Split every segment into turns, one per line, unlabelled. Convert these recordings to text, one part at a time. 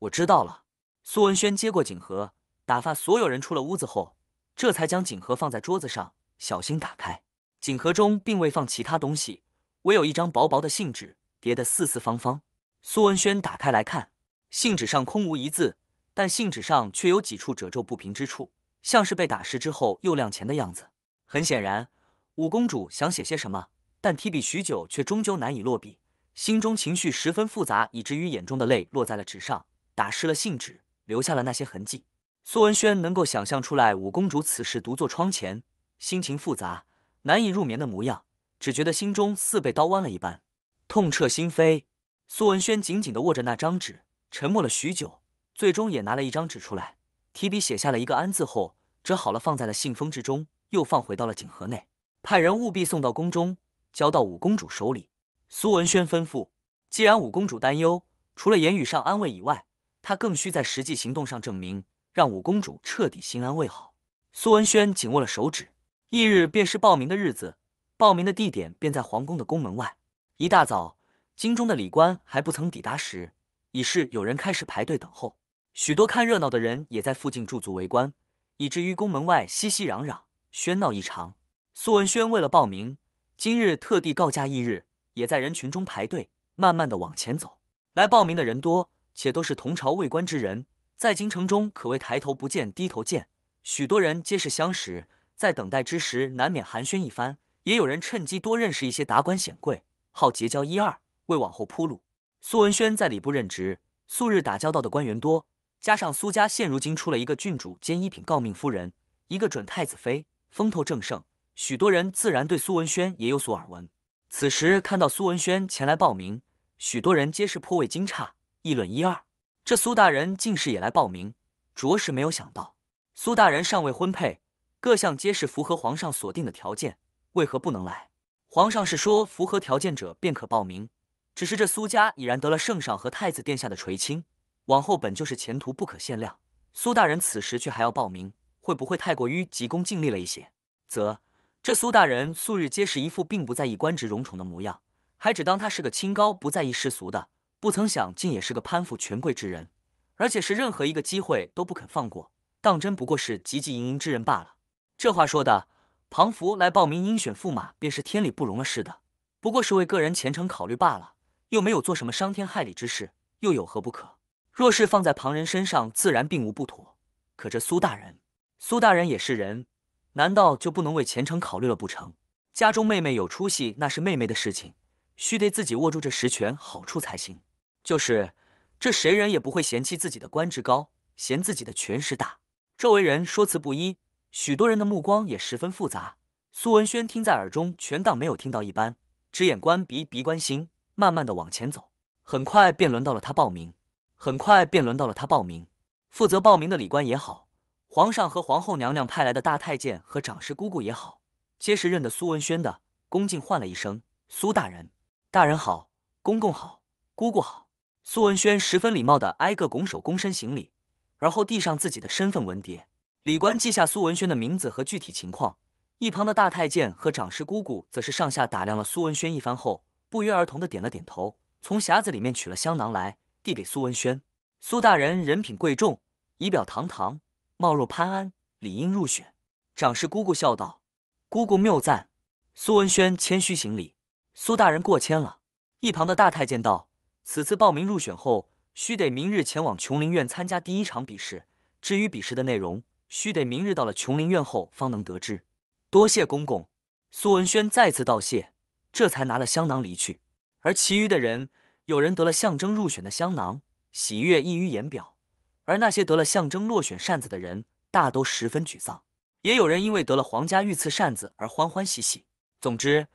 我知道了。苏文轩接过锦盒，打发所有人出了屋子后，这才将锦盒放在桌子上，小心打开。锦盒中并未放其他东西，唯有一张薄薄的信纸，叠得四四方方。苏文轩打开来看，信纸上空无一字，但信纸上却有几处褶皱不平之处，像是被打湿之后又晾前的样子。很显然，五公主想写些什么，但提笔许久，却终究难以落笔，心中情绪十分复杂，以至于眼中的泪落在了纸上。打湿了信纸，留下了那些痕迹。苏文轩能够想象出来五公主此时独坐窗前，心情复杂，难以入眠的模样，只觉得心中似被刀剜了一般，痛彻心扉。苏文轩紧紧地握着那张纸，沉默了许久，最终也拿了一张纸出来，提笔写下了一个“安”字后，折好了放在了信封之中，又放回到了锦盒内，派人务必送到宫中，交到五公主手里。苏文轩吩咐，既然五公主担忧，除了言语上安慰以外，他更需在实际行动上证明，让五公主彻底心安慰好。苏文轩紧握了手指。翌日便是报名的日子，报名的地点便在皇宫的宫门外。一大早，京中的礼官还不曾抵达时，已是有人开始排队等候。许多看热闹的人也在附近驻足围观，以至于宫门外熙熙攘攘，喧闹异常。苏文轩为了报名，今日特地告假一日，也在人群中排队，慢慢的往前走。来报名的人多。且都是同朝为官之人，在京城中可谓抬头不见低头见，许多人皆是相识。在等待之时，难免寒暄一番；也有人趁机多认识一些达官显贵，好结交一二，为往后铺路。苏文轩在礼部任职，素日打交道的官员多，加上苏家现如今出了一个郡主兼一品诰命夫人，一个准太子妃，风头正盛，许多人自然对苏文轩也有所耳闻。此时看到苏文轩前来报名，许多人皆是颇为惊诧。议论一二，这苏大人进士也来报名，着实没有想到。苏大人尚未婚配，各项皆是符合皇上所定的条件，为何不能来？皇上是说符合条件者便可报名，只是这苏家已然得了圣上和太子殿下的垂青，往后本就是前途不可限量。苏大人此时却还要报名，会不会太过于急功近利了一些？则这苏大人素日皆是一副并不在意官职荣宠的模样，还只当他是个清高不在意世俗的。不曾想，竟也是个攀附权贵之人，而且是任何一个机会都不肯放过，当真不过是汲汲营营之人罢了。这话说的，庞福来报名应选驸马，便是天理不容了似的。不过是为个人前程考虑罢了，又没有做什么伤天害理之事，又有何不可？若是放在旁人身上，自然并无不妥。可这苏大人，苏大人也是人，难道就不能为前程考虑了不成？家中妹妹有出息，那是妹妹的事情。须得自己握住这实权，好处才行。就是这谁人也不会嫌弃自己的官职高，嫌自己的权势大。周围人说辞不一，许多人的目光也十分复杂。苏文轩听在耳中，全当没有听到一般，只眼观鼻，鼻观心，慢慢的往前走。很快便轮到了他报名。很快便轮到了他报名。负责报名的礼官也好，皇上和皇后娘娘派来的大太监和长史姑姑也好，皆是认得苏文轩的，恭敬唤了一声“苏大人”。大人好，公公好，姑姑好。苏文轩十分礼貌地挨个拱手躬身行礼，而后递上自己的身份文牒。礼官记下苏文轩的名字和具体情况。一旁的大太监和长氏姑姑则是上下打量了苏文轩一番后，不约而同地点了点头，从匣子里面取了香囊来递给苏文轩。苏大人人品贵重，仪表堂堂，貌若潘安，理应入选。长氏姑姑笑道：“姑姑谬赞。”苏文轩谦虚行礼。苏大人过谦了。一旁的大太监道：“此次报名入选后，需得明日前往琼林院参加第一场比试。至于比试的内容，需得明日到了琼林院后方能得知。”多谢公公。苏文轩再次道谢，这才拿了香囊离去。而其余的人，有人得了象征入选的香囊，喜悦溢于言表；而那些得了象征落选扇子的人，大都十分沮丧。也有人因为得了皇家御赐扇子而欢欢喜喜。总之。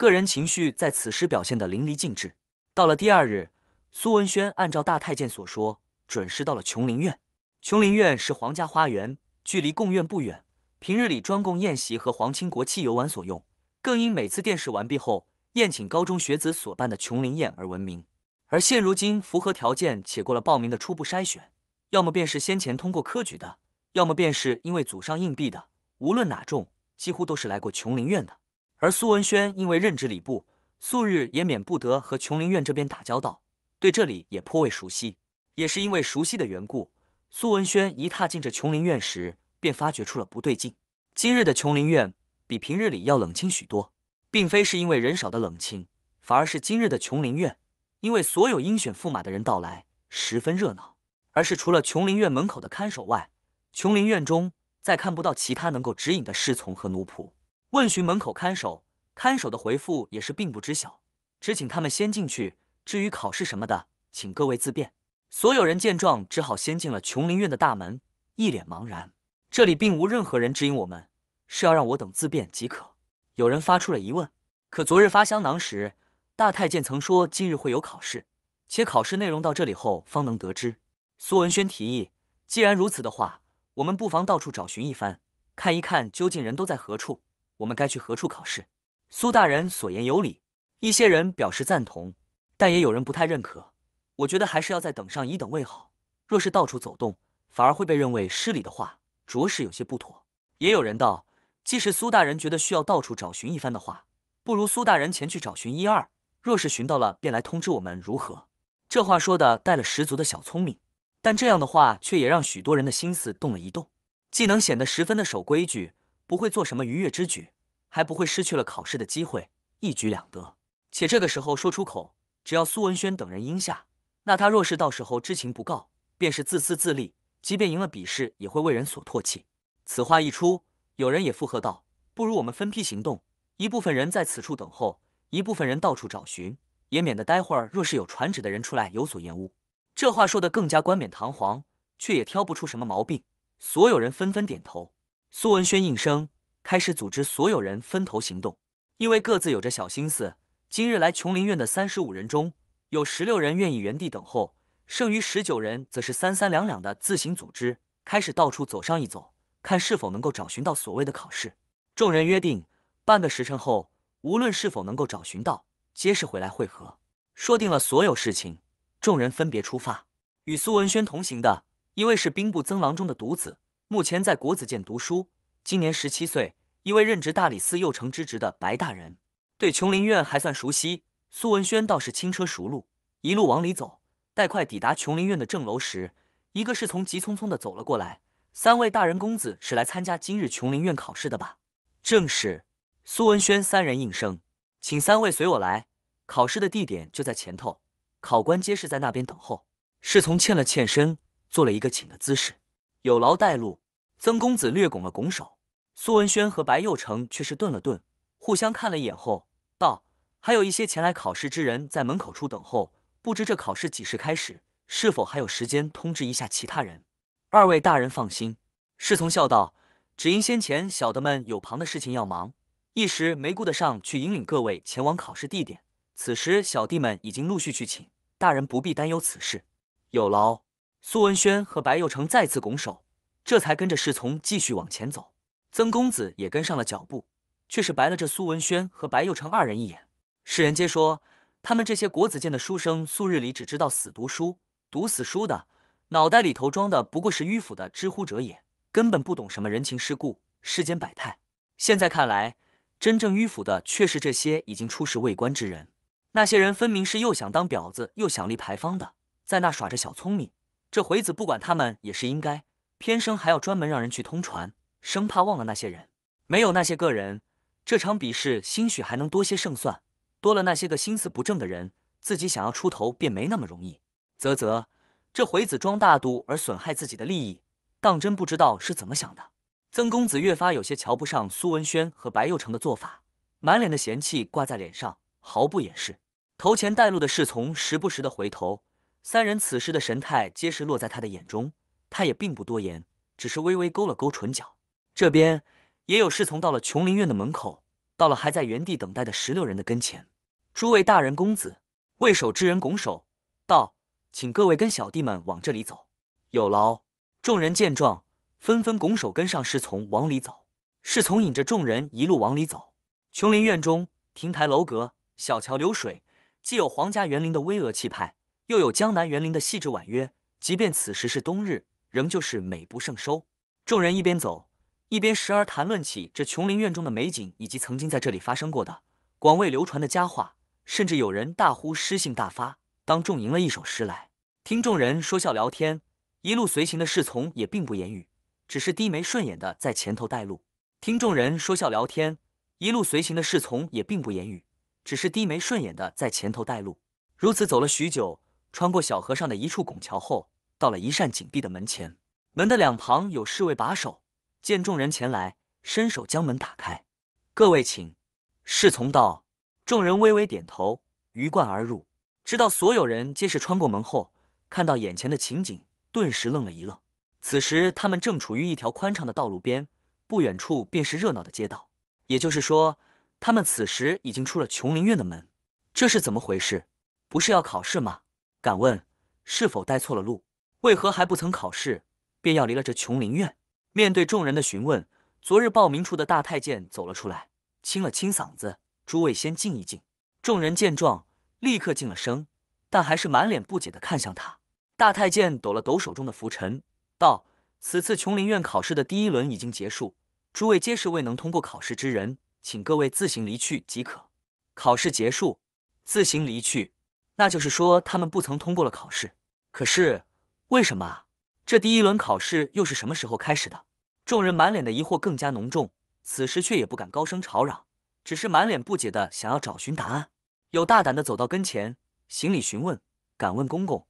个人情绪在此时表现得淋漓尽致。到了第二日，苏文轩按照大太监所说，准时到了琼林苑。琼林苑是皇家花园，距离贡院不远，平日里专供宴席和皇亲国戚游玩所用，更因每次殿试完毕后宴请高中学子所办的琼林宴而闻名。而现如今符合条件且过了报名的初步筛选，要么便是先前通过科举的，要么便是因为祖上硬币的，无论哪种，几乎都是来过琼林院的。而苏文轩因为任职礼部，素日也免不得和琼林院这边打交道，对这里也颇为熟悉。也是因为熟悉的缘故，苏文轩一踏进这琼林院时，便发觉出了不对劲。今日的琼林院比平日里要冷清许多，并非是因为人少的冷清，反而是今日的琼林院，因为所有应选驸马的人到来，十分热闹。而是除了琼林院门口的看守外，琼林院中再看不到其他能够指引的侍从和奴仆。问询门口看守，看守的回复也是并不知晓，只请他们先进去。至于考试什么的，请各位自便。所有人见状，只好先进了琼林院的大门，一脸茫然。这里并无任何人指引我们，是要让我等自便即可。有人发出了疑问，可昨日发香囊时，大太监曾说今日会有考试，且考试内容到这里后方能得知。苏文轩提议，既然如此的话，我们不妨到处找寻一番，看一看究竟人都在何处。我们该去何处考试？苏大人所言有理，一些人表示赞同，但也有人不太认可。我觉得还是要再等上一等为好。若是到处走动，反而会被认为失礼的话，着实有些不妥。也有人道，既是苏大人觉得需要到处找寻一番的话，不如苏大人前去找寻一二。若是寻到了，便来通知我们如何？这话说的带了十足的小聪明，但这样的话却也让许多人的心思动了一动，既能显得十分的守规矩。不会做什么逾越之举，还不会失去了考试的机会，一举两得。且这个时候说出口，只要苏文轩等人应下，那他若是到时候知情不告，便是自私自利。即便赢了比试，也会为人所唾弃。此话一出，有人也附和道：“不如我们分批行动，一部分人在此处等候，一部分人到处找寻，也免得待会儿若是有传旨的人出来有所延误。”这话说得更加冠冕堂皇，却也挑不出什么毛病。所有人纷纷点头。苏文轩应声，开始组织所有人分头行动。因为各自有着小心思，今日来琼林院的三十五人中，有十六人愿意原地等候，剩余十九人则是三三两两的自行组织，开始到处走上一走，看是否能够找寻到所谓的考试。众人约定，半个时辰后，无论是否能够找寻到，皆是回来会合。说定了所有事情，众人分别出发。与苏文轩同行的一位是兵部曾郎中的独子。目前在国子监读书，今年十七岁。一位任职大理寺右丞之职的白大人，对琼林院还算熟悉。苏文轩倒是轻车熟路，一路往里走。待快抵达琼林院的正楼时，一个侍从急匆匆地走了过来：“三位大人公子是来参加今日琼林院考试的吧？”“正是。”苏文轩三人应声：“请三位随我来，考试的地点就在前头，考官皆是在那边等候。”侍从欠了欠身，做了一个请的姿势：“有劳带路。”曾公子略拱了拱手，苏文轩和白幼成却是顿了顿，互相看了一眼后道：“还有一些前来考试之人在门口处等候，不知这考试几时开始，是否还有时间通知一下其他人？”二位大人放心，侍从笑道：“只因先前小的们有旁的事情要忙，一时没顾得上去引领各位前往考试地点。此时小弟们已经陆续去请大人，不必担忧此事。”有劳苏文轩和白幼成再次拱手。这才跟着侍从继续往前走，曾公子也跟上了脚步，却是白了这苏文轩和白幼城二人一眼。世人皆说，他们这些国子监的书生，素日里只知道死读书、读死书的，脑袋里头装的不过是迂腐的知乎者也，根本不懂什么人情世故、世间百态。现在看来，真正迂腐的却是这些已经出仕未官之人。那些人分明是又想当婊子又想立牌坊的，在那耍着小聪明。这回子不管他们也是应该。偏生还要专门让人去通传，生怕忘了那些人。没有那些个人，这场比试兴许还能多些胜算。多了那些个心思不正的人，自己想要出头便没那么容易。啧啧，这回子装大度而损害自己的利益，当真不知道是怎么想的。曾公子越发有些瞧不上苏文轩和白幼成的做法，满脸的嫌弃挂在脸上，毫不掩饰。头前带路的侍从时不时的回头，三人此时的神态皆是落在他的眼中。他也并不多言，只是微微勾了勾唇角。这边也有侍从到了琼林院的门口，到了还在原地等待的十六人的跟前。诸位大人公子，为首之人拱手道：“请各位跟小弟们往这里走。”有劳。众人见状，纷纷拱手跟上侍从往里走。侍从引着众人一路往里走。琼林院中，亭台楼阁、小桥流水，既有皇家园林的巍峨气派，又有江南园林的细致婉约。即便此时是冬日。仍旧是美不胜收。众人一边走，一边时而谈论起这琼林院中的美景，以及曾经在这里发生过的广为流传的佳话，甚至有人大呼诗兴大发，当众吟了一首诗来。听众人说笑聊天，一路随行的侍从也并不言语，只是低眉顺眼的在前头带路。听众人说笑聊天，一路随行的侍从也并不言语，只是低眉顺眼的在前头带路。如此走了许久，穿过小河上的一处拱桥后。到了一扇紧闭的门前，门的两旁有侍卫把守。见众人前来，伸手将门打开：“各位请。”侍从道。众人微微点头，鱼贯而入。直到所有人皆是穿过门后，看到眼前的情景，顿时愣了一愣。此时他们正处于一条宽敞的道路边，不远处便是热闹的街道。也就是说，他们此时已经出了琼林院的门。这是怎么回事？不是要考试吗？敢问是否带错了路？为何还不曾考试，便要离了这琼林院？面对众人的询问，昨日报名处的大太监走了出来，清了清嗓子：“诸位，先静一静。”众人见状，立刻静了声，但还是满脸不解地看向他。大太监抖了抖手中的拂尘，道：“此次琼林院考试的第一轮已经结束，诸位皆是未能通过考试之人，请各位自行离去即可。”考试结束，自行离去，那就是说他们不曾通过了考试。可是。为什么？这第一轮考试又是什么时候开始的？众人满脸的疑惑更加浓重，此时却也不敢高声吵嚷，只是满脸不解的想要找寻答案。有大胆的走到跟前，行礼询问：“敢问公公，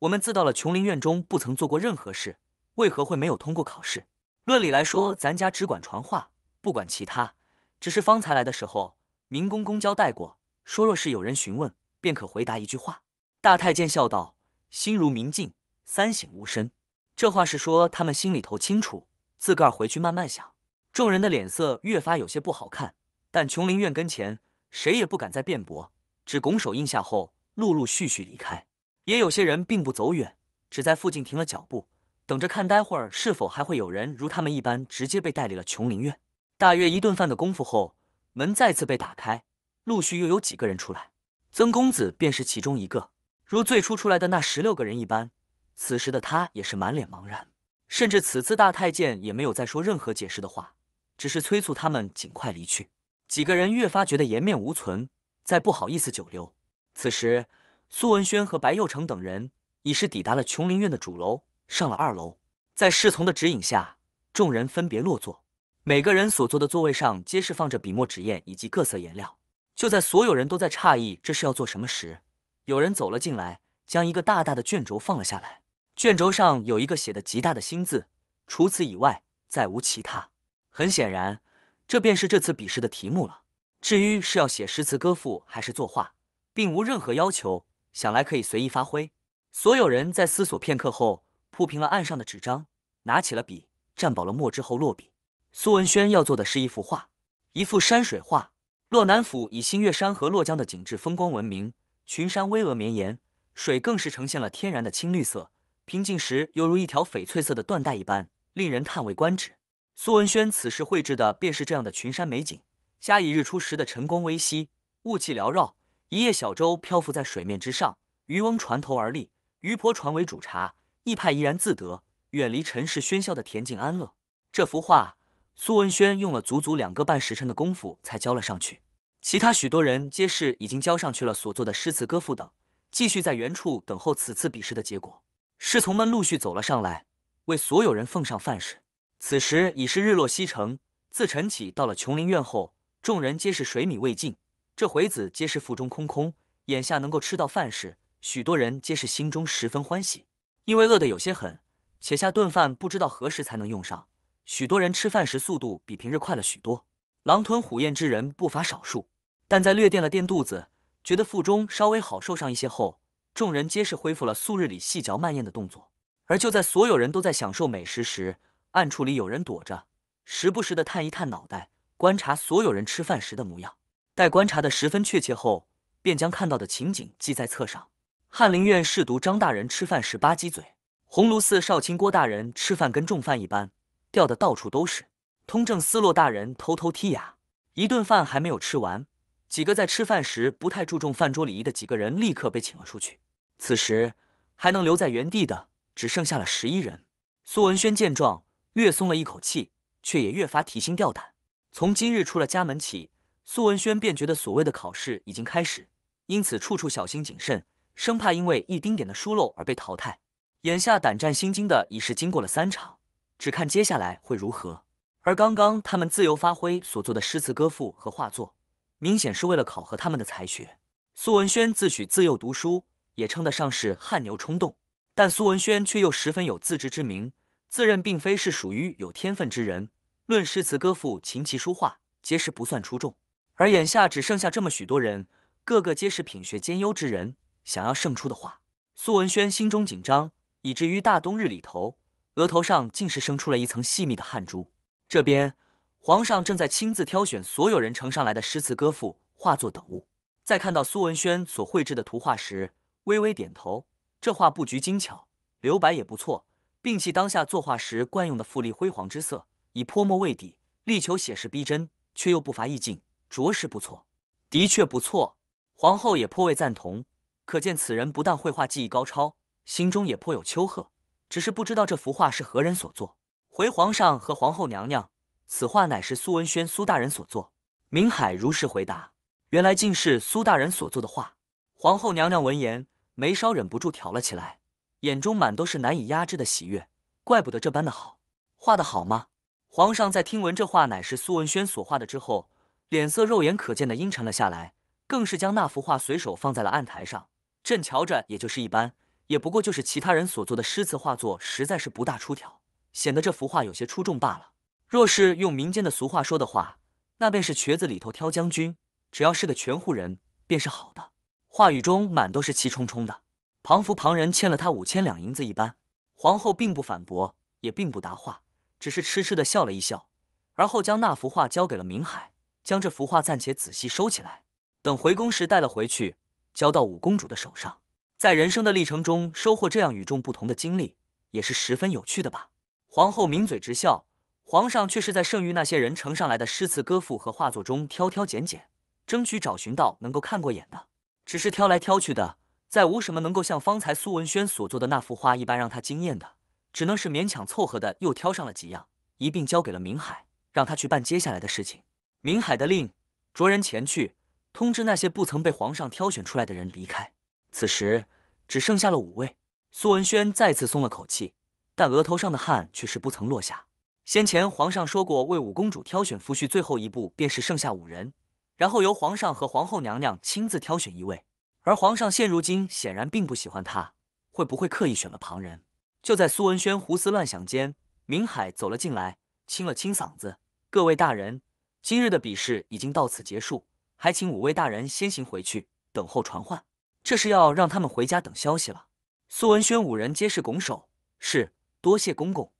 我们自到了琼林院中，不曾做过任何事，为何会没有通过考试？”论理来说，咱家只管传话，不管其他。只是方才来的时候，明公公交代过，说若是有人询问，便可回答一句话。大太监笑道：“心如明镜。”三省吾身，这话是说他们心里头清楚，自个儿回去慢慢想。众人的脸色越发有些不好看，但琼林院跟前谁也不敢再辩驳，只拱手应下后，陆陆续续离开。也有些人并不走远，只在附近停了脚步，等着看待会儿是否还会有人如他们一般直接被带离了琼林院。大约一顿饭的功夫后，门再次被打开，陆续又有几个人出来，曾公子便是其中一个，如最初出来的那十六个人一般。此时的他也是满脸茫然，甚至此次大太监也没有再说任何解释的话，只是催促他们尽快离去。几个人越发觉得颜面无存，再不好意思久留。此时，苏文轩和白幼成等人已是抵达了琼林院的主楼，上了二楼，在侍从的指引下，众人分别落座。每个人所坐的座位上皆是放着笔墨纸砚以及各色颜料。就在所有人都在诧异这是要做什么时，有人走了进来，将一个大大的卷轴放了下来。卷轴上有一个写的极大的“心”字，除此以外再无其他。很显然，这便是这次笔试的题目了。至于是要写诗词歌赋还是作画，并无任何要求，想来可以随意发挥。所有人在思索片刻后，铺平了案上的纸张，拿起了笔，蘸饱了墨汁后落笔。苏文轩要做的是一幅画，一幅山水画。洛南府以新月山和洛江的景致风光闻名，群山巍峨绵延，水更是呈现了天然的青绿色。平静时，犹如一条翡翠色的缎带一般，令人叹为观止。苏文轩此时绘制的便是这样的群山美景，加以日出时的晨光微曦，雾气缭绕，一叶小舟漂浮在水面之上，渔翁船头而立，渔婆船尾煮茶，一派怡然自得，远离尘世喧嚣的恬静安乐。这幅画，苏文轩用了足足两个半时辰的功夫才交了上去。其他许多人皆是已经交上去了所做的诗词歌赋等，继续在原处等候此次比试的结果。侍从们陆续走了上来，为所有人奉上饭食。此时已是日落西城，自晨起到到了琼林院后，众人皆是水米未进，这回子皆是腹中空空。眼下能够吃到饭食，许多人皆是心中十分欢喜，因为饿得有些狠，且下顿饭不知道何时才能用上。许多人吃饭时速度比平日快了许多，狼吞虎咽之人不乏少数。但在略垫了垫肚子，觉得腹中稍微好受上一些后。众人皆是恢复了素日里细嚼慢咽的动作，而就在所有人都在享受美食时，暗处里有人躲着，时不时的探一探脑袋，观察所有人吃饭时的模样。待观察的十分确切后，便将看到的情景记在册上。翰林院侍读张大人吃饭时吧唧嘴，鸿胪寺少卿郭大人吃饭跟重饭一般，掉的到处都是。通政司洛大人偷偷剔牙，一顿饭还没有吃完，几个在吃饭时不太注重饭桌礼仪的几个人立刻被请了出去。此时，还能留在原地的只剩下了十一人。苏文轩见状，略松了一口气，却也越发提心吊胆。从今日出了家门起，苏文轩便觉得所谓的考试已经开始，因此处处小心谨慎，生怕因为一丁点的疏漏而被淘汰。眼下胆战心惊的已是经过了三场，只看接下来会如何。而刚刚他们自由发挥所做的诗词歌赋和画作，明显是为了考核他们的才学。苏文轩自诩自幼读书。也称得上是汗牛冲动，但苏文轩却又十分有自知之明，自认并非是属于有天分之人，论诗词歌赋、琴棋书画，皆是不算出众。而眼下只剩下这么许多人，个个皆是品学兼优之人，想要胜出的话，苏文轩心中紧张，以至于大冬日里头，额头上竟是生出了一层细密的汗珠。这边皇上正在亲自挑选所有人呈上来的诗词歌赋、画作等物，在看到苏文轩所绘制的图画时，微微点头，这画布局精巧，留白也不错，并弃当下作画时惯用的富丽辉煌之色，以泼墨为底，力求写实逼真，却又不乏意境，着实不错。的确不错，皇后也颇为赞同。可见此人不但绘画技艺高超，心中也颇有丘壑。只是不知道这幅画是何人所作。回皇上和皇后娘娘，此画乃是苏文轩苏大人所作。明海如实回答。原来竟是苏大人所作的画。皇后娘娘闻言。眉梢忍不住挑了起来，眼中满都是难以压制的喜悦。怪不得这般的好，画的好吗？皇上在听闻这画乃是苏文轩所画的之后，脸色肉眼可见的阴沉了下来，更是将那幅画随手放在了案台上。朕瞧着也就是一般，也不过就是其他人所作的诗词画作，实在是不大出挑，显得这幅画有些出众罢了。若是用民间的俗话说的话，那便是瘸子里头挑将军，只要是个全户人，便是好的。话语中满都是气冲冲的。庞福，旁人欠了他五千两银子一般。皇后并不反驳，也并不答话，只是痴痴的笑了一笑，而后将那幅画交给了明海，将这幅画暂且仔细收起来，等回宫时带了回去，交到五公主的手上。在人生的历程中收获这样与众不同的经历，也是十分有趣的吧？皇后抿嘴直笑。皇上却是在剩余那些人呈上来的诗词歌赋和画作中挑挑拣拣，争取找寻到能够看过眼的。只是挑来挑去的，再无什么能够像方才苏文轩所做的那幅画一般让他惊艳的，只能是勉强凑合的，又挑上了几样，一并交给了明海，让他去办接下来的事情。明海的令，着人前去通知那些不曾被皇上挑选出来的人离开。此时只剩下了五位，苏文轩再次松了口气，但额头上的汗却是不曾落下。先前皇上说过，为五公主挑选夫婿，最后一步便是剩下五人。然后由皇上和皇后娘娘亲自挑选一位，而皇上现如今显然并不喜欢他，会不会刻意选了旁人？就在苏文轩胡思乱想间，明海走了进来，清了清嗓子：“各位大人，今日的比试已经到此结束，还请五位大人先行回去，等候传唤。这是要让他们回家等消息了。”苏文轩五人皆是拱手：“是，多谢公公，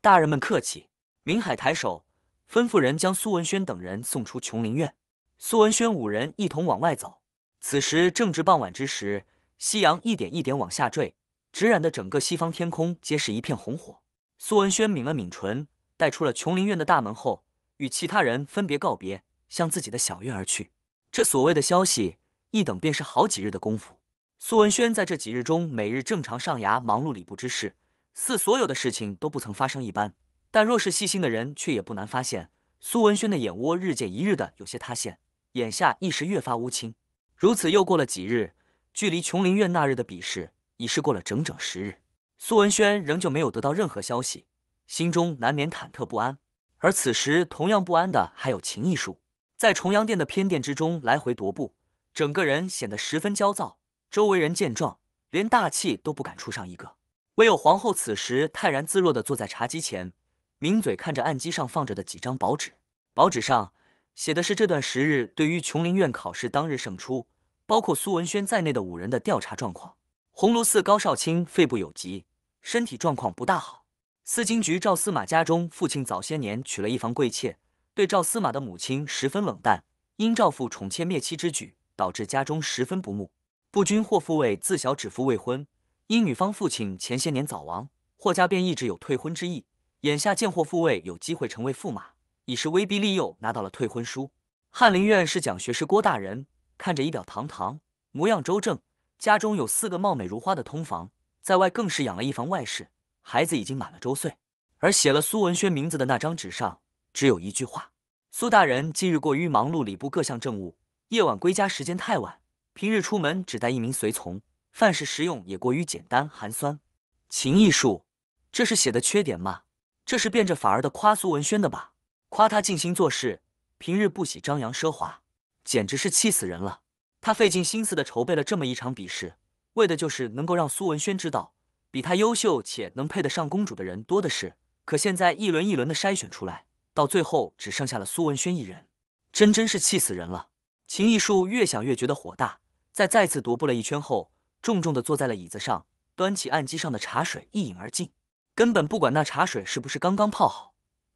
大人们客气。”明海抬手，吩咐人将苏文轩等人送出琼林院。苏文轩五人一同往外走，此时正值傍晚之时，夕阳一点一点往下坠，直染的整个西方天空皆是一片红火。苏文轩抿了抿唇，带出了琼林院的大门后，与其他人分别告别，向自己的小院而去。这所谓的消息一等便是好几日的功夫。苏文轩在这几日中，每日正常上牙，忙碌礼部之事，似所有的事情都不曾发生一般。但若是细心的人，却也不难发现，苏文轩的眼窝日渐一日的有些塌陷。眼下一时越发乌青，如此又过了几日，距离琼林院那日的比试已是过了整整十日，苏文轩仍旧没有得到任何消息，心中难免忐忑不安。而此时同样不安的还有秦艺术，在重阳殿的偏殿之中来回踱步，整个人显得十分焦躁。周围人见状，连大气都不敢出上一个，唯有皇后此时泰然自若地坐在茶几前，抿嘴看着案几上放着的几张薄纸，薄纸上。写的是这段时日对于琼林院考试当日胜出，包括苏文轩在内的五人的调查状况。鸿胪寺高少卿肺部有疾，身体状况不大好。司金局赵司马家中父亲早些年娶了一房贵妾，对赵司马的母亲十分冷淡，因赵父宠妾灭妻之举，导致家中十分不睦。不均霍复位，自小指腹未婚，因女方父亲前些年早亡，霍家便一直有退婚之意。眼下见霍夫位有机会成为驸马。已是威逼利诱拿到了退婚书。翰林院是讲学士郭大人，看着仪表堂堂，模样周正，家中有四个貌美如花的通房，在外更是养了一房外室，孩子已经满了周岁。而写了苏文轩名字的那张纸上，只有一句话：苏大人近日过于忙碌，礼部各项政务，夜晚归家时间太晚，平日出门只带一名随从，饭食食用也过于简单寒酸。秦艺术，这是写的缺点吗？这是变着法儿的夸苏文轩的吧？夸他尽心做事，平日不喜张扬奢华，简直是气死人了。他费尽心思的筹备了这么一场比试，为的就是能够让苏文轩知道，比他优秀且能配得上公主的人多的是。可现在一轮一轮的筛选出来，到最后只剩下了苏文轩一人，真真是气死人了。秦艺术越想越觉得火大，在再次踱步了一圈后，重重的坐在了椅子上，端起案几上的茶水一饮而尽，根本不管那茶水是不是刚刚泡好。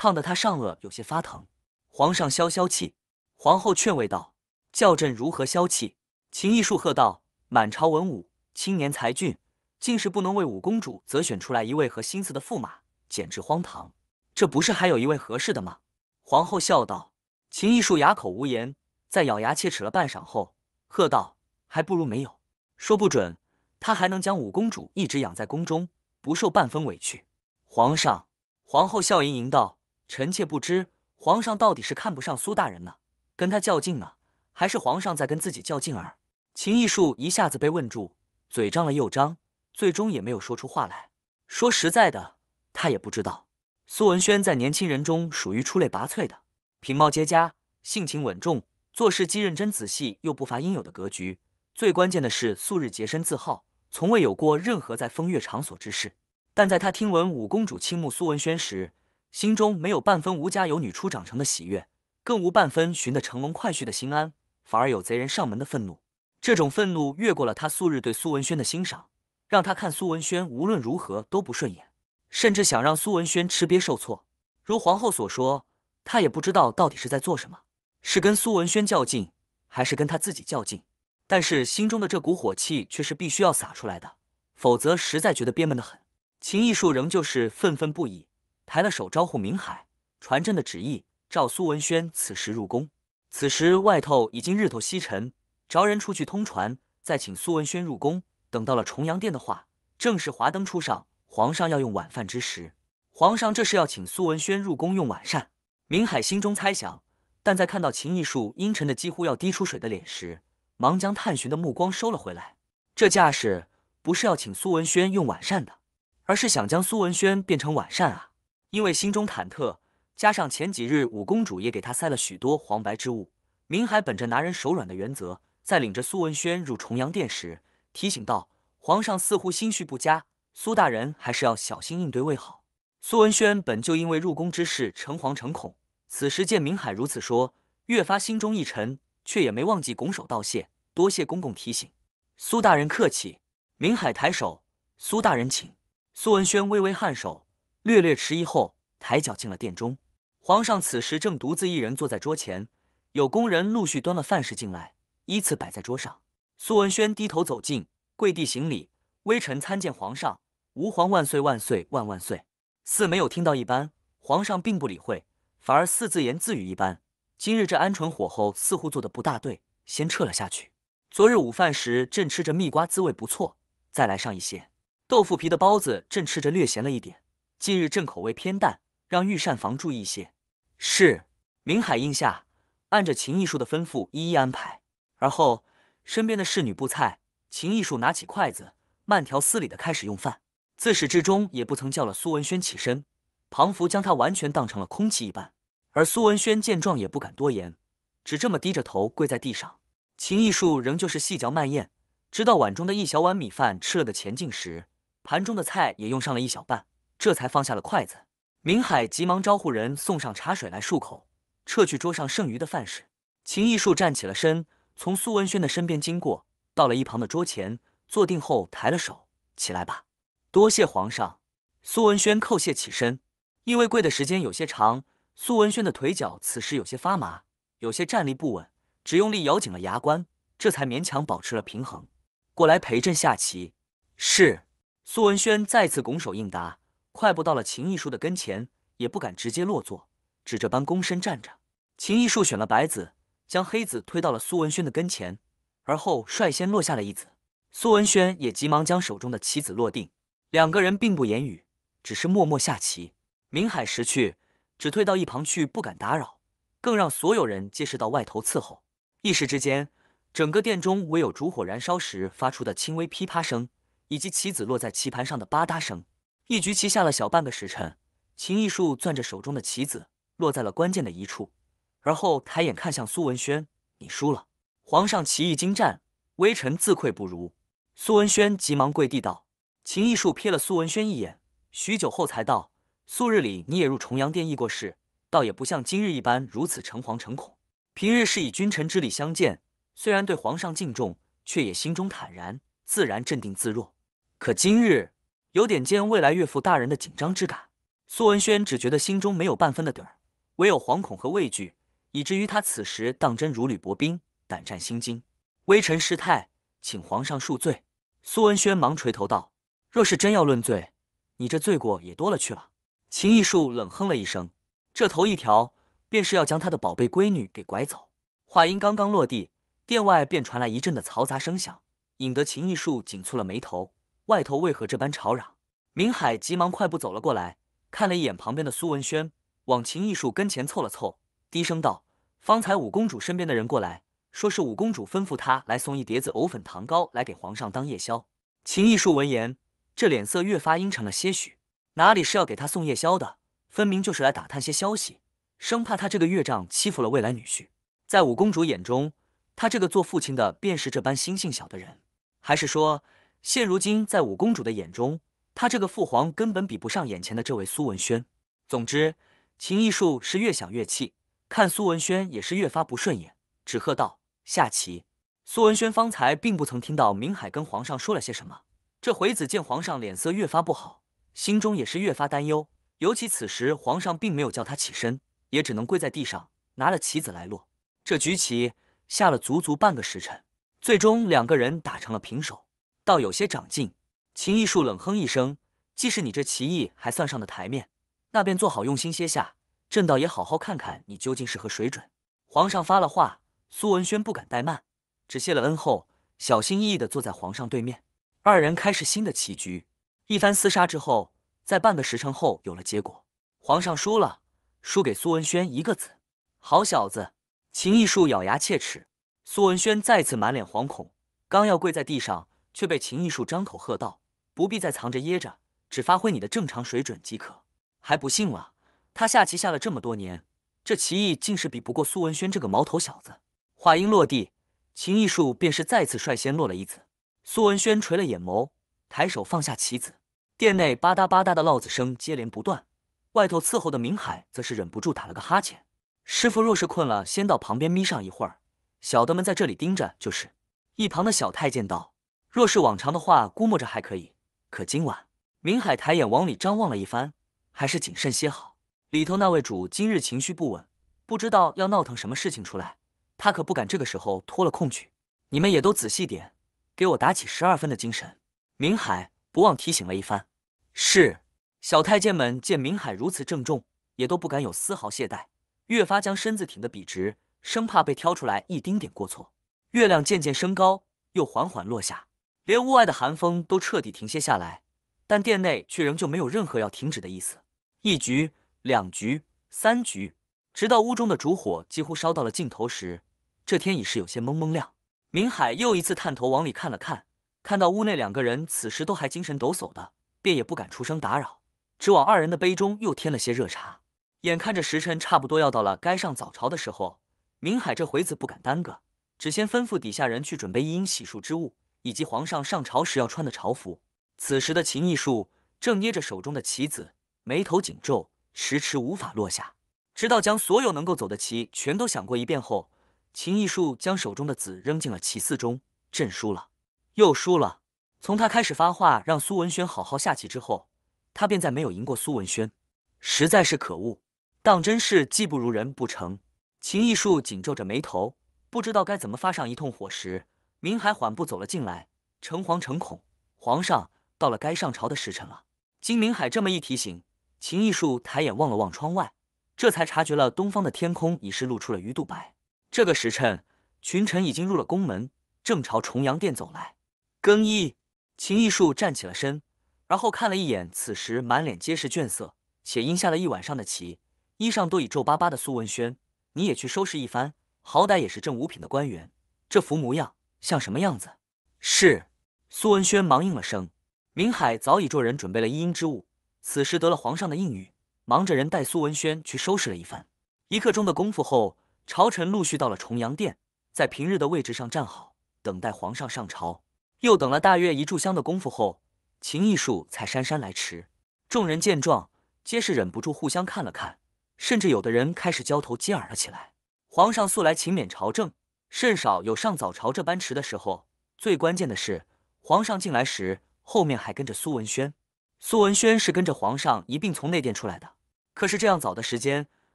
烫得他上颚有些发疼，皇上消消气。皇后劝慰道：“教朕如何消气？”秦艺术喝道：“满朝文武，青年才俊，竟是不能为五公主择选出来一位合心思的驸马，简直荒唐！这不是还有一位合适的吗？”皇后笑道。秦艺术哑口无言，在咬牙切齿了半晌后，喝道：“还不如没有！说不准他还能将五公主一直养在宫中，不受半分委屈。”皇上，皇后笑盈盈道。臣妾不知皇上到底是看不上苏大人呢，跟他较劲呢，还是皇上在跟自己较劲儿？秦艺术一下子被问住，嘴张了又张，最终也没有说出话来。说实在的，他也不知道。苏文轩在年轻人中属于出类拔萃的，品貌皆佳，性情稳重，做事既认真仔细，又不乏应有的格局。最关键的是，素日洁身自好，从未有过任何在风月场所之事。但在他听闻五公主倾慕苏文轩时，心中没有半分吴家有女初长成的喜悦，更无半分寻得乘龙快婿的心安，反而有贼人上门的愤怒。这种愤怒越过了他素日对苏文轩的欣赏，让他看苏文轩无论如何都不顺眼，甚至想让苏文轩吃瘪受挫。如皇后所说，他也不知道到底是在做什么，是跟苏文轩较劲，还是跟他自己较劲。但是心中的这股火气却是必须要撒出来的，否则实在觉得憋闷的很。秦艺术仍旧是愤愤不已。抬了手招呼明海，传朕的旨意，召苏文轩此时入宫。此时外头已经日头西沉，着人出去通传，再请苏文轩入宫。等到了重阳殿的话，正是华灯初上，皇上要用晚饭之时。皇上这是要请苏文轩入宫用晚膳。明海心中猜想，但在看到秦艺术阴沉的几乎要滴出水的脸时，忙将探寻的目光收了回来。这架势不是要请苏文轩用晚膳的，而是想将苏文轩变成晚膳啊。因为心中忐忑，加上前几日五公主也给他塞了许多黄白之物，明海本着拿人手软的原则，在领着苏文轩入重阳殿时，提醒道：“皇上似乎心绪不佳，苏大人还是要小心应对为好。”苏文轩本就因为入宫之事诚惶诚恐，此时见明海如此说，越发心中一沉，却也没忘记拱手道谢：“多谢公公提醒，苏大人客气。”明海抬手：“苏大人请。”苏文轩微微颔首。略略迟疑后，抬脚进了殿中。皇上此时正独自一人坐在桌前，有工人陆续端了饭食进来，依次摆在桌上。苏文轩低头走进，跪地行礼：“微臣参见皇上，吾皇万岁万岁万万岁。”似没有听到一般，皇上并不理会，反而似自言自语一般：“今日这鹌鹑火候似乎做的不大对，先撤了下去。昨日午饭时正吃着蜜瓜，滋味不错，再来上一些豆腐皮的包子。正吃着，略咸了一点。”近日朕口味偏淡，让御膳房注意些。是，明海应下，按着秦艺术的吩咐一一安排。而后身边的侍女布菜，秦艺术拿起筷子，慢条斯理的开始用饭，自始至终也不曾叫了苏文轩起身。庞福将他完全当成了空气一般，而苏文轩见状也不敢多言，只这么低着头跪在地上。秦艺术仍旧是细嚼慢咽，直到碗中的一小碗米饭吃了个前进时，盘中的菜也用上了一小半。这才放下了筷子，明海急忙招呼人送上茶水来漱口，撤去桌上剩余的饭食。秦艺术站起了身，从苏文轩的身边经过，到了一旁的桌前坐定后，抬了手：“起来吧，多谢皇上。”苏文轩叩谢起身，因为跪的时间有些长，苏文轩的腿脚此时有些发麻，有些站立不稳，只用力咬紧了牙关，这才勉强保持了平衡。过来陪朕下棋。是。苏文轩再次拱手应答。快步到了秦艺术的跟前，也不敢直接落座，只这般躬身站着。秦艺术选了白子，将黑子推到了苏文轩的跟前，而后率先落下了一子。苏文轩也急忙将手中的棋子落定。两个人并不言语，只是默默下棋。明海识趣，只退到一旁去，不敢打扰。更让所有人皆是到外头伺候。一时之间，整个殿中唯有烛火燃烧时发出的轻微噼啪声，以及棋子落在棋盘上的吧嗒声。一局棋下了小半个时辰，秦艺树攥着手中的棋子落在了关键的一处，而后抬眼看向苏文轩：“你输了。”皇上棋艺精湛，微臣自愧不如。苏文轩急忙跪地道：“秦艺树瞥了苏文轩一眼，许久后才道：‘素日里你也入重阳殿议过事，倒也不像今日一般如此诚惶诚恐。平日是以君臣之礼相见，虽然对皇上敬重，却也心中坦然，自然镇定自若。可今日……’”有点见未来岳父大人的紧张之感，苏文轩只觉得心中没有半分的底儿，唯有惶恐和畏惧，以至于他此时当真如履薄冰，胆战心惊。微臣失态，请皇上恕罪。苏文轩忙垂头道：“若是真要论罪，你这罪过也多了去了。”秦义树冷哼了一声，这头一条便是要将他的宝贝闺女给拐走。话音刚刚落地，殿外便传来一阵的嘈杂声响，引得秦义树紧蹙了眉头。外头为何这般吵嚷？明海急忙快步走了过来，看了一眼旁边的苏文轩，往秦艺术跟前凑了凑，低声道：“方才五公主身边的人过来说，是五公主吩咐他来送一碟子藕粉糖糕来给皇上当夜宵。”秦艺术闻言，这脸色越发阴沉了些许。哪里是要给他送夜宵的？分明就是来打探些消息，生怕他这个岳丈欺负了未来女婿。在五公主眼中，他这个做父亲的便是这般心性小的人，还是说？现如今，在五公主的眼中，他这个父皇根本比不上眼前的这位苏文轩。总之，秦艺术是越想越气，看苏文轩也是越发不顺眼，只喝道：“下棋。”苏文轩方才并不曾听到明海跟皇上说了些什么，这回子见皇上脸色越发不好，心中也是越发担忧。尤其此时皇上并没有叫他起身，也只能跪在地上拿了棋子来落。这局棋下了足足半个时辰，最终两个人打成了平手。倒有些长进。秦艺树冷哼一声：“既是你这棋艺还算上的台面，那便做好用心歇下。朕倒也好好看看你究竟是何水准。”皇上发了话，苏文轩不敢怠慢，只谢了恩后，小心翼翼地坐在皇上对面。二人开始新的棋局。一番厮杀之后，在半个时辰后有了结果。皇上输了，输给苏文轩一个子。好小子！秦艺树咬牙切齿。苏文轩再次满脸惶恐，刚要跪在地上。却被秦艺术张口喝道：“不必再藏着掖着，只发挥你的正常水准即可。”还不信了？他下棋下了这么多年，这棋艺竟是比不过苏文轩这个毛头小子。话音落地，秦艺术便是再次率先落了一子。苏文轩垂了眼眸，抬手放下棋子。殿内吧嗒吧嗒的落子声接连不断，外头伺候的明海则是忍不住打了个哈欠：“师傅若是困了，先到旁边眯上一会儿，小的们在这里盯着就是。”一旁的小太监道。若是往常的话，估摸着还可以。可今晚，明海抬眼往里张望了一番，还是谨慎些好。里头那位主今日情绪不稳，不知道要闹腾什么事情出来，他可不敢这个时候脱了空去。你们也都仔细点，给我打起十二分的精神。明海不忘提醒了一番。是。小太监们见明海如此郑重，也都不敢有丝毫懈怠，越发将身子挺得笔直，生怕被挑出来一丁点过错。月亮渐渐升高，又缓缓落下。连屋外的寒风都彻底停歇下来，但店内却仍旧没有任何要停止的意思。一局、两局、三局，直到屋中的烛火几乎烧到了尽头时，这天已是有些蒙蒙亮。明海又一次探头往里看了看，看到屋内两个人此时都还精神抖擞的，便也不敢出声打扰，只往二人的杯中又添了些热茶。眼看着时辰差不多要到了该上早朝的时候，明海这回子不敢耽搁，只先吩咐底下人去准备一应洗漱之物。以及皇上上朝时要穿的朝服。此时的秦艺术正捏着手中的棋子，眉头紧皱，迟迟无法落下。直到将所有能够走的棋全都想过一遍后，秦艺术将手中的子扔进了棋四中。朕输了，又输了。从他开始发话让苏文轩好好下棋之后，他便再没有赢过苏文轩，实在是可恶，当真是技不如人不成。秦艺术紧皱着眉头，不知道该怎么发上一通火时。明海缓步走了进来，诚惶诚恐。皇上，到了该上朝的时辰了。经明海这么一提醒，秦艺术抬眼望了望窗外，这才察觉了东方的天空已是露出了鱼肚白。这个时辰，群臣已经入了宫门，正朝重阳殿走来。更衣。秦艺术站起了身，而后看了一眼此时满脸皆是倦色，且因下了一晚上的棋，衣裳都已皱巴巴的苏文轩，你也去收拾一番，好歹也是正五品的官员，这副模样。像什么样子？是苏文轩忙应了声。明海早已着人准备了一应之物，此时得了皇上的应允，忙着人带苏文轩去收拾了一番。一刻钟的功夫后，朝臣陆续到了重阳殿，在平日的位置上站好，等待皇上上朝。又等了大约一炷香的功夫后，秦艺术才姗姗来迟。众人见状，皆是忍不住互相看了看，甚至有的人开始交头接耳了起来。皇上素来勤勉朝政。甚少有上早朝这般迟的时候。最关键的是，皇上进来时，后面还跟着苏文轩。苏文轩是跟着皇上一并从内殿出来的。可是这样早的时间，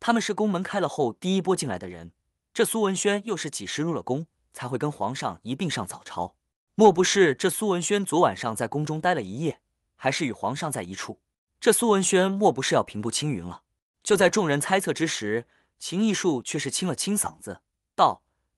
他们是宫门开了后第一波进来的人。这苏文轩又是几时入了宫，才会跟皇上一并上早朝？莫不是这苏文轩昨晚上在宫中待了一夜，还是与皇上在一处？这苏文轩莫不是要平步青云了？就在众人猜测之时，秦艺术却是清了清嗓子。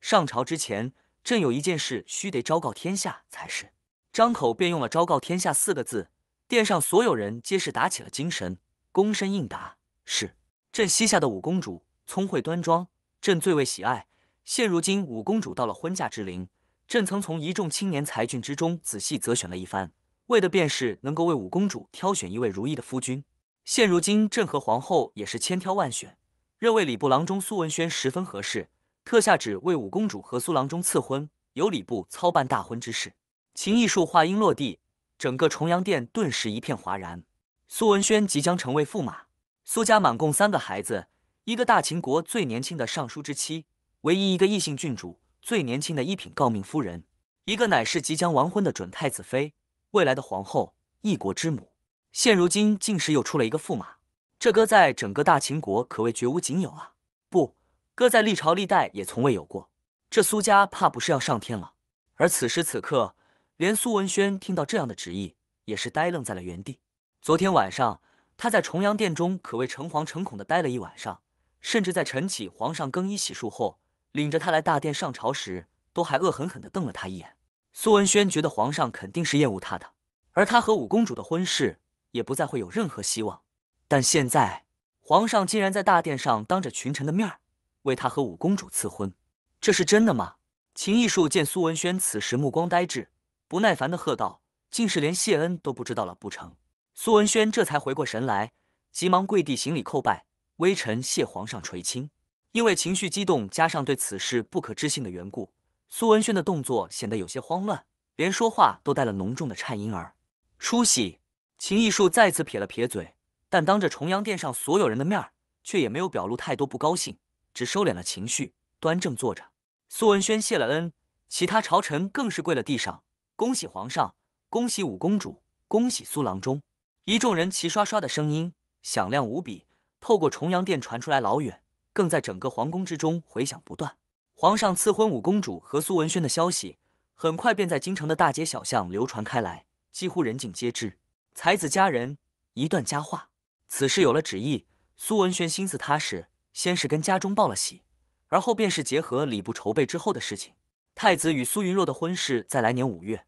上朝之前，朕有一件事须得昭告天下才是。张口便用了“昭告天下”四个字，殿上所有人皆是打起了精神，躬身应答：“是。”朕膝下的五公主聪慧端庄，朕最为喜爱。现如今五公主到了婚嫁之龄，朕曾从一众青年才俊之中仔细择选了一番，为的便是能够为五公主挑选一位如意的夫君。现如今，朕和皇后也是千挑万选，认为礼部郎中苏文轩十分合适。特下旨为五公主和苏郎中赐婚，由礼部操办大婚之事。秦艺术话音落地，整个重阳殿顿时一片哗然。苏文轩即将成为驸马。苏家满共三个孩子：一个大秦国最年轻的尚书之妻，唯一一个异姓郡主，最年轻的一品诰命夫人；一个乃是即将完婚的准太子妃，未来的皇后，一国之母。现如今，竟是又出了一个驸马，这搁在整个大秦国可谓绝无仅有啊！搁在历朝历代也从未有过，这苏家怕不是要上天了。而此时此刻，连苏文轩听到这样的旨意，也是呆愣在了原地。昨天晚上，他在重阳殿中可谓诚惶诚恐地待了一晚上，甚至在晨起，皇上更衣洗漱后，领着他来大殿上朝时，都还恶狠狠地瞪了他一眼。苏文轩觉得皇上肯定是厌恶他的，而他和五公主的婚事也不再会有任何希望。但现在，皇上竟然在大殿上当着群臣的面儿。为他和五公主赐婚，这是真的吗？秦艺术见苏文轩此时目光呆滞，不耐烦的喝道：“竟是连谢恩都不知道了不成？”苏文轩这才回过神来，急忙跪地行礼叩拜：“微臣谢皇上垂青。”因为情绪激动，加上对此事不可置信的缘故，苏文轩的动作显得有些慌乱，连说话都带了浓重的颤音儿。出息！秦艺术再次撇了撇嘴，但当着重阳殿上所有人的面，却也没有表露太多不高兴。只收敛了情绪，端正坐着。苏文轩谢了恩，其他朝臣更是跪了地上，恭喜皇上，恭喜五公主，恭喜苏郎中。一众人齐刷刷的声音响亮无比，透过重阳殿传出来老远，更在整个皇宫之中回响不断。皇上赐婚五公主和苏文轩的消息，很快便在京城的大街小巷流传开来，几乎人尽皆知。才子佳人，一段佳话。此事有了旨意，苏文轩心思踏实。先是跟家中报了喜，而后便是结合礼部筹备之后的事情。太子与苏云若的婚事在来年五月，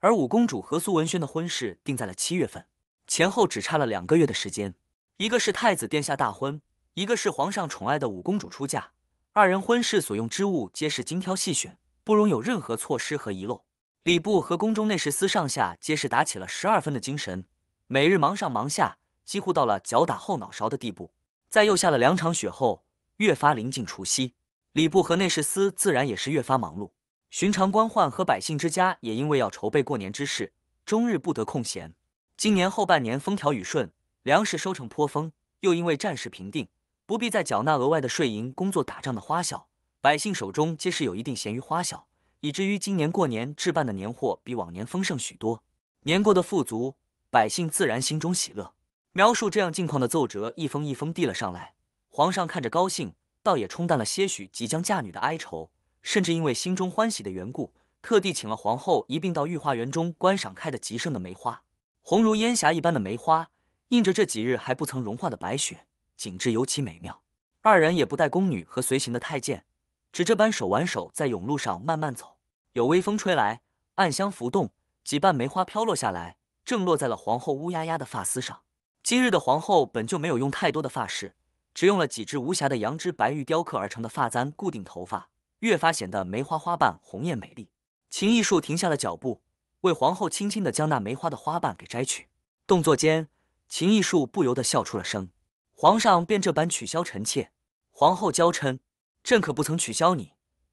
而五公主和苏文轩的婚事定在了七月份，前后只差了两个月的时间。一个是太子殿下大婚，一个是皇上宠爱的五公主出嫁。二人婚事所用之物皆是精挑细选，不容有任何错失和遗漏。礼部和宫中内侍司上下皆是打起了十二分的精神，每日忙上忙下，几乎到了脚打后脑勺的地步。在又下了两场雪后，越发临近除夕，礼部和内侍司自然也是越发忙碌。寻常官宦和百姓之家也因为要筹备过年之事，终日不得空闲。今年后半年风调雨顺，粮食收成颇丰，又因为战事平定，不必再缴纳额外的税银，工作打仗的花销，百姓手中皆是有一定闲余花销，以至于今年过年置办的年货比往年丰盛许多，年过得富足，百姓自然心中喜乐。描述这样近况的奏折一封一封递了上来，皇上看着高兴，倒也冲淡了些许即将嫁女的哀愁，甚至因为心中欢喜的缘故，特地请了皇后一并到御花园中观赏开的极盛的梅花。红如烟霞一般的梅花，映着这几日还不曾融化的白雪，景致尤其美妙。二人也不带宫女和随行的太监，只这般手挽手在甬路上慢慢走。有微风吹来，暗香浮动，几瓣梅花飘落下来，正落在了皇后乌压压的发丝上。今日的皇后本就没有用太多的发饰，只用了几支无瑕的羊脂白玉雕刻而成的发簪固定头发，越发显得梅花花瓣红艳美丽。秦艺术停下了脚步，为皇后轻轻地将那梅花的花瓣给摘去，动作间，秦艺术不由得笑出了声。皇上便这般取消臣妾？皇后娇嗔：“朕可不曾取消你，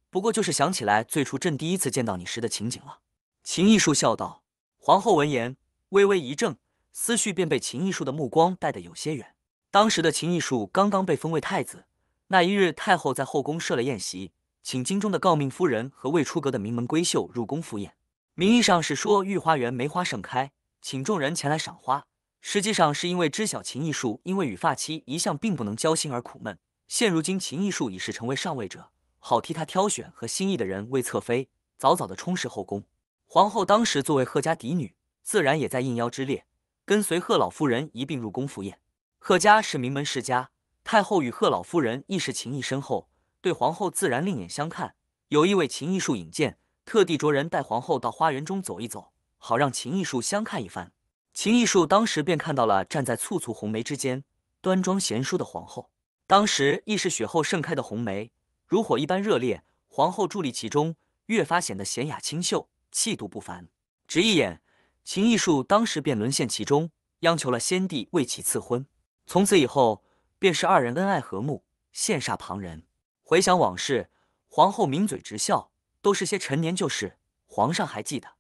不过就是想起来最初朕第一次见到你时的情景了。”秦艺术笑道。皇后闻言微微一怔。思绪便被秦艺术的目光带得有些远。当时的秦艺术刚刚被封为太子，那一日，太后在后宫设了宴席，请京中的诰命夫人和未出阁的名门闺秀入宫赴宴。名义上是说御花园梅花盛开，请众人前来赏花，实际上是因为知晓秦艺术因为与发妻一向并不能交心而苦闷。现如今，秦艺术已是成为上位者，好替他挑选和心意的人为侧妃，早早的充实后宫。皇后当时作为贺家嫡女，自然也在应邀之列。跟随贺老夫人一并入宫赴宴。贺家是名门世家，太后与贺老夫人亦是情谊深厚，对皇后自然另眼相看，有意为秦艺术引荐，特地着人带皇后到花园中走一走，好让秦艺术相看一番。秦艺术当时便看到了站在簇簇红梅之间，端庄贤淑的皇后。当时亦是雪后盛开的红梅，如火一般热烈，皇后伫立其中，越发显得娴雅清秀，气度不凡，只一眼。秦艺术当时便沦陷其中，央求了先帝为其赐婚。从此以后，便是二人恩爱和睦，羡煞旁人。回想往事，皇后抿嘴直笑，都是些陈年旧事。皇上还记得？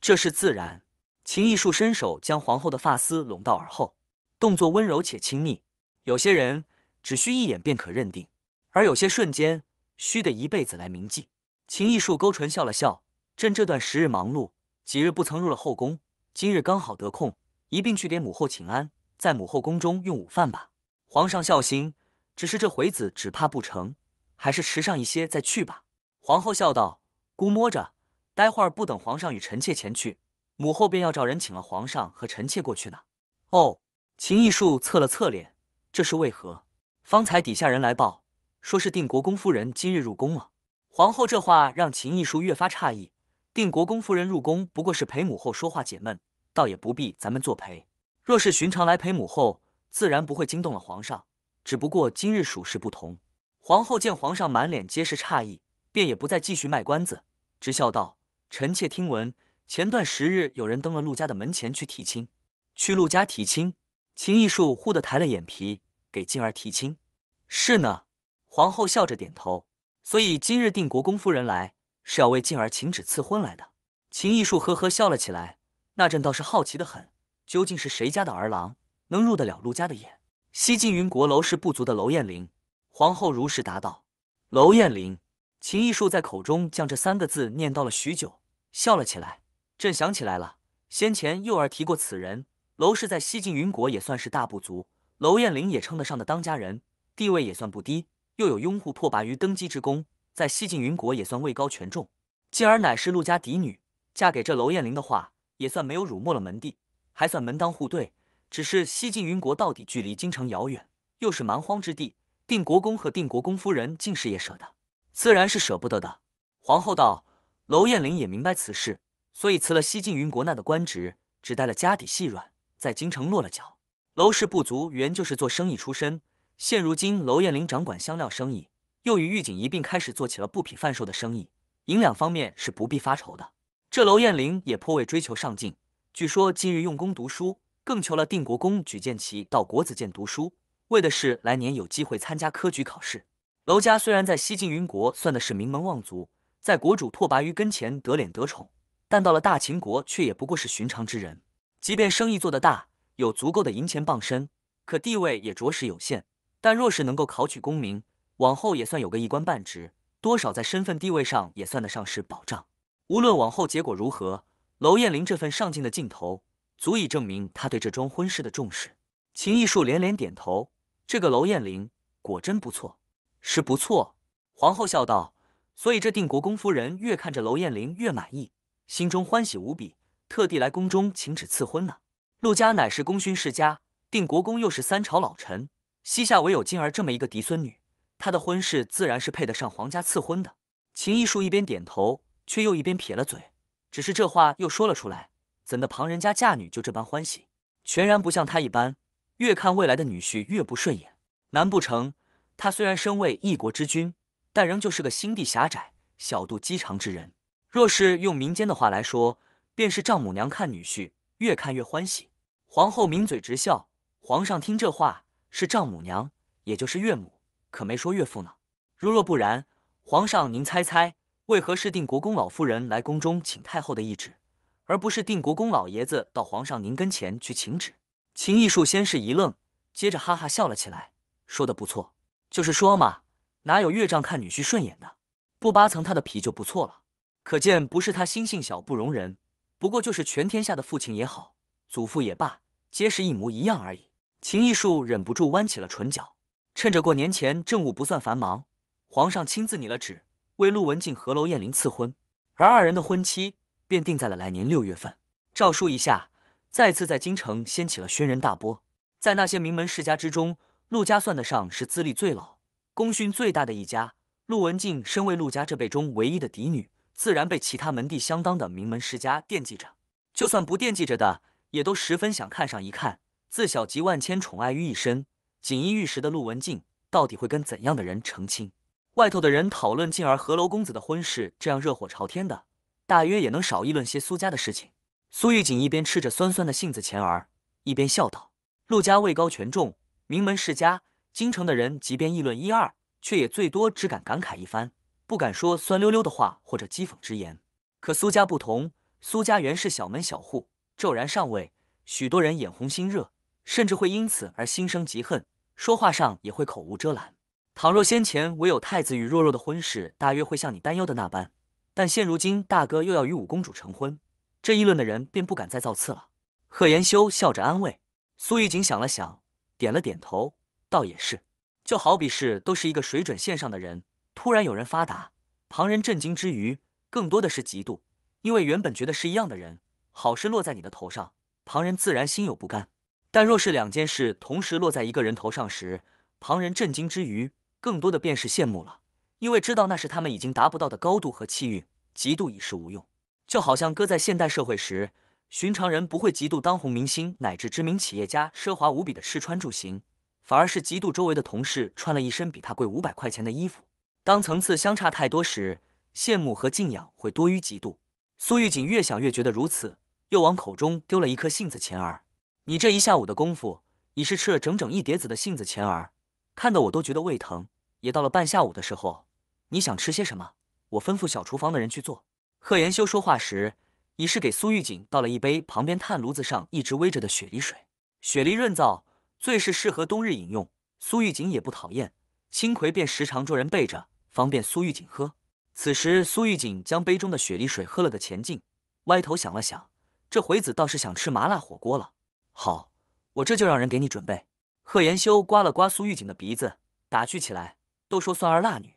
这是自然。秦艺术伸手将皇后的发丝拢到耳后，动作温柔且亲昵。有些人只需一眼便可认定，而有些瞬间需得一辈子来铭记。秦艺树勾唇笑了笑：“朕这段时日忙碌，几日不曾入了后宫。”今日刚好得空，一并去给母后请安，在母后宫中用午饭吧。皇上孝心，只是这回子只怕不成，还是迟上一些再去吧。皇后笑道：“估摸着，待会儿不等皇上与臣妾前去，母后便要找人请了皇上和臣妾过去呢。”哦，秦艺树侧了侧脸，这是为何？方才底下人来报，说是定国公夫人今日入宫了。皇后这话让秦艺树越发诧异。定国公夫人入宫，不过是陪母后说话解闷，倒也不必咱们作陪。若是寻常来陪母后，自然不会惊动了皇上。只不过今日属实不同。皇后见皇上满脸皆是诧异，便也不再继续卖关子，只笑道：“臣妾听闻前段时日有人登了陆家的门前去提亲，去陆家提亲。”秦艺树忽地抬了眼皮，给静儿提亲。是呢，皇后笑着点头。所以今日定国公夫人来。是要为静儿请旨赐婚来的。秦艺树呵呵笑了起来。那朕倒是好奇得很，究竟是谁家的儿郎能入得了陆家的眼？西晋云国楼氏部族的楼艳玲，皇后如实答道。楼艳玲。”秦艺树在口中将这三个字念叨了许久，笑了起来。朕想起来了，先前幼儿提过此人。楼氏在西晋云国也算是大部族，楼艳玲也称得上的当家人，地位也算不低，又有拥护拓跋于登基之功。在西晋云国也算位高权重，继而乃是陆家嫡女，嫁给这娄艳玲的话，也算没有辱没了门第，还算门当户对。只是西晋云国到底距离京城遥远，又是蛮荒之地，定国公和定国公夫人竟是也舍得，自然是舍不得的。皇后道：“娄艳玲也明白此事，所以辞了西晋云国那的官职，只带了家底细软，在京城落了脚。娄氏部族原就是做生意出身，现如今娄艳玲掌管香料生意。”又与狱警一并开始做起了布匹贩售的生意，银两方面是不必发愁的。这娄艳玲也颇为追求上进，据说近日用功读书，更求了定国公举荐其到国子监读书，为的是来年有机会参加科举考试。娄家虽然在西晋云国算的是名门望族，在国主拓跋余跟前得脸得宠，但到了大秦国却也不过是寻常之人。即便生意做得大，有足够的银钱傍身，可地位也着实有限。但若是能够考取功名，往后也算有个一官半职，多少在身份地位上也算得上是保障。无论往后结果如何，娄艳玲这份上进的劲头，足以证明她对这桩婚事的重视。秦艺树连连点头，这个娄艳玲果真不错，是不错。皇后笑道：“所以这定国公夫人越看着娄艳玲越满意，心中欢喜无比，特地来宫中请旨赐婚呢。陆家乃是功勋世家，定国公又是三朝老臣，膝下唯有静儿这么一个嫡孙女。”他的婚事自然是配得上皇家赐婚的。秦艺树一边点头，却又一边撇了嘴。只是这话又说了出来，怎的旁人家嫁女就这般欢喜，全然不像他一般？越看未来的女婿越不顺眼。难不成他虽然身为一国之君，但仍旧是个心地狭窄、小肚鸡肠之人？若是用民间的话来说，便是丈母娘看女婿越看越欢喜。皇后抿嘴直笑。皇上听这话，是丈母娘，也就是岳母。可没说岳父呢。如若不然，皇上您猜猜，为何是定国公老夫人来宫中请太后的懿旨，而不是定国公老爷子到皇上您跟前去请旨？秦艺树先是一愣，接着哈哈笑了起来，说的不错，就是说嘛，哪有岳丈看女婿顺眼的，不扒层他的皮就不错了。可见不是他心性小不容人，不过就是全天下的父亲也好，祖父也罢，皆是一模一样而已。秦艺树忍不住弯起了唇角。趁着过年前政务不算繁忙，皇上亲自拟了旨，为陆文静和娄艳玲赐婚，而二人的婚期便定在了来年六月份。诏书一下，再次在京城掀起了轩然大波。在那些名门世家之中，陆家算得上是资历最老、功勋最大的一家。陆文静身为陆家这辈中唯一的嫡女，自然被其他门第相当的名门世家惦记着。就算不惦记着的，也都十分想看上一看。自小集万千宠爱于一身。锦衣玉食的陆文静到底会跟怎样的人成亲？外头的人讨论静儿和楼公子的婚事，这样热火朝天的，大约也能少议论些苏家的事情。苏玉锦一边吃着酸酸的杏子钱儿，一边笑道：“陆家位高权重，名门世家，京城的人即便议论一二，却也最多只敢感慨一番，不敢说酸溜溜的话或者讥讽之言。可苏家不同，苏家原是小门小户，骤然上位，许多人眼红心热。”甚至会因此而心生嫉恨，说话上也会口无遮拦。倘若先前唯有太子与若若的婚事，大约会像你担忧的那般；但现如今大哥又要与五公主成婚，这议论的人便不敢再造次了。贺延修笑着安慰苏玉锦，想了想，点了点头，倒也是。就好比是都是一个水准线上的人，突然有人发达，旁人震惊之余，更多的是嫉妒，因为原本觉得是一样的人，好事落在你的头上，旁人自然心有不甘。但若是两件事同时落在一个人头上时，旁人震惊之余，更多的便是羡慕了，因为知道那是他们已经达不到的高度和气运，嫉妒已是无用。就好像搁在现代社会时，寻常人不会嫉妒当红明星乃至知名企业家奢华无比的吃穿住行，反而是嫉妒周围的同事穿了一身比他贵五百块钱的衣服。当层次相差太多时，羡慕和敬仰会多于嫉妒。苏玉锦越想越觉得如此，又往口中丢了一颗杏子钱儿。你这一下午的功夫，已是吃了整整一碟子的杏子钱儿，看得我都觉得胃疼。也到了半下午的时候，你想吃些什么？我吩咐小厨房的人去做。贺延修说话时，已是给苏玉锦倒了一杯旁边炭炉子上一直煨着的雪梨水，雪梨润燥，最是适合冬日饮用。苏玉锦也不讨厌，青葵便时常捉人备着，方便苏玉锦喝。此时苏玉锦将杯中的雪梨水喝了个前进，歪头想了想，这回子倒是想吃麻辣火锅了。好，我这就让人给你准备。贺延修刮了刮苏玉锦的鼻子，打趣起来：“都说酸儿辣女，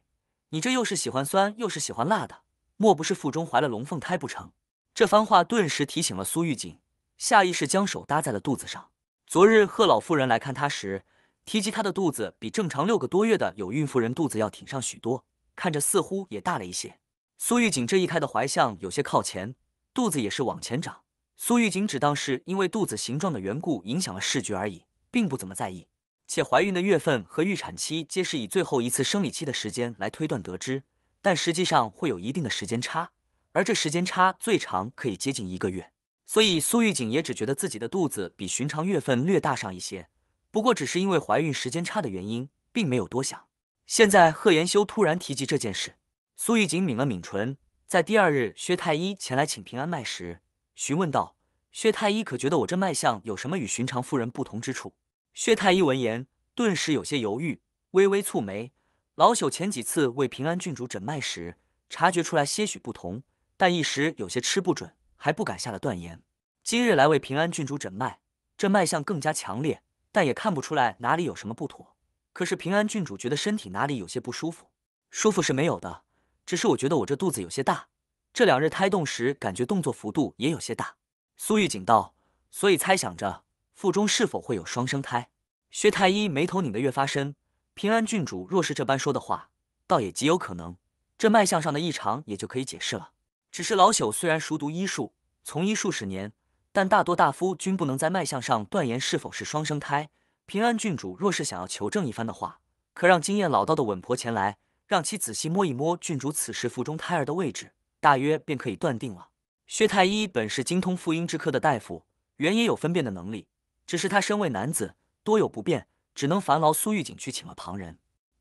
你这又是喜欢酸又是喜欢辣的，莫不是腹中怀了龙凤胎不成？”这番话顿时提醒了苏玉锦，下意识将手搭在了肚子上。昨日贺老夫人来看她时，提及她的肚子比正常六个多月的有孕妇人肚子要挺上许多，看着似乎也大了一些。苏玉锦这一胎的怀相有些靠前，肚子也是往前长。苏玉锦只当是因为肚子形状的缘故影响了视觉而已，并不怎么在意。且怀孕的月份和预产期皆是以最后一次生理期的时间来推断得知，但实际上会有一定的时间差，而这时间差最长可以接近一个月。所以苏玉锦也只觉得自己的肚子比寻常月份略大上一些，不过只是因为怀孕时间差的原因，并没有多想。现在贺延修突然提及这件事，苏玉锦抿了抿唇。在第二日薛太医前来请平安脉时。询问道：“薛太医，可觉得我这脉象有什么与寻常妇人不同之处？”薛太医闻言，顿时有些犹豫，微微蹙眉。老朽前几次为平安郡主诊脉时，察觉出来些许不同，但一时有些吃不准，还不敢下了断言。今日来为平安郡主诊脉，这脉象更加强烈，但也看不出来哪里有什么不妥。可是平安郡主觉得身体哪里有些不舒服？舒服是没有的，只是我觉得我这肚子有些大。这两日胎动时，感觉动作幅度也有些大。苏玉警道：“所以猜想着腹中是否会有双生胎。”薛太医眉头拧得越发深。平安郡主若是这般说的话，倒也极有可能。这脉象上的异常也就可以解释了。只是老朽虽然熟读医术，从医数十年，但大多大夫均不能在脉象上断言是否是双生胎。平安郡主若是想要求证一番的话，可让经验老道的稳婆前来，让其仔细摸一摸郡主此时腹中胎儿的位置。大约便可以断定了。薛太医本是精通妇婴之科的大夫，原也有分辨的能力，只是他身为男子，多有不便，只能烦劳苏玉锦去请了旁人。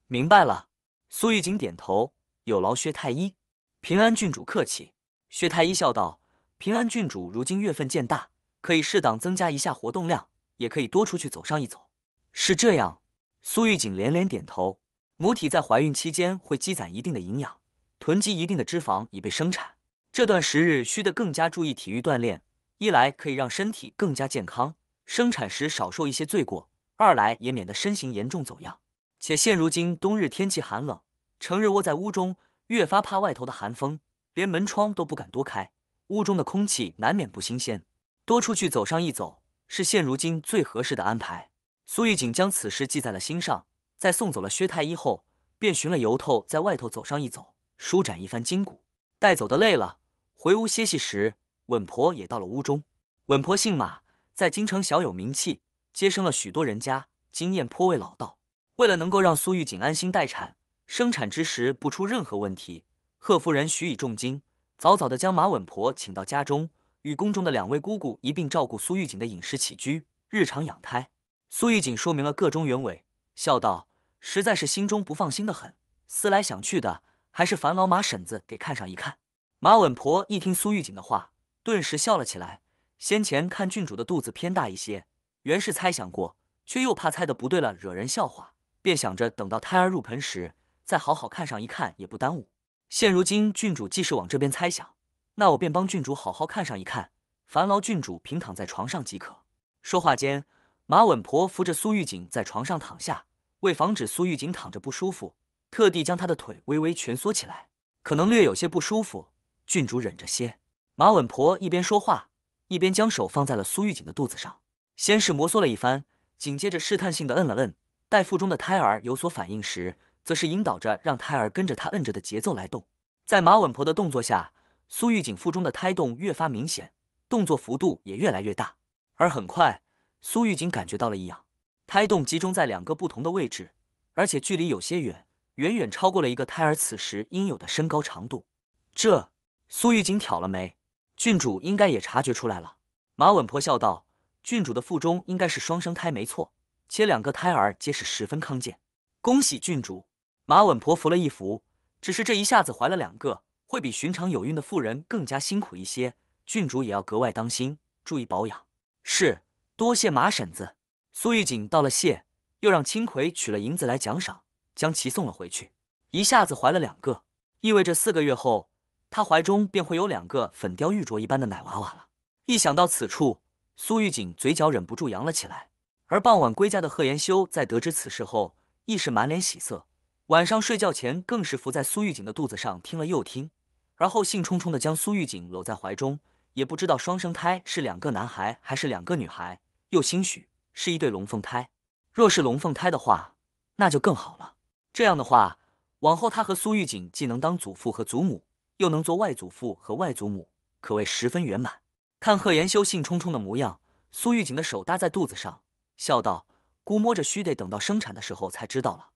明白了。苏玉锦点头，有劳薛太医。平安郡主客气。薛太医笑道：“平安郡主如今月份渐大，可以适当增加一下活动量，也可以多出去走上一走。”是这样。苏玉锦连连点头。母体在怀孕期间会积攒一定的营养。囤积一定的脂肪以备生产，这段时日需得更加注意体育锻炼，一来可以让身体更加健康，生产时少受一些罪过；二来也免得身形严重走样。且现如今冬日天气寒冷，成日窝在屋中，越发怕外头的寒风，连门窗都不敢多开，屋中的空气难免不新鲜。多出去走上一走，是现如今最合适的安排。苏玉锦将此事记在了心上，在送走了薛太医后，便寻了由头在外头走上一走。舒展一番筋骨，带走的累了，回屋歇息时，稳婆也到了屋中。稳婆姓马，在京城小有名气，接生了许多人家，经验颇为老道。为了能够让苏玉锦安心待产，生产之时不出任何问题，贺夫人许以重金，早早的将马稳婆请到家中，与宫中的两位姑姑一并照顾苏玉锦的饮食起居、日常养胎。苏玉锦说明了各中原委，笑道：“实在是心中不放心的很，思来想去的。”还是烦劳马婶子给看上一看。马稳婆一听苏玉锦的话，顿时笑了起来。先前看郡主的肚子偏大一些，原是猜想过，却又怕猜的不对了惹人笑话，便想着等到胎儿入盆时再好好看上一看，也不耽误。现如今郡主既是往这边猜想，那我便帮郡主好好看上一看，烦劳郡主平躺在床上即可。说话间，马稳婆扶着苏玉锦在床上躺下，为防止苏玉锦躺着不舒服。特地将她的腿微微蜷缩起来，可能略有些不舒服。郡主忍着些。马稳婆一边说话，一边将手放在了苏玉锦的肚子上，先是摩挲了一番，紧接着试探性的摁了摁。待腹中的胎儿有所反应时，则是引导着让胎儿跟着他摁着的节奏来动。在马稳婆的动作下，苏玉锦腹中的胎动越发明显，动作幅度也越来越大。而很快，苏玉锦感觉到了异样，胎动集中在两个不同的位置，而且距离有些远。远远超过了一个胎儿此时应有的身高长度，这苏玉锦挑了眉，郡主应该也察觉出来了。马稳婆笑道：“郡主的腹中应该是双生胎，没错，且两个胎儿皆是十分康健，恭喜郡主。”马稳婆扶了一扶，只是这一下子怀了两个，会比寻常有孕的妇人更加辛苦一些，郡主也要格外当心，注意保养。是，多谢马婶子。苏玉锦道了谢，又让青葵取了银子来奖赏。将其送了回去，一下子怀了两个，意味着四个月后，他怀中便会有两个粉雕玉琢一般的奶娃娃了。一想到此处，苏玉锦嘴角忍不住扬了起来。而傍晚归家的贺延修在得知此事后，亦是满脸喜色，晚上睡觉前更是伏在苏玉锦的肚子上听了又听，而后兴冲冲地将苏玉锦搂在怀中，也不知道双生胎是两个男孩还是两个女孩，又兴许是一对龙凤胎。若是龙凤胎的话，那就更好了。这样的话，往后他和苏玉锦既能当祖父和祖母，又能做外祖父和外祖母，可谓十分圆满。看贺延修兴冲冲的模样，苏玉锦的手搭在肚子上，笑道：“估摸着需得等到生产的时候才知道了。”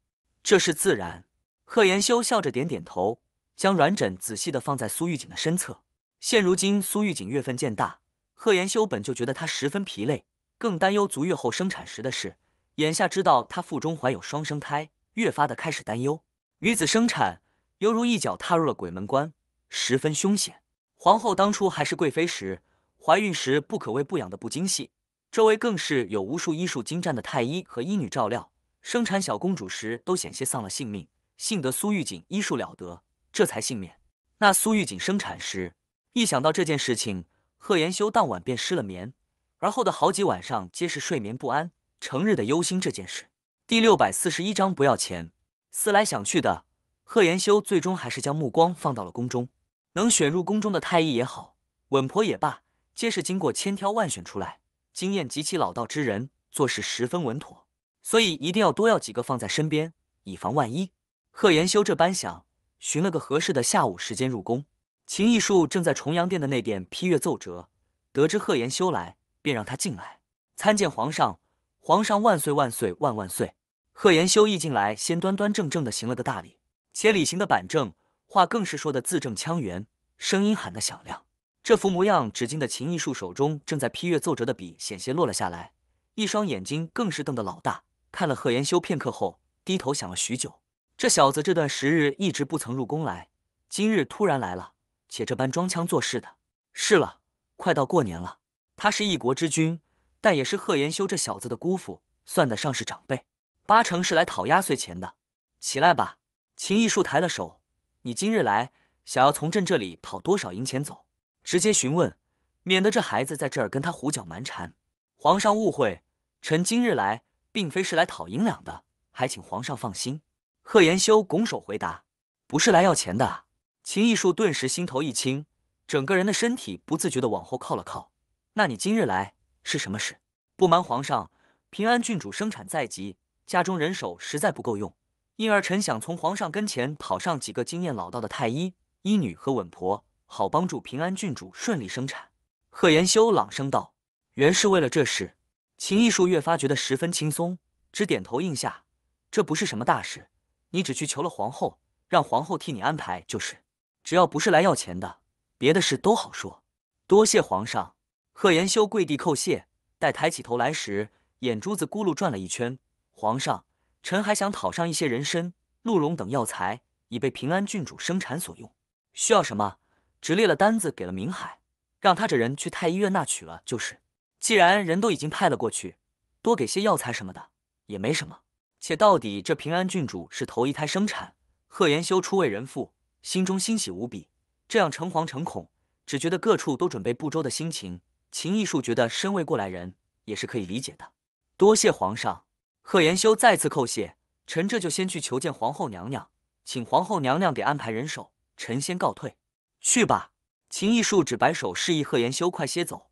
这是自然。贺延修笑着点点头，将软枕仔细的放在苏玉锦的身侧。现如今苏玉锦月份渐大，贺延修本就觉得她十分疲累，更担忧足月后生产时的事。眼下知道她腹中怀有双生胎。越发的开始担忧，女子生产犹如一脚踏入了鬼门关，十分凶险。皇后当初还是贵妃时，怀孕时不可谓不养的不精细，周围更是有无数医术精湛的太医和医女照料。生产小公主时都险些丧了性命，幸得苏玉锦医术了得，这才幸免。那苏玉锦生产时，一想到这件事情，贺延修当晚便失了眠，而后的好几晚上皆是睡眠不安，成日的忧心这件事。第六百四十一章不要钱。思来想去的，贺延修最终还是将目光放到了宫中。能选入宫中的太医也好，稳婆也罢，皆是经过千挑万选出来，经验极其老道之人，做事十分稳妥，所以一定要多要几个放在身边，以防万一。贺延修这般想，寻了个合适的下午时间入宫。秦艺术正在重阳殿的内殿批阅奏折，得知贺延修来，便让他进来，参见皇上。皇上万岁万岁万万岁！贺延修一进来，先端端正正的行了个大礼，且礼行的板正，话更是说的字正腔圆，声音喊得响亮。这副模样，只惊得秦艺术手中正在批阅奏折的笔险些落了下来，一双眼睛更是瞪得老大。看了贺延修片刻后，低头想了许久。这小子这段时日一直不曾入宫来，今日突然来了，且这般装腔作势的。是了，快到过年了，他是一国之君。但也是贺延修这小子的姑父，算得上是长辈，八成是来讨压岁钱的。起来吧，秦义树抬了手，你今日来想要从朕这里讨多少银钱走？直接询问，免得这孩子在这儿跟他胡搅蛮缠。皇上误会，臣今日来并非是来讨银两的，还请皇上放心。贺延修拱手回答，不是来要钱的。秦义树顿时心头一轻，整个人的身体不自觉地往后靠了靠。那你今日来？是什么事？不瞒皇上，平安郡主生产在即，家中人手实在不够用，因而臣想从皇上跟前讨上几个经验老道的太医、医女和稳婆，好帮助平安郡主顺利生产。贺延修朗声道：“原是为了这事。”秦艺术越发觉得十分轻松，只点头应下：“这不是什么大事，你只去求了皇后，让皇后替你安排就是。只要不是来要钱的，别的事都好说。多谢皇上。”贺延修跪地叩谢，待抬起头来时，眼珠子咕噜转了一圈。皇上，臣还想讨上一些人参、鹿茸等药材，以备平安郡主生产所用。需要什么？只列了单子给了明海，让他这人去太医院那取了就是。既然人都已经派了过去，多给些药材什么的也没什么。且到底这平安郡主是头一胎生产，贺延修初为人父，心中欣喜无比，这样诚惶诚恐，只觉得各处都准备不周的心情。秦艺术觉得身为过来人也是可以理解的，多谢皇上。贺延修再次叩谢，臣这就先去求见皇后娘娘，请皇后娘娘给安排人手，臣先告退。去吧。秦艺树只摆手示意贺延修快些走，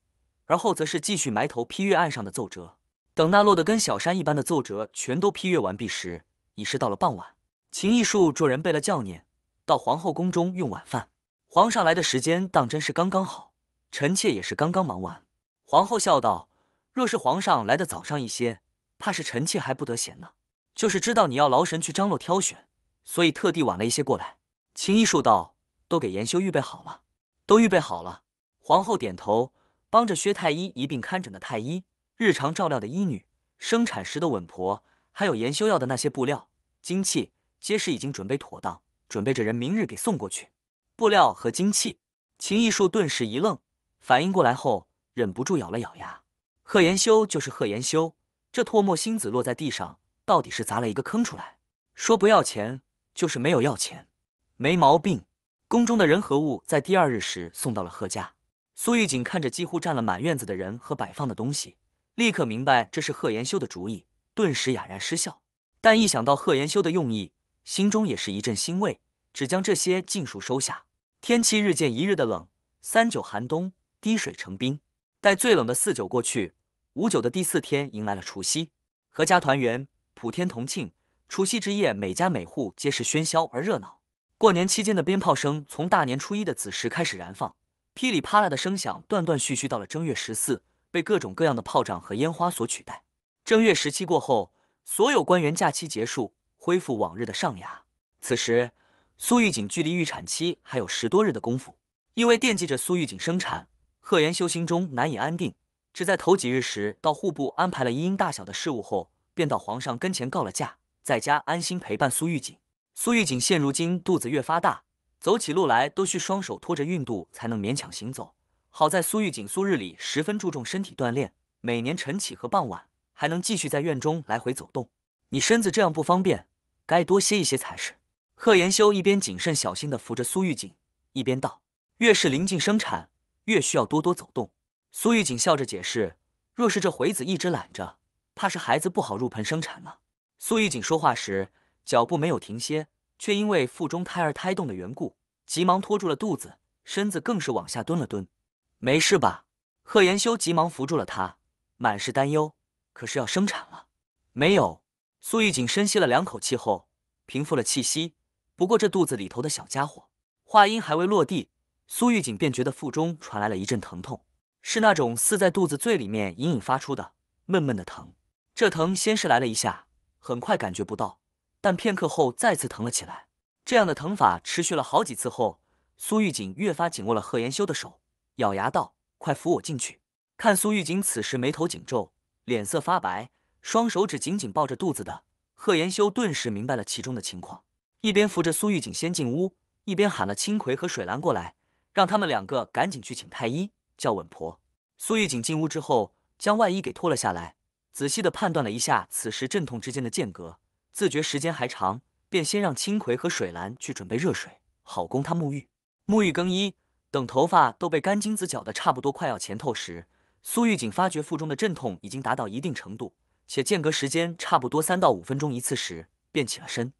而后则是继续埋头批阅案上的奏折。等那落得跟小山一般的奏折全都批阅完毕时，已是到了傍晚。秦艺树着人备了轿辇，到皇后宫中用晚饭。皇上来的时间当真是刚刚好。臣妾也是刚刚忙完，皇后笑道：“若是皇上来的早上一些，怕是臣妾还不得闲呢。就是知道你要劳神去张罗挑选，所以特地晚了一些过来。”秦艺树道：“都给严修预备好了，都预备好了。”皇后点头，帮着薛太医一并看诊的太医、日常照料的医女、生产时的稳婆，还有严修要的那些布料、精器，皆是已经准备妥当，准备着人明日给送过去。布料和精器，秦艺树顿时一愣。反应过来后，忍不住咬了咬牙。贺延修就是贺延修，这唾沫星子落在地上，到底是砸了一个坑出来。说不要钱，就是没有要钱，没毛病。宫中的人和物在第二日时送到了贺家。苏玉锦看着几乎占了满院子的人和摆放的东西，立刻明白这是贺延修的主意，顿时哑然失笑。但一想到贺延修的用意，心中也是一阵欣慰，只将这些尽数收下。天气日渐一日的冷，三九寒冬。滴水成冰。待最冷的四九过去，五九的第四天迎来了除夕，阖家团圆，普天同庆。除夕之夜，每家每户皆是喧嚣而热闹。过年期间的鞭炮声从大年初一的子时开始燃放，噼里啪啦的声响断断续续，到了正月十四，被各种各样的炮仗和烟花所取代。正月十七过后，所有官员假期结束，恢复往日的上牙。此时，苏玉锦距离预产期还有十多日的功夫，因为惦记着苏玉锦生产。贺延修心中难以安定，只在头几日时到户部安排了一应大小的事务后，便到皇上跟前告了假，在家安心陪伴苏玉锦。苏玉锦现如今肚子越发大，走起路来都需双手托着孕肚才能勉强行走。好在苏玉锦苏日里十分注重身体锻炼，每年晨起和傍晚还能继续在院中来回走动。你身子这样不方便，该多歇一歇才是。贺延修一边谨慎小心地扶着苏玉锦，一边道：“越是临近生产。”越需要多多走动。苏玉锦笑着解释：“若是这回子一直懒着，怕是孩子不好入盆生产了。”苏玉锦说话时脚步没有停歇，却因为腹中胎儿胎动的缘故，急忙拖住了肚子，身子更是往下蹲了蹲。“没事吧？”贺延修急忙扶住了他，满是担忧。可是要生产了？没有。苏玉锦深吸了两口气后，平复了气息。不过这肚子里头的小家伙……话音还未落地。苏玉锦便觉得腹中传来了一阵疼痛，是那种似在肚子最里面隐隐发出的闷闷的疼。这疼先是来了一下，很快感觉不到，但片刻后再次疼了起来。这样的疼法持续了好几次后，苏玉锦越发紧握了贺延修的手，咬牙道：“快扶我进去！”看苏玉锦此时眉头紧皱，脸色发白，双手指紧紧抱着肚子的贺延修顿时明白了其中的情况，一边扶着苏玉锦先进屋，一边喊了青葵和水兰过来。让他们两个赶紧去请太医，叫稳婆。苏玉锦进屋之后，将外衣给脱了下来，仔细的判断了一下此时阵痛之间的间隔，自觉时间还长，便先让青葵和水兰去准备热水，好供他沐浴、沐浴、更衣。等头发都被干金子搅得差不多快要前透时，苏玉锦发觉腹中的阵痛已经达到一定程度，且间隔时间差不多三到五分钟一次时，便起了身，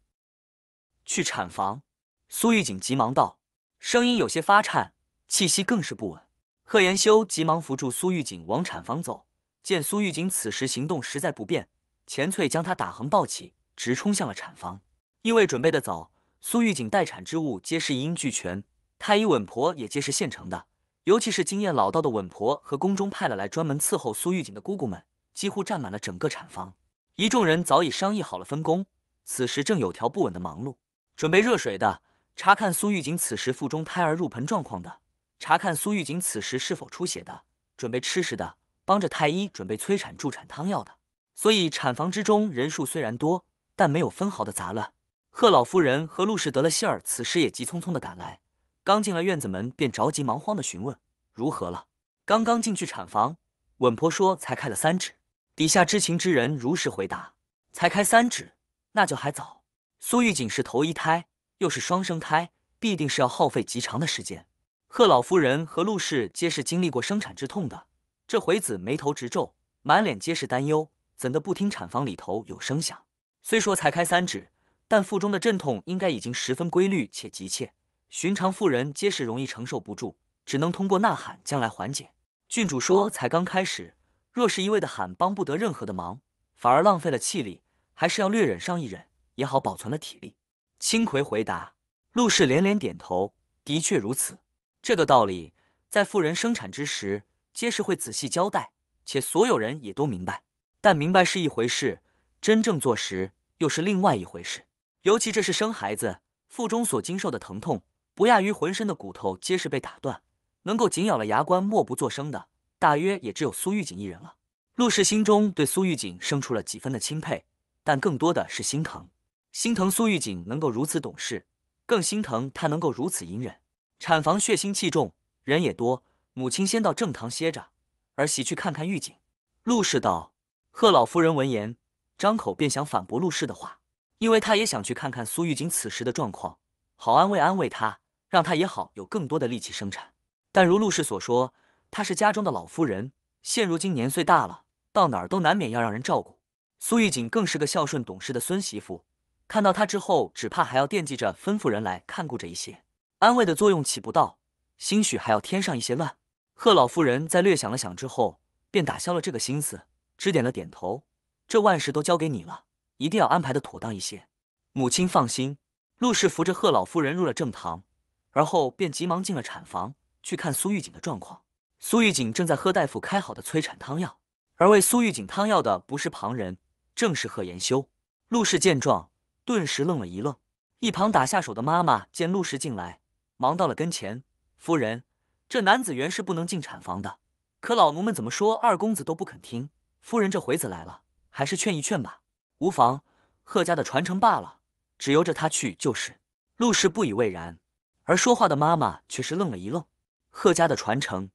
去产房。苏玉锦急忙道。声音有些发颤，气息更是不稳。贺延修急忙扶住苏玉锦往产房走，见苏玉锦此时行动实在不便，钱翠将她打横抱起，直冲向了产房。因为准备的早，苏玉锦待产之物皆是一应俱全，太医、稳婆也皆是现成的。尤其是经验老道的稳婆和宫中派了来专门伺候苏玉锦的姑姑们，几乎占满了整个产房。一众人早已商议好了分工，此时正有条不紊的忙碌，准备热水的。查看苏玉锦此时腹中胎儿入盆状况的，查看苏玉锦此时是否出血的，准备吃食的，帮着太医准备催产助产汤药的，所以产房之中人数虽然多，但没有分毫的杂乱。贺老夫人和陆氏得了信儿，此时也急匆匆的赶来，刚进了院子门便着急忙慌的询问如何了。刚刚进去产房，稳婆说才开了三指，底下知情之人如实回答，才开三指，那就还早。苏玉锦是头一胎。又是双生胎，必定是要耗费极长的时间。贺老夫人和陆氏皆是经历过生产之痛的，这回子眉头直皱，满脸皆是担忧，怎的不听产房里头有声响？虽说才开三指，但腹中的阵痛应该已经十分规律且急切，寻常妇人皆是容易承受不住，只能通过呐喊将来缓解。郡主说才刚开始，若是一味的喊，帮不得任何的忙，反而浪费了气力，还是要略忍上一忍也好，保存了体力。青葵回答，陆氏连连点头，的确如此。这个道理在妇人生产之时，皆是会仔细交代，且所有人也都明白。但明白是一回事，真正做时又是另外一回事。尤其这是生孩子，腹中所经受的疼痛，不亚于浑身的骨头皆是被打断。能够紧咬了牙关，默不作声的，大约也只有苏玉锦一人了。陆氏心中对苏玉锦生出了几分的钦佩，但更多的是心疼。心疼苏玉锦能够如此懂事，更心疼她能够如此隐忍。产房血腥气重，人也多，母亲先到正堂歇着，儿媳去看看玉锦。陆氏道：“贺老夫人闻言，张口便想反驳陆氏的话，因为她也想去看看苏玉锦此时的状况，好安慰安慰她，让她也好有更多的力气生产。但如陆氏所说，她是家中的老夫人，现如今年岁大了，到哪儿都难免要让人照顾。苏玉锦更是个孝顺懂事的孙媳妇。”看到她之后，只怕还要惦记着吩咐人来看顾着一些，安慰的作用起不到，兴许还要添上一些乱。贺老夫人在略想了想之后，便打消了这个心思，只点了点头：“这万事都交给你了，一定要安排的妥当一些。”母亲放心。陆氏扶着贺老夫人入了正堂，而后便急忙进了产房去看苏玉锦的状况。苏玉锦正在喝大夫开好的催产汤药，而为苏玉锦汤药的不是旁人，正是贺延修。陆氏见状。顿时愣了一愣，一旁打下手的妈妈见陆氏进来，忙到了跟前：“夫人，这男子原是不能进产房的，可老奴们怎么说，二公子都不肯听。夫人这回子来了，还是劝一劝吧。”“无妨，贺家的传承罢了，只由着他去就是。”陆氏不以为然，而说话的妈妈却是愣了一愣：“贺家的传承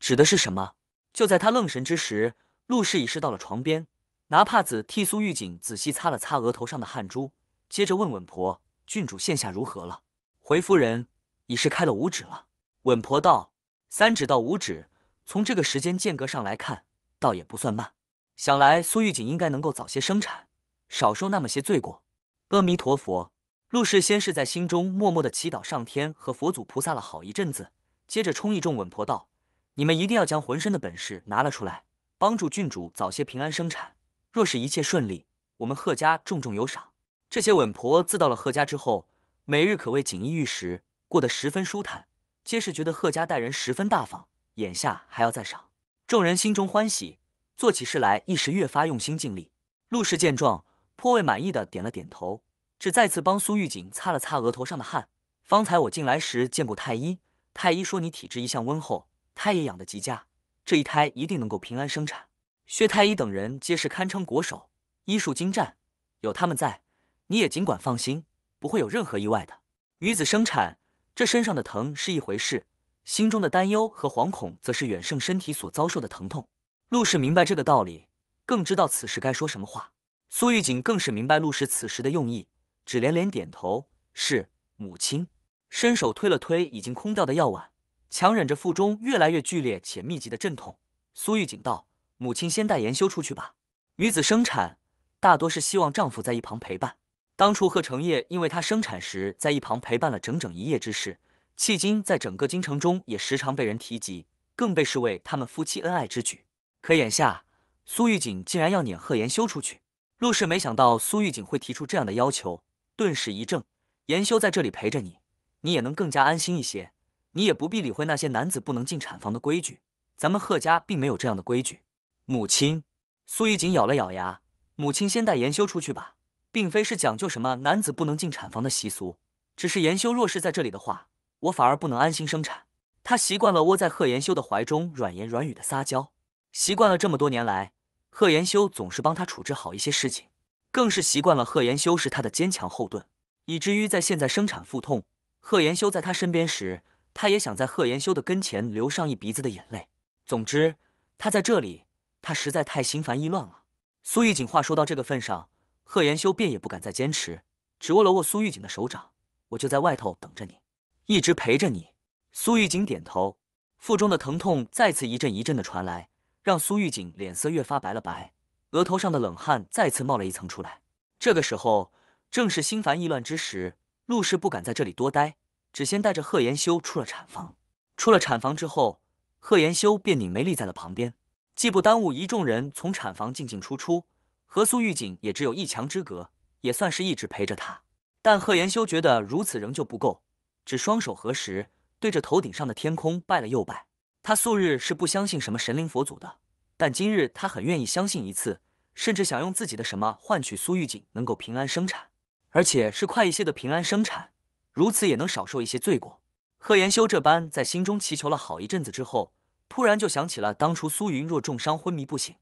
指的是什么？”就在他愣神之时，陆氏已是到了床边，拿帕子替苏玉锦仔细擦了擦额头上的汗珠。接着问稳婆：“郡主现下如何了？”回夫人：“已是开了五指了。”稳婆道：“三指到五指，从这个时间间隔上来看，倒也不算慢。想来苏玉锦应该能够早些生产，少受那么些罪过。”阿弥陀佛。陆氏先是在心中默默的祈祷上天和佛祖菩萨了好一阵子，接着冲一众稳婆道：“你们一定要将浑身的本事拿了出来，帮助郡主早些平安生产。若是一切顺利，我们贺家重重有赏。”这些稳婆自到了贺家之后，每日可谓锦衣玉食，过得十分舒坦，皆是觉得贺家待人十分大方。眼下还要再赏，众人心中欢喜，做起事来一时越发用心尽力。陆氏见状，颇为满意的点了点头，只再次帮苏玉锦擦了擦额头上的汗。方才我进来时见过太医，太医说你体质一向温厚，胎也养得极佳，这一胎一定能够平安生产。薛太医等人皆是堪称国手，医术精湛，有他们在。你也尽管放心，不会有任何意外的。女子生产，这身上的疼是一回事，心中的担忧和惶恐则是远胜身体所遭受的疼痛。陆氏明白这个道理，更知道此时该说什么话。苏玉锦更是明白陆氏此时的用意，只连连点头。是母亲，伸手推了推已经空掉的药碗，强忍着腹中越来越剧烈且密集的阵痛。苏玉锦道：“母亲，先带研修出去吧。女子生产，大多是希望丈夫在一旁陪伴。”当初贺成业因为他生产时在一旁陪伴了整整一夜之事，迄今在整个京城中也时常被人提及，更被视为他们夫妻恩爱之举。可眼下苏玉锦竟然要撵贺延修出去，陆氏没想到苏玉锦会提出这样的要求，顿时一怔。延修在这里陪着你，你也能更加安心一些，你也不必理会那些男子不能进产房的规矩，咱们贺家并没有这样的规矩。母亲，苏玉锦咬了咬牙，母亲先带延修出去吧。并非是讲究什么男子不能进产房的习俗，只是严修若是在这里的话，我反而不能安心生产。她习惯了窝在贺延修的怀中，软言软语的撒娇，习惯了这么多年来，贺延修总是帮他处置好一些事情，更是习惯了贺延修是她的坚强后盾，以至于在现在生产腹痛，贺延修在她身边时，她也想在贺延修的跟前流上一鼻子的眼泪。总之，她在这里，她实在太心烦意乱了。苏玉锦话说到这个份上。贺延修便也不敢再坚持，只握了握苏玉锦的手掌。我就在外头等着你，一直陪着你。苏玉锦点头，腹中的疼痛再次一阵一阵的传来，让苏玉锦脸色越发白了白，额头上的冷汗再次冒了一层出来。这个时候正是心烦意乱之时，陆氏不敢在这里多待，只先带着贺延修出了产房。出了产房之后，贺延修便拧眉立在了旁边，既不耽误一众人从产房进进出出。和苏玉锦也只有一墙之隔，也算是一直陪着她。但贺延修觉得如此仍旧不够，只双手合十，对着头顶上的天空拜了又拜。他素日是不相信什么神灵佛祖的，但今日他很愿意相信一次，甚至想用自己的什么换取苏玉锦能够平安生产，而且是快一些的平安生产，如此也能少受一些罪过。贺延修这般在心中祈求了好一阵子之后，突然就想起了当初苏云若重伤昏迷不醒。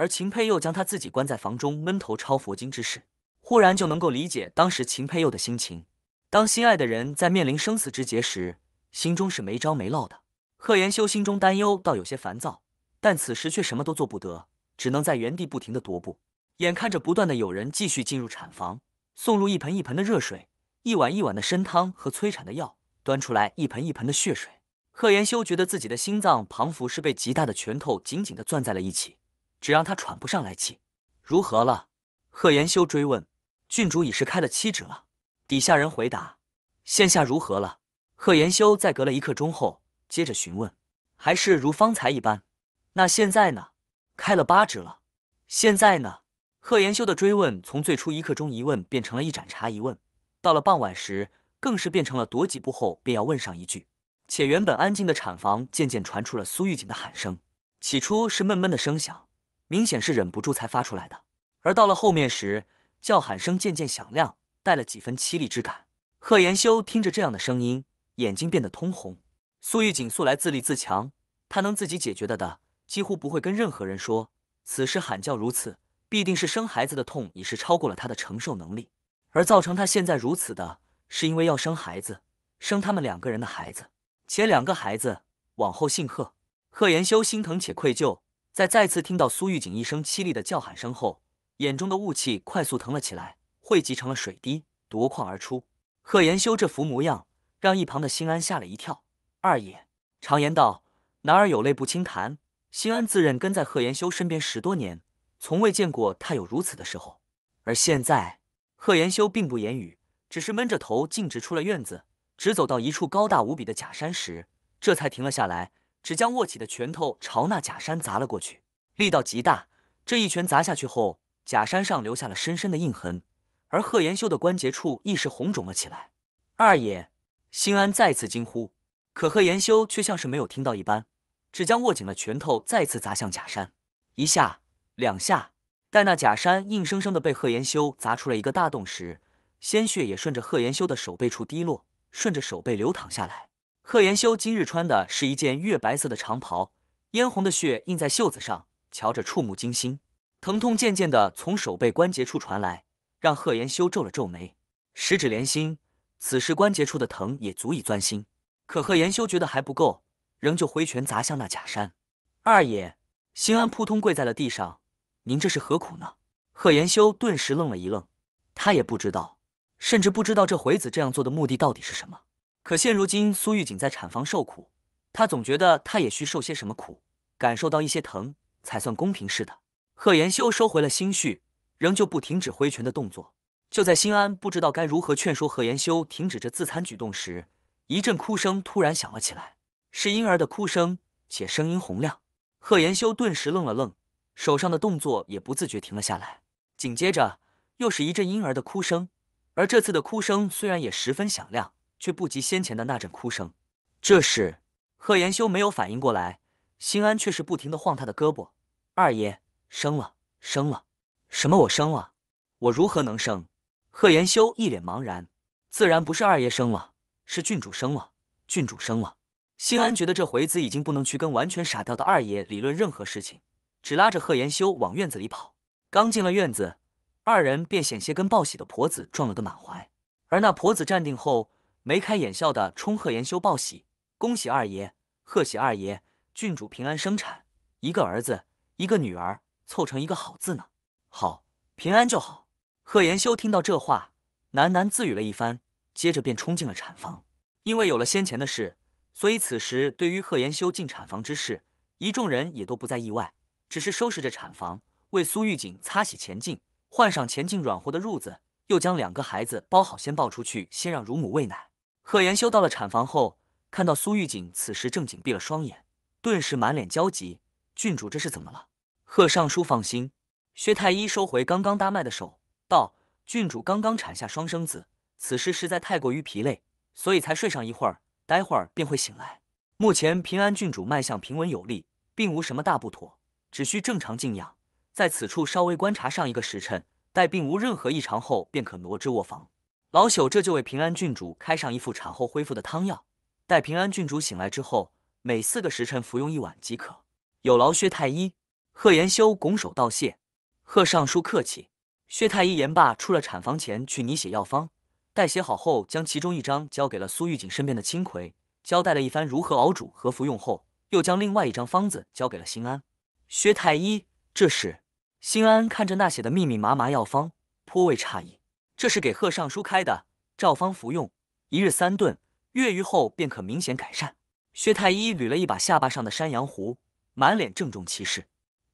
而秦佩又将他自己关在房中闷头抄佛经之事，忽然就能够理解当时秦佩佑的心情。当心爱的人在面临生死之劫时，心中是没招没落的。贺延修心中担忧，倒有些烦躁，但此时却什么都做不得，只能在原地不停的踱步。眼看着不断的有人继续进入产房，送入一盆一盆的热水，一碗一碗的参汤和催产的药，端出来一盆一盆的血水，贺延修觉得自己的心脏仿佛是被极大的拳头紧紧的攥在了一起。只让他喘不上来气，如何了？贺延修追问。郡主已是开了七指了。底下人回答。现下如何了？贺延修在隔了一刻钟后，接着询问。还是如方才一般。那现在呢？开了八指了。现在呢？贺延修的追问从最初一刻钟一问，变成了一盏茶一问。到了傍晚时，更是变成了踱几步后便要问上一句。且原本安静的产房渐渐传出了苏玉锦的喊声。起初是闷闷的声响。明显是忍不住才发出来的，而到了后面时，叫喊声渐渐响亮，带了几分凄厉之感。贺延修听着这样的声音，眼睛变得通红。苏玉锦素来自立自强，她能自己解决的的，几乎不会跟任何人说。此时喊叫如此，必定是生孩子的痛已是超过了他的承受能力，而造成他现在如此的，是因为要生孩子，生他们两个人的孩子，且两个孩子往后姓贺。贺延修心疼且愧疚。在再次听到苏玉锦一声凄厉的叫喊声后，眼中的雾气快速腾了起来，汇集成了水滴，夺眶而出。贺延修这副模样让一旁的兴安吓了一跳。二爷，常言道，男儿有泪不轻弹。兴安自认跟在贺延修身边十多年，从未见过他有如此的时候。而现在，贺延修并不言语，只是闷着头径直出了院子，直走到一处高大无比的假山时，这才停了下来。只将握起的拳头朝那假山砸了过去，力道极大。这一拳砸下去后，假山上留下了深深的印痕，而贺延修的关节处一时红肿了起来。二爷，新安再次惊呼，可贺延修却像是没有听到一般，只将握紧了拳头再次砸向假山，一下、两下。待那假山硬生生的被贺延修砸出了一个大洞时，鲜血也顺着贺延修的手背处滴落，顺着手背流淌下来。贺延修今日穿的是一件月白色的长袍，嫣红的血印在袖子上，瞧着触目惊心。疼痛渐渐地从手背关节处传来，让贺延修皱了皱眉。十指连心，此时关节处的疼也足以钻心。可贺延修觉得还不够，仍旧挥拳砸向那假山。二爷，心安扑通跪在了地上：“您这是何苦呢？”贺延修顿时愣了一愣，他也不知道，甚至不知道这回子这样做的目的到底是什么。可现如今，苏玉锦在产房受苦，他总觉得他也需受些什么苦，感受到一些疼才算公平似的。贺延修收回了心绪，仍旧不停止挥拳的动作。就在心安不知道该如何劝说贺延修停止这自残举动时，一阵哭声突然响了起来，是婴儿的哭声，且声音洪亮。贺延修顿时愣了愣，手上的动作也不自觉停了下来。紧接着，又是一阵婴儿的哭声，而这次的哭声虽然也十分响亮。却不及先前的那阵哭声，这时，贺延修没有反应过来，新安却是不停的晃他的胳膊。二爷生了，生了，什么？我生了？我如何能生？贺延修一脸茫然，自然不是二爷生了，是郡主生了，郡主生了。新安觉得这回子已经不能去跟完全傻掉的二爷理论任何事情，只拉着贺延修往院子里跑。刚进了院子，二人便险些跟报喜的婆子撞了个满怀，而那婆子站定后。眉开眼笑地冲贺延修报喜：“恭喜二爷，贺喜二爷，郡主平安生产，一个儿子，一个女儿，凑成一个好字呢。好，平安就好。”贺延修听到这话，喃喃自语了一番，接着便冲进了产房。因为有了先前的事，所以此时对于贺延修进产房之事，一众人也都不再意外，只是收拾着产房，为苏玉锦擦洗前进，换上前进软和的褥子，又将两个孩子包好，先抱出去，先让乳母喂奶。贺延修到了产房后，看到苏玉锦此时正紧闭了双眼，顿时满脸焦急。郡主这是怎么了？贺尚书放心，薛太医收回刚刚搭脉的手，道：“郡主刚刚产下双生子，此时实在太过于疲累，所以才睡上一会儿，待会儿便会醒来。目前平安郡主脉象平稳有力，并无什么大不妥，只需正常静养，在此处稍微观察上一个时辰，待并无任何异常后，便可挪至卧房。”老朽这就为平安郡主开上一副产后恢复的汤药，待平安郡主醒来之后，每四个时辰服用一碗即可。有劳薛太医，贺延修拱手道谢。贺尚书客气。薛太医言罢，出了产房前去拟写药方。待写好后，将其中一张交给了苏玉锦身边的青葵，交代了一番如何熬煮和服用后，又将另外一张方子交给了新安。薛太医，这是新安看着那写的密密麻麻药方，颇为诧异。这是给贺尚书开的，照方服用，一日三顿，月余后便可明显改善。薛太医捋了一把下巴上的山羊胡，满脸郑重其事：“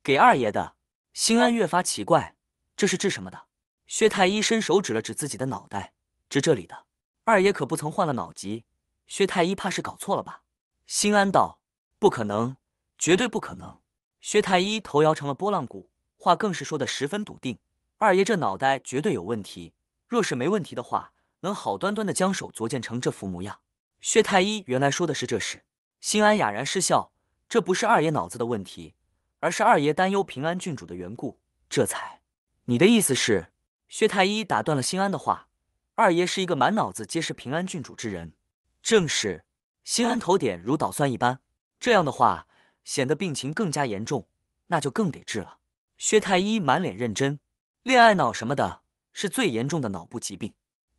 给二爷的。”心安越发奇怪：“这是治什么的？”薛太医伸手指了指自己的脑袋：“治这里的。”二爷可不曾患了脑疾，薛太医怕是搞错了吧？心安道：“不可能，绝对不可能。”薛太医头摇成了拨浪鼓，话更是说得十分笃定：“二爷这脑袋绝对有问题。”若是没问题的话，能好端端的将手逐渐成这副模样。薛太医原来说的是这事。新安哑然失笑，这不是二爷脑子的问题，而是二爷担忧平安郡主的缘故。这才，你的意思是？薛太医打断了新安的话。二爷是一个满脑子皆是平安郡主之人，正是。新安头点如捣蒜一般，这样的话显得病情更加严重，那就更得治了。薛太医满脸认真，恋爱脑什么的。是最严重的脑部疾病，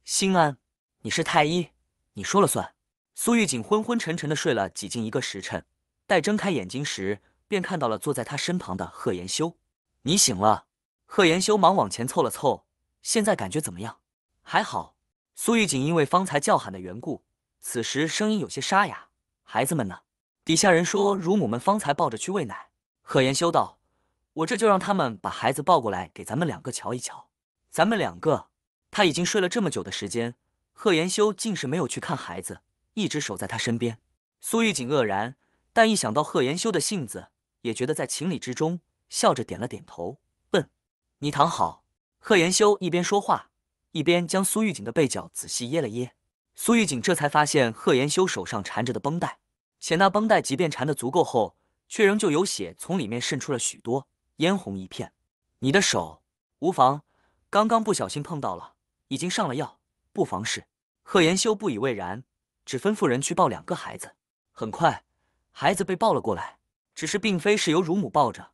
心安，你是太医，你说了算。苏玉锦昏昏沉沉的睡了几近一个时辰，待睁开眼睛时，便看到了坐在他身旁的贺延修。你醒了。贺延修忙往前凑了凑，现在感觉怎么样？还好。苏玉锦因为方才叫喊的缘故，此时声音有些沙哑。孩子们呢？底下人说，乳母们方才抱着去喂奶。贺延修道：“我这就让他们把孩子抱过来，给咱们两个瞧一瞧。”咱们两个，他已经睡了这么久的时间，贺延修竟是没有去看孩子，一直守在他身边。苏玉锦愕然，但一想到贺延修的性子，也觉得在情理之中，笑着点了点头，问：“你躺好。”贺延修一边说话，一边将苏玉锦的背角仔细掖了掖。苏玉锦这才发现贺延修手上缠着的绷带，且那绷带即便缠得足够厚，却仍旧有血从里面渗出了许多，嫣红一片。你的手无妨。刚刚不小心碰到了，已经上了药，不妨事。贺延修不以为然，只吩咐人去抱两个孩子。很快，孩子被抱了过来，只是并非是由乳母抱着，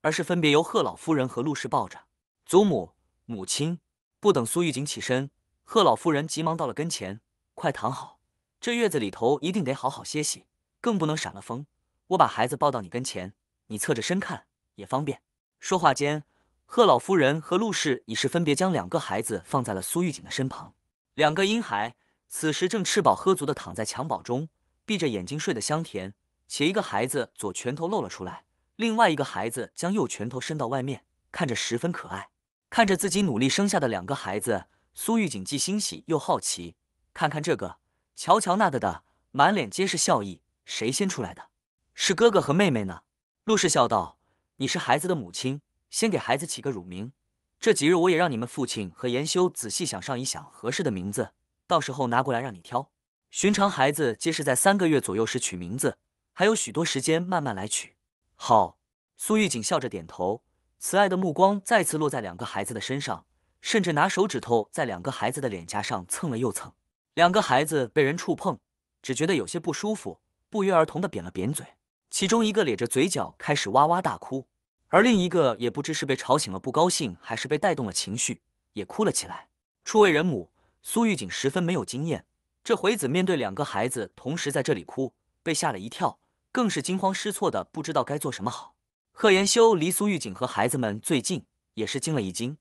而是分别由贺老夫人和陆氏抱着。祖母、母亲，不等苏玉锦起身，贺老夫人急忙到了跟前：“快躺好，这月子里头一定得好好歇息，更不能闪了风。我把孩子抱到你跟前，你侧着身看也方便。”说话间。贺老夫人和陆氏已是分别将两个孩子放在了苏玉景的身旁。两个婴孩此时正吃饱喝足的躺在襁褓中，闭着眼睛睡得香甜。且一个孩子左拳头露了出来，另外一个孩子将右拳头伸到外面，看着十分可爱。看着自己努力生下的两个孩子，苏玉景既欣喜又好奇，看看这个，瞧瞧那个的，满脸皆是笑意。谁先出来的？是哥哥和妹妹呢？陆氏笑道：“你是孩子的母亲。”先给孩子起个乳名，这几日我也让你们父亲和研修仔细想上一想合适的名字，到时候拿过来让你挑。寻常孩子皆是在三个月左右时取名字，还有许多时间慢慢来取。好，苏玉锦笑着点头，慈爱的目光再次落在两个孩子的身上，甚至拿手指头在两个孩子的脸颊上蹭了又蹭。两个孩子被人触碰，只觉得有些不舒服，不约而同的扁了扁嘴，其中一个咧着嘴角开始哇哇大哭。而另一个也不知是被吵醒了不高兴，还是被带动了情绪，也哭了起来。初为人母，苏玉锦十分没有经验，这回子面对两个孩子同时在这里哭，被吓了一跳，更是惊慌失措的，不知道该做什么好。贺延修离苏玉锦和孩子们最近，也是惊了一惊，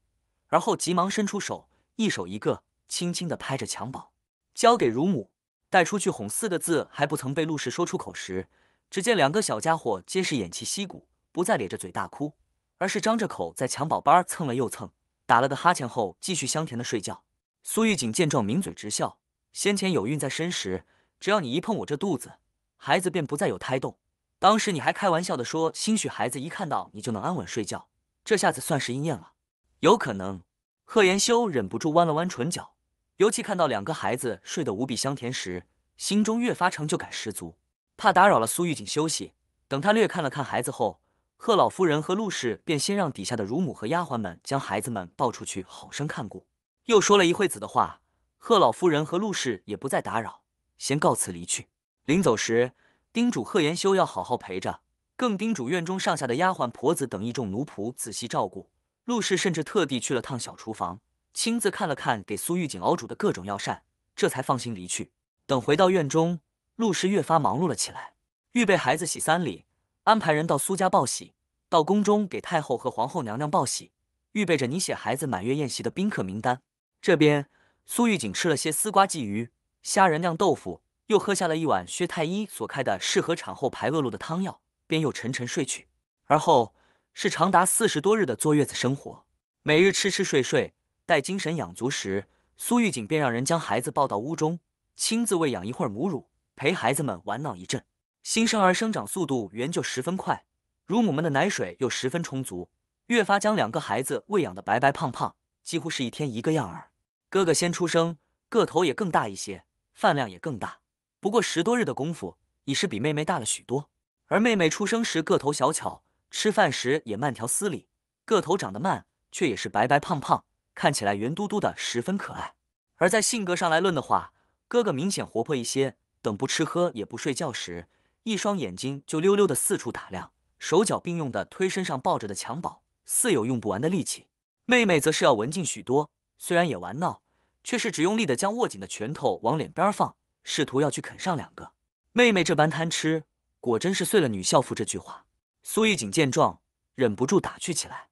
而后急忙伸出手，一手一个，轻轻的拍着襁褓，交给乳母带出去哄。四个字还不曾被陆氏说出口时，只见两个小家伙皆是偃旗息鼓。不再咧着嘴大哭，而是张着口在襁褓班蹭了又蹭，打了个哈欠后继续香甜的睡觉。苏玉锦见状抿嘴直笑，先前有孕在身时，只要你一碰我这肚子，孩子便不再有胎动。当时你还开玩笑的说，兴许孩子一看到你就能安稳睡觉，这下子算是应验了。有可能，贺延修忍不住弯了弯唇角，尤其看到两个孩子睡得无比香甜时，心中越发成就感十足。怕打扰了苏玉锦休息，等他略看了看孩子后。贺老夫人和陆氏便先让底下的乳母和丫鬟们将孩子们抱出去，好生看顾。又说了一会子的话，贺老夫人和陆氏也不再打扰，先告辞离去。临走时，叮嘱贺延修要好好陪着，更叮嘱院中上下的丫鬟婆子等一众奴仆仔细照顾。陆氏甚至特地去了趟小厨房，亲自看了看给苏玉锦熬煮的各种药膳，这才放心离去。等回到院中，陆氏越发忙碌了起来，预备孩子洗三礼。安排人到苏家报喜，到宫中给太后和皇后娘娘报喜，预备着你写孩子满月宴席的宾客名单。这边苏玉锦吃了些丝瓜鲫鱼、虾仁酿豆腐，又喝下了一碗薛太医所开的适合产后排恶露的汤药，便又沉沉睡去。而后是长达四十多日的坐月子生活，每日吃吃睡睡，待精神养足时，苏玉锦便让人将孩子抱到屋中，亲自喂养一会儿母乳，陪孩子们玩闹一阵。新生儿生长速度原就十分快，乳母们的奶水又十分充足，越发将两个孩子喂养的白白胖胖，几乎是一天一个样儿。哥哥先出生，个头也更大一些，饭量也更大。不过十多日的功夫，已是比妹妹大了许多。而妹妹出生时个头小巧，吃饭时也慢条斯理，个头长得慢，却也是白白胖胖，看起来圆嘟嘟的，十分可爱。而在性格上来论的话，哥哥明显活泼一些，等不吃喝也不睡觉时。一双眼睛就溜溜的四处打量，手脚并用的推身上抱着的襁褓，似有用不完的力气。妹妹则是要文静许多，虽然也玩闹，却是只用力的将握紧的拳头往脸边放，试图要去啃上两个。妹妹这般贪吃，果真是碎了女校服这句话。苏玉锦见状，忍不住打趣起来：“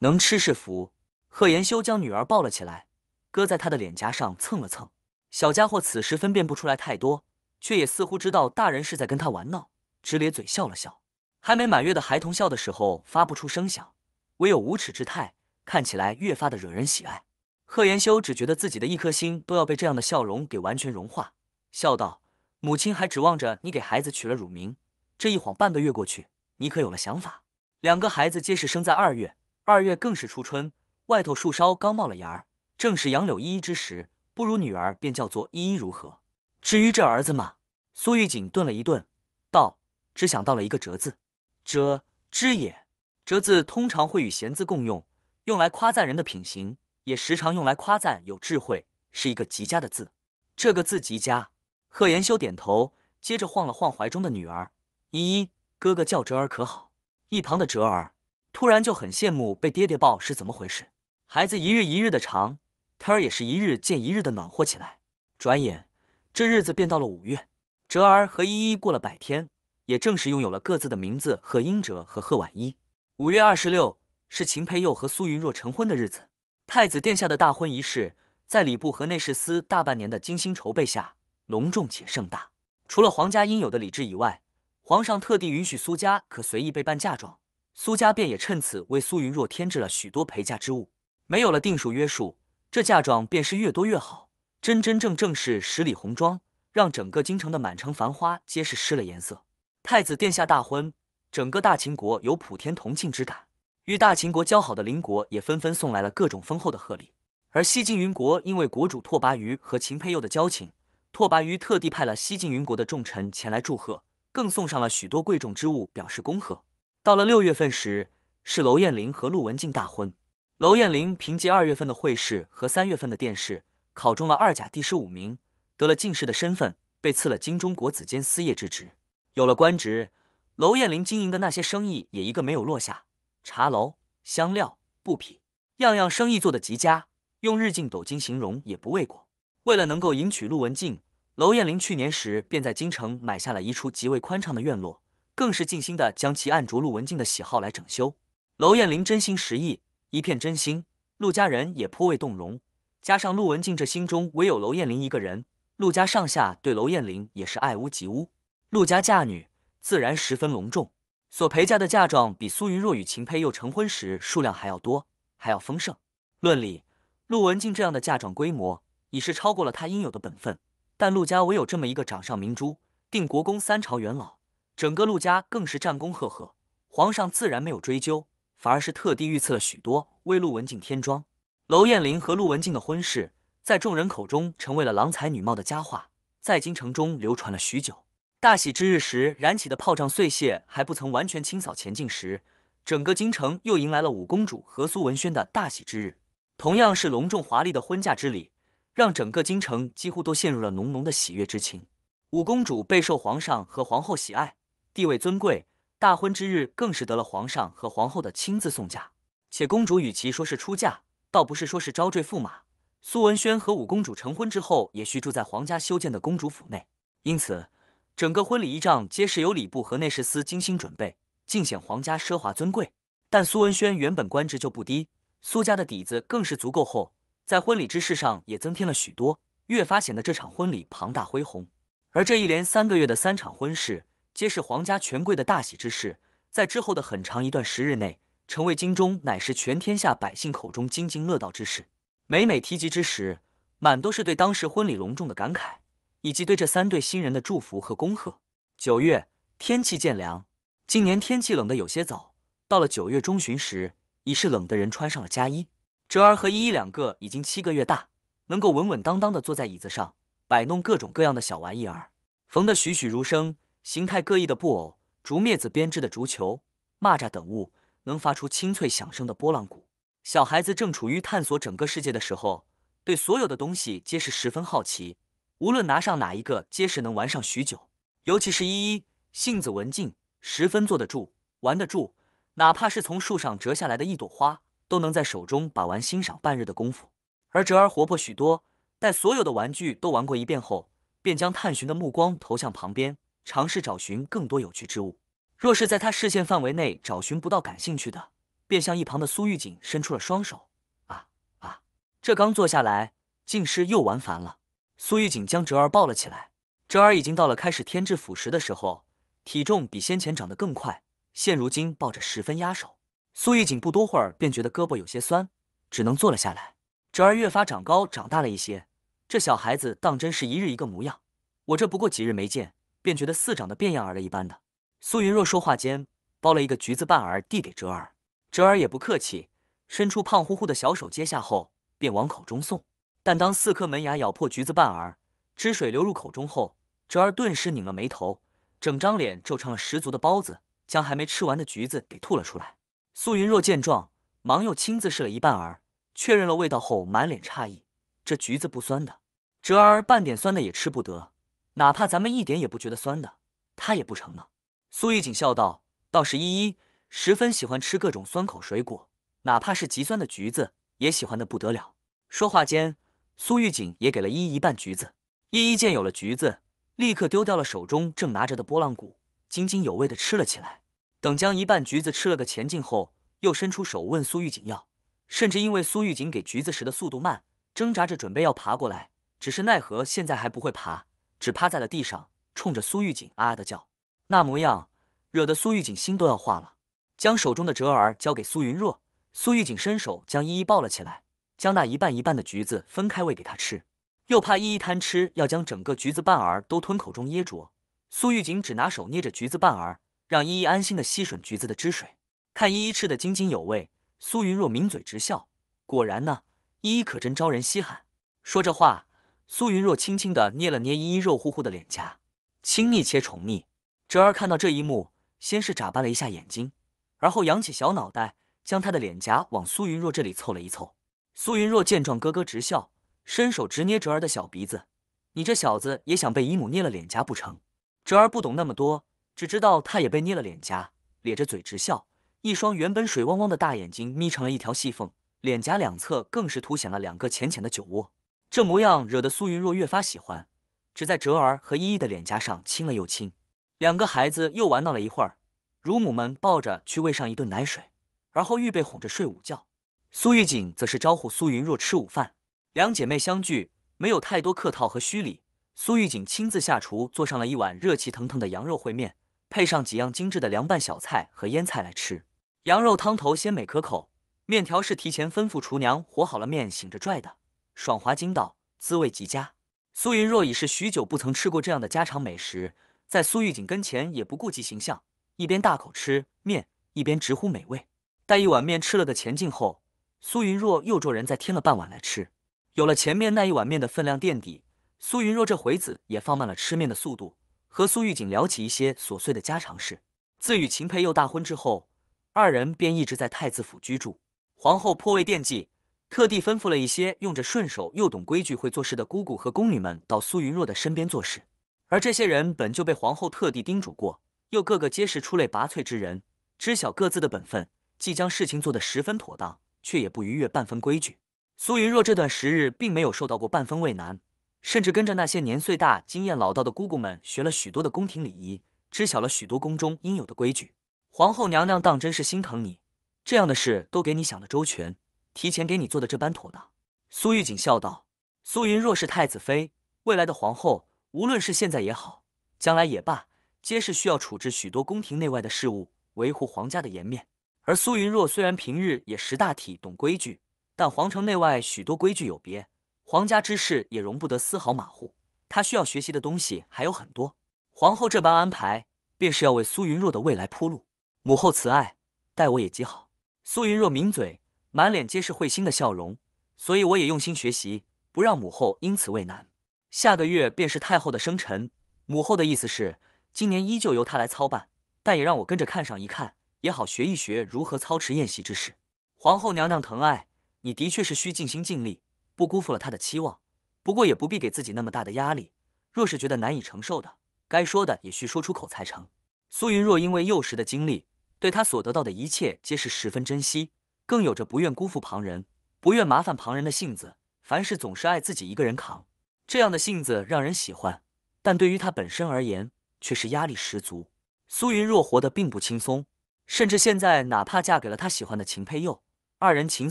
能吃是福。”贺延修将女儿抱了起来，搁在她的脸颊上蹭了蹭，小家伙此时分辨不出来太多。却也似乎知道大人是在跟他玩闹，直咧嘴笑了笑。还没满月的孩童笑的时候发不出声响，唯有无耻之态，看起来越发的惹人喜爱。贺延修只觉得自己的一颗心都要被这样的笑容给完全融化，笑道：“母亲还指望着你给孩子取了乳名，这一晃半个月过去，你可有了想法？”两个孩子皆是生在二月，二月更是初春，外头树梢刚冒了芽儿，正是杨柳依依之时，不如女儿便叫做依依，如何？至于这儿子嘛，苏玉锦顿了一顿，道：“只想到了一个‘哲’字，‘哲’知也。‘哲’字通常会与‘贤’字共用，用来夸赞人的品行，也时常用来夸赞有智慧，是一个极佳的字。这个字极佳。”贺延修点头，接着晃了晃怀中的女儿依依：“哥哥叫哲儿可好？”一旁的哲儿突然就很羡慕被爹爹抱是怎么回事？孩子一日一日的长，他儿也是一日见一日的暖和起来。转眼。这日子便到了五月，哲儿和依依过了百天，也正式拥有了各自的名字，贺英哲和贺婉依。五月二十六是秦培佑和苏云若成婚的日子。太子殿下的大婚仪式，在礼部和内侍司大半年的精心筹备下，隆重且盛大。除了皇家应有的礼制以外，皇上特地允许苏家可随意备办嫁妆，苏家便也趁此为苏云若添置了许多陪嫁之物。没有了定数约束，这嫁妆便是越多越好。真真正正是十里红妆，让整个京城的满城繁花皆是失了颜色。太子殿下大婚，整个大秦国有普天同庆之感。与大秦国交好的邻国也纷纷送来了各种丰厚的贺礼。而西晋云国因为国主拓跋余和秦佩佑的交情，拓跋余特地派了西晋云国的重臣前来祝贺，更送上了许多贵重之物表示恭贺。到了六月份时，是娄艳玲和陆文静大婚。娄艳玲凭借二月份的会试和三月份的殿试。考中了二甲第十五名，得了进士的身份，被赐了京中国子监司业之职。有了官职，娄艳玲经营的那些生意也一个没有落下。茶楼、香料、布匹，样样生意做得极佳，用日进斗金形容也不为过。为了能够迎娶陆文静，娄艳玲去年时便在京城买下了一处极为宽敞的院落，更是尽心的将其按着陆文静的喜好来整修。娄艳玲真心实意，一片真心，陆家人也颇为动容。加上陆文静，这心中唯有娄艳玲一个人。陆家上下对娄艳玲也是爱屋及乌。陆家嫁女自然十分隆重，所陪嫁的嫁妆比苏云若与秦佩又成婚时数量还要多，还要丰盛。论理，陆文静这样的嫁妆规模已是超过了她应有的本分。但陆家唯有这么一个掌上明珠，定国公三朝元老，整个陆家更是战功赫赫，皇上自然没有追究，反而是特地预测了许多为陆文静添妆。楼燕玲和陆文静的婚事，在众人口中成为了郎才女貌的佳话，在京城中流传了许久。大喜之日时燃起的炮仗碎屑还不曾完全清扫前进时，整个京城又迎来了五公主和苏文轩的大喜之日。同样是隆重华丽的婚嫁之礼，让整个京城几乎都陷入了浓浓的喜悦之情。五公主备受皇上和皇后喜爱，地位尊贵，大婚之日更是得了皇上和皇后的亲自送嫁。且公主与其说是出嫁，倒不是说是招赘驸马，苏文轩和五公主成婚之后，也需住在皇家修建的公主府内。因此，整个婚礼仪仗皆是由礼部和内侍司精心准备，尽显皇家奢华尊贵。但苏文轩原本官职就不低，苏家的底子更是足够厚，在婚礼之事上也增添了许多，越发显得这场婚礼庞大恢宏。而这一连三个月的三场婚事，皆是皇家权贵的大喜之事，在之后的很长一段时日内。成为京中乃是全天下百姓口中津津乐道之事，每每提及之时，满都是对当时婚礼隆重的感慨，以及对这三对新人的祝福和恭贺。九月天气渐凉，今年天气冷的有些早，到了九月中旬时，已是冷的人穿上了夹衣。哲儿和依依两个已经七个月大，能够稳稳当当的坐在椅子上，摆弄各种各样的小玩意儿，缝的栩栩如生、形态各异的布偶、竹篾子编织的竹球、蚂蚱等物。能发出清脆响声的拨浪鼓，小孩子正处于探索整个世界的时候，对所有的东西皆是十分好奇。无论拿上哪一个，皆是能玩上许久。尤其是依依，性子文静，十分坐得住、玩得住。哪怕是从树上折下来的一朵花，都能在手中把玩、欣赏半日的功夫。而哲儿活泼许多，待所有的玩具都玩过一遍后，便将探寻的目光投向旁边，尝试找寻更多有趣之物。若是在他视线范围内找寻不到感兴趣的，便向一旁的苏玉锦伸出了双手。啊啊！这刚坐下来，竟是又玩烦了。苏玉锦将哲儿抱了起来。哲儿已经到了开始添置辅食的时候，体重比先前长得更快，现如今抱着十分压手。苏玉锦不多会儿便觉得胳膊有些酸，只能坐了下来。哲儿越发长高长大了一些，这小孩子当真是一日一个模样。我这不过几日没见，便觉得似长得变样儿了一般的。苏云若说话间，剥了一个橘子瓣儿递给哲儿，哲儿也不客气，伸出胖乎乎的小手接下后，便往口中送。但当四颗门牙咬破橘子瓣儿，汁水流入口中后，哲儿顿时拧了眉头，整张脸皱成了十足的包子，将还没吃完的橘子给吐了出来。苏云若见状，忙又亲自试了一瓣儿，确认了味道后，满脸诧异：“这橘子不酸的，哲儿半点酸的也吃不得，哪怕咱们一点也不觉得酸的，他也不成呢。”苏玉锦笑道：“倒是依依十分喜欢吃各种酸口水果，哪怕是极酸的橘子，也喜欢的不得了。”说话间，苏玉锦也给了依依一半橘子。依依见有了橘子，立刻丢掉了手中正拿着的拨浪鼓，津津有味的吃了起来。等将一半橘子吃了个前进后，又伸出手问苏玉锦要，甚至因为苏玉锦给橘子时的速度慢，挣扎着准备要爬过来，只是奈何现在还不会爬，只趴在了地上，冲着苏玉锦啊的叫。那模样惹得苏玉锦心都要化了，将手中的折耳交给苏云若。苏玉锦伸手将依依抱了起来，将那一半一半的橘子分开喂给她吃，又怕依依贪吃要将整个橘子瓣儿都吞口中噎着，苏玉锦只拿手捏着橘子瓣儿，让依依安心的吸吮橘子的汁水。看依依吃得津津有味，苏云若抿嘴直笑，果然呢，依依可真招人稀罕。说着话，苏云若轻轻的捏了捏依依肉乎乎的脸颊，亲密且宠溺。哲儿看到这一幕，先是眨巴了一下眼睛，而后扬起小脑袋，将他的脸颊往苏云若这里凑了一凑。苏云若见状，咯咯直笑，伸手直捏哲儿的小鼻子：“你这小子也想被姨母捏了脸颊不成？”哲儿不懂那么多，只知道他也被捏了脸颊，咧着嘴直笑，一双原本水汪汪的大眼睛眯成了一条细缝，脸颊两侧更是凸显了两个浅浅的酒窝。这模样惹得苏云若越发喜欢，只在哲儿和依依的脸颊上亲了又亲。两个孩子又玩闹了一会儿，乳母们抱着去喂上一顿奶水，而后预备哄着睡午觉。苏玉锦则是招呼苏云若吃午饭。两姐妹相聚，没有太多客套和虚礼。苏玉锦亲自下厨，做上了一碗热气腾腾的羊肉烩面，配上几样精致的凉拌小菜和腌菜来吃。羊肉汤头鲜美可口，面条是提前吩咐厨娘和好了面醒着拽的，爽滑筋道，滋味极佳。苏云若已是许久不曾吃过这样的家常美食。在苏玉锦跟前也不顾及形象，一边大口吃面，一边直呼美味。待一碗面吃了个前进后，苏云若又着人再添了半碗来吃。有了前面那一碗面的分量垫底，苏云若这回子也放慢了吃面的速度，和苏玉锦聊起一些琐碎的家常事。自与秦佩又大婚之后，二人便一直在太子府居住。皇后颇为惦记，特地吩咐了一些用着顺手又懂规矩、会做事的姑姑和宫女们到苏云若的身边做事。而这些人本就被皇后特地叮嘱过，又个个皆是出类拔萃之人，知晓各自的本分，既将事情做得十分妥当，却也不逾越半分规矩。苏云若这段时日并没有受到过半分畏难，甚至跟着那些年岁大、经验老道的姑姑们学了许多的宫廷礼仪，知晓了许多宫中应有的规矩。皇后娘娘当真是心疼你，这样的事都给你想得周全，提前给你做的这般妥当。苏玉锦笑道：“苏云若是太子妃，未来的皇后。”无论是现在也好，将来也罢，皆是需要处置许多宫廷内外的事物，维护皇家的颜面。而苏云若虽然平日也识大体、懂规矩，但皇城内外许多规矩有别，皇家之事也容不得丝毫马虎。她需要学习的东西还有很多。皇后这般安排，便是要为苏云若的未来铺路。母后慈爱，待我也极好。苏云若抿嘴，满脸皆是会心的笑容。所以我也用心学习，不让母后因此为难。下个月便是太后的生辰，母后的意思是，今年依旧由她来操办，但也让我跟着看上一看，也好学一学如何操持宴席之事。皇后娘娘疼爱你，的确是需尽心尽力，不辜负了她的期望。不过也不必给自己那么大的压力，若是觉得难以承受的，该说的也需说出口才成。苏云若因为幼时的经历，对她所得到的一切皆是十分珍惜，更有着不愿辜负旁人、不愿麻烦旁人的性子，凡事总是爱自己一个人扛。这样的性子让人喜欢，但对于他本身而言却是压力十足。苏云若活得并不轻松，甚至现在哪怕嫁给了他喜欢的秦佩佑，二人琴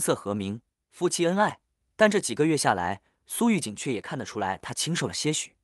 瑟和鸣，夫妻恩爱，但这几个月下来，苏玉锦却也看得出来他清瘦了些许。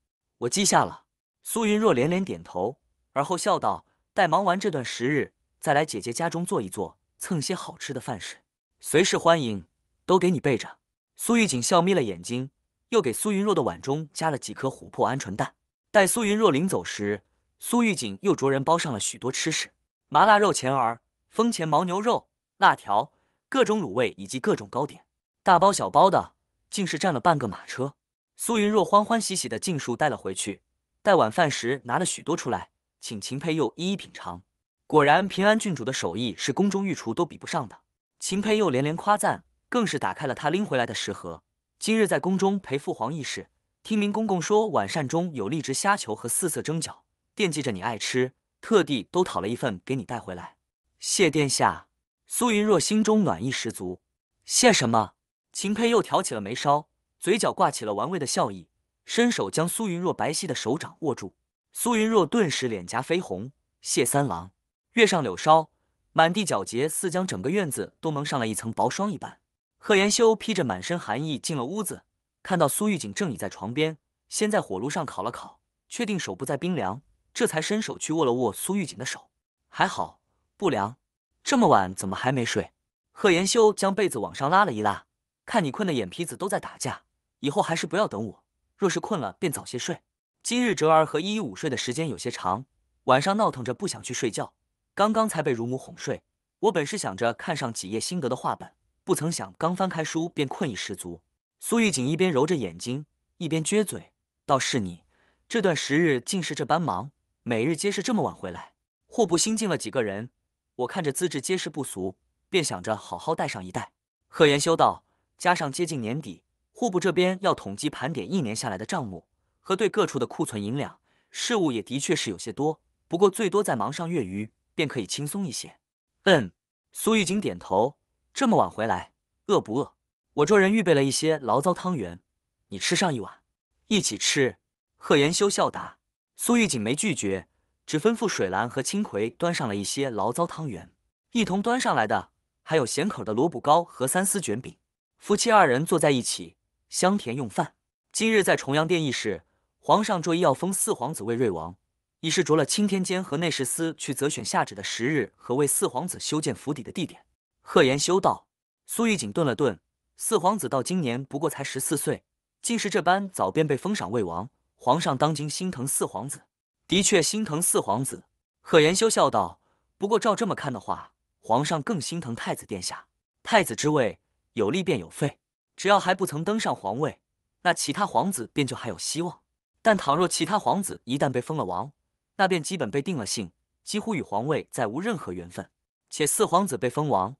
我记下了。苏云若连连点头，而后笑道：“待忙完这段时日，再来姐姐家中坐一坐，蹭些好吃的饭食，随时欢迎，都给你备着。”苏玉锦笑眯了眼睛。又给苏云若的碗中加了几颗琥珀鹌鹑蛋。待苏云若临走时，苏玉锦又着人包上了许多吃食：麻辣肉钱儿、风前牦牛肉、辣条、各种卤味以及各种糕点，大包小包的，竟是占了半个马车。苏云若欢欢喜喜的尽数带了回去。待晚饭时，拿了许多出来，请秦佩又一一品尝。果然，平安郡主的手艺是宫中御厨都比不上的。秦佩又连连夸赞，更是打开了他拎回来的食盒。今日在宫中陪父皇议事，听明公公说晚膳中有荔枝虾球和四色蒸饺，惦记着你爱吃，特地都讨了一份给你带回来。谢殿下。苏云若心中暖意十足，谢什么？秦佩又挑起了眉梢，嘴角挂起了玩味的笑意，伸手将苏云若白皙的手掌握住。苏云若顿时脸颊绯红。谢三郎，月上柳梢，满地皎洁，似将整个院子都蒙上了一层薄霜一般。贺延修披着满身寒意进了屋子，看到苏玉锦正倚在床边，先在火炉上烤了烤，确定手不再冰凉，这才伸手去握了握苏玉锦的手，还好不凉。这么晚怎么还没睡？贺延修将被子往上拉了一拉，看你困的眼皮子都在打架，以后还是不要等我。若是困了，便早些睡。今日哲儿和依依午睡的时间有些长，晚上闹腾着不想去睡觉，刚刚才被乳母哄睡。我本是想着看上几页辛得的画本。不曾想，刚翻开书便困意十足。苏玉锦一边揉着眼睛，一边撅嘴：“倒是你，这段时日竟是这般忙，每日皆是这么晚回来。户部新进了几个人，我看着资质皆是不俗，便想着好好带上一带。”贺延修道：“加上接近年底，户部这边要统计盘点一年下来的账目和对各处的库存银两，事务也的确是有些多。不过最多再忙上月余，便可以轻松一些。”嗯，苏玉锦点头。这么晚回来，饿不饿？我这人预备了一些醪糟汤圆，你吃上一碗，一起吃。贺延修笑答，苏玉锦没拒绝，只吩咐水兰和青葵端上了一些醪糟汤圆。一同端上来的还有咸口的萝卜糕和三丝卷饼。夫妻二人坐在一起，香甜用饭。今日在重阳殿议事，皇上着意要封四皇子为瑞王，已是着了钦天监和内侍司去择选下旨的时日和为四皇子修建府邸的地点。贺延修道，苏玉锦顿了顿，四皇子到今年不过才十四岁，竟是这般早便被封赏为王。皇上当今心疼四皇子，的确心疼四皇子。贺延修笑道：“不过照这么看的话，皇上更心疼太子殿下。太子之位有利便有废，只要还不曾登上皇位，那其他皇子便就还有希望。但倘若其他皇子一旦被封了王，那便基本被定了性，几乎与皇位再无任何缘分。且四皇子被封王。”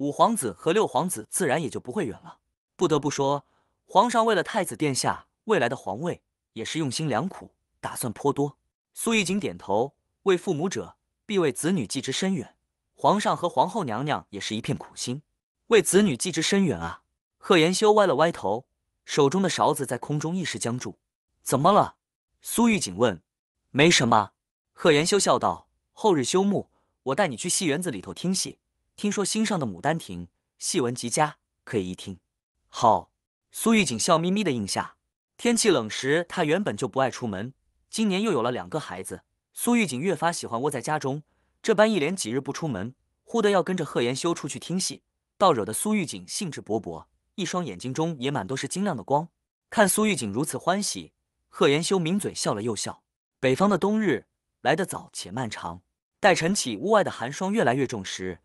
五皇子和六皇子自然也就不会远了。不得不说，皇上为了太子殿下未来的皇位，也是用心良苦，打算颇多。苏玉锦点头，为父母者必为子女计之深远。皇上和皇后娘娘也是一片苦心，为子女计之深远啊。贺延修歪了歪头，手中的勺子在空中一时僵住。怎么了？苏玉锦问。没什么。贺延修笑道：“后日休沐，我带你去戏园子里头听戏。”听说新上的《牡丹亭》戏文极佳，可以一听。好，苏玉锦笑眯眯地应下。天气冷时，他原本就不爱出门，今年又有了两个孩子，苏玉锦越发喜欢窝在家中。这般一连几日不出门，忽的要跟着贺延修出去听戏，倒惹得苏玉锦兴致勃勃，一双眼睛中也满都是晶亮的光。看苏玉锦如此欢喜，贺延修抿嘴笑了又笑。北方的冬日来得早且漫长，待晨起，屋外的寒霜越来越重时。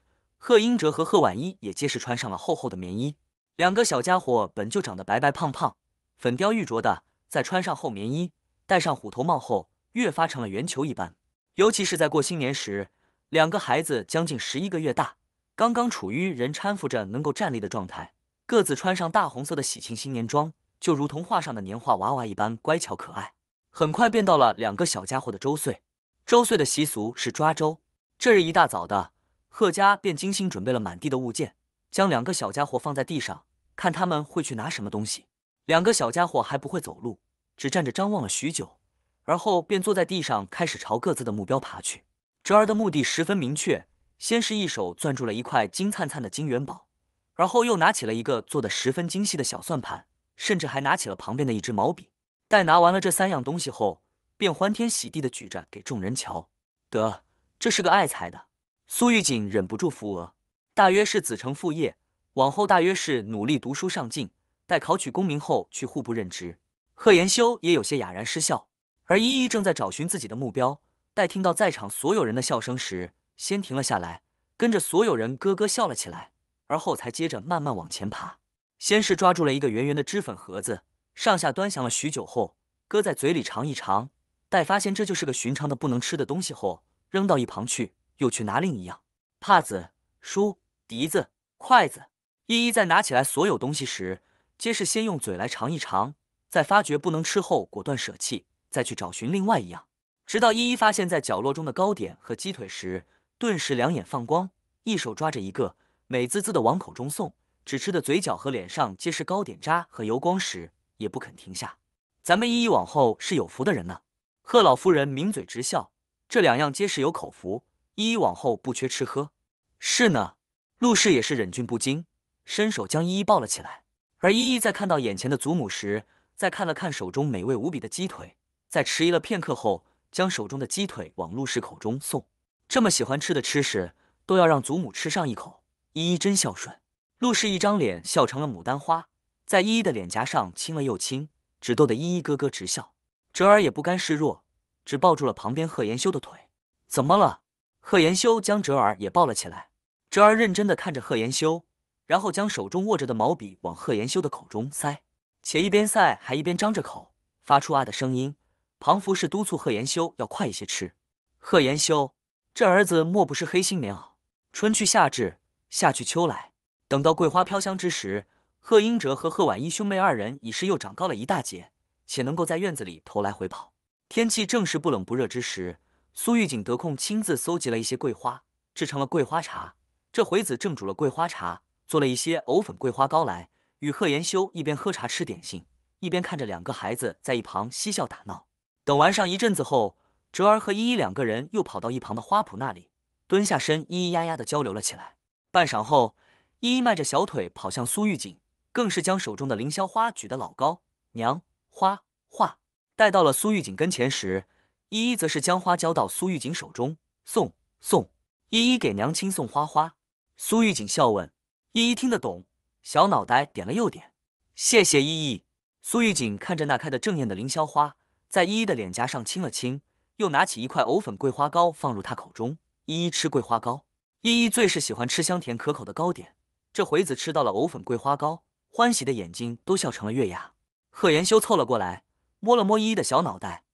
贺英哲和贺婉依也皆是穿上了厚厚的棉衣。两个小家伙本就长得白白胖胖、粉雕玉琢的，再穿上厚棉衣、戴上虎头帽后，越发成了圆球一般。尤其是在过新年时，两个孩子将近十一个月大，刚刚处于人搀扶着能够站立的状态，各自穿上大红色的喜庆新年装，就如同画上的年画娃娃一般乖巧可爱。很快便到了两个小家伙的周岁，周岁的习俗是抓周。这日一大早的。贺家便精心准备了满地的物件，将两个小家伙放在地上，看他们会去拿什么东西。两个小家伙还不会走路，只站着张望了许久，而后便坐在地上开始朝各自的目标爬去。侄儿的目的十分明确，先是一手攥住了一块金灿灿的金元宝，而后又拿起了一个做的十分精细的小算盘，甚至还拿起了旁边的一支毛笔。待拿完了这三样东西后，便欢天喜地的举着给众人瞧。得，这是个爱财的。苏玉锦忍不住扶额，大约是子承父业，往后大约是努力读书上进，待考取功名后去户部任职。贺延修也有些哑然失笑，而依依正在找寻自己的目标，待听到在场所有人的笑声时，先停了下来，跟着所有人咯咯笑了起来，而后才接着慢慢往前爬。先是抓住了一个圆圆的脂粉盒子，上下端详了许久后，搁在嘴里尝一尝，待发现这就是个寻常的不能吃的东西后，扔到一旁去。又去拿另一样帕子、书、笛子、筷子，依依在拿起来所有东西时，皆是先用嘴来尝一尝，在发觉不能吃后，果断舍弃，再去找寻另外一样，直到依依发现在角落中的糕点和鸡腿时，顿时两眼放光，一手抓着一个，美滋滋的往口中送，只吃的嘴角和脸上皆是糕点渣和油光时，也不肯停下。咱们依依往后是有福的人呢，贺老夫人抿嘴直笑，这两样皆是有口福。依依往后不缺吃喝，是呢。陆氏也是忍俊不禁，伸手将依依抱了起来。而依依在看到眼前的祖母时，在看了看手中美味无比的鸡腿，在迟疑了片刻后，将手中的鸡腿往陆氏口中送。这么喜欢吃的吃食，都要让祖母吃上一口。依依真孝顺。陆氏一张脸笑成了牡丹花，在依依的脸颊上亲了又亲，只逗得依依咯咯直笑。哲儿也不甘示弱，只抱住了旁边贺延修的腿。怎么了？贺延修将哲儿也抱了起来，哲儿认真的看着贺延修，然后将手中握着的毛笔往贺延修的口中塞，且一边塞还一边张着口发出啊的声音。庞福是督促贺延修要快一些吃。贺延修，这儿子莫不是黑心棉袄？春去夏至，夏去秋来，等到桂花飘香之时，贺英哲和贺婉一兄妹二人已是又长高了一大截，且能够在院子里投来回跑。天气正是不冷不热之时。苏玉锦得空亲自搜集了一些桂花，制成了桂花茶。这回子正煮了桂花茶，做了一些藕粉桂花糕来，与贺延修一边喝茶吃点心，一边看着两个孩子在一旁嬉笑打闹。等玩上一阵子后，哲儿和依依两个人又跑到一旁的花圃那里，蹲下身咿咿呀呀地交流了起来。半晌后，依依迈着小腿跑向苏玉锦，更是将手中的凌霄花举得老高。娘，花画，带到了苏玉锦跟前时。依依则是将花交到苏玉锦手中，送送依依给娘亲送花花。苏玉锦笑问：“依依听得懂？”小脑袋点了又点。谢谢依依。苏玉锦看着那开得正艳的凌霄花，在依依的脸颊上亲了亲，又拿起一块藕粉桂花糕放入她口中。依依吃桂花糕，依依最是喜欢吃香甜可口的糕点，这回子吃到了藕粉桂花糕，欢喜的眼睛都笑成了月牙。贺延修凑了过来，摸了摸依依的小脑袋。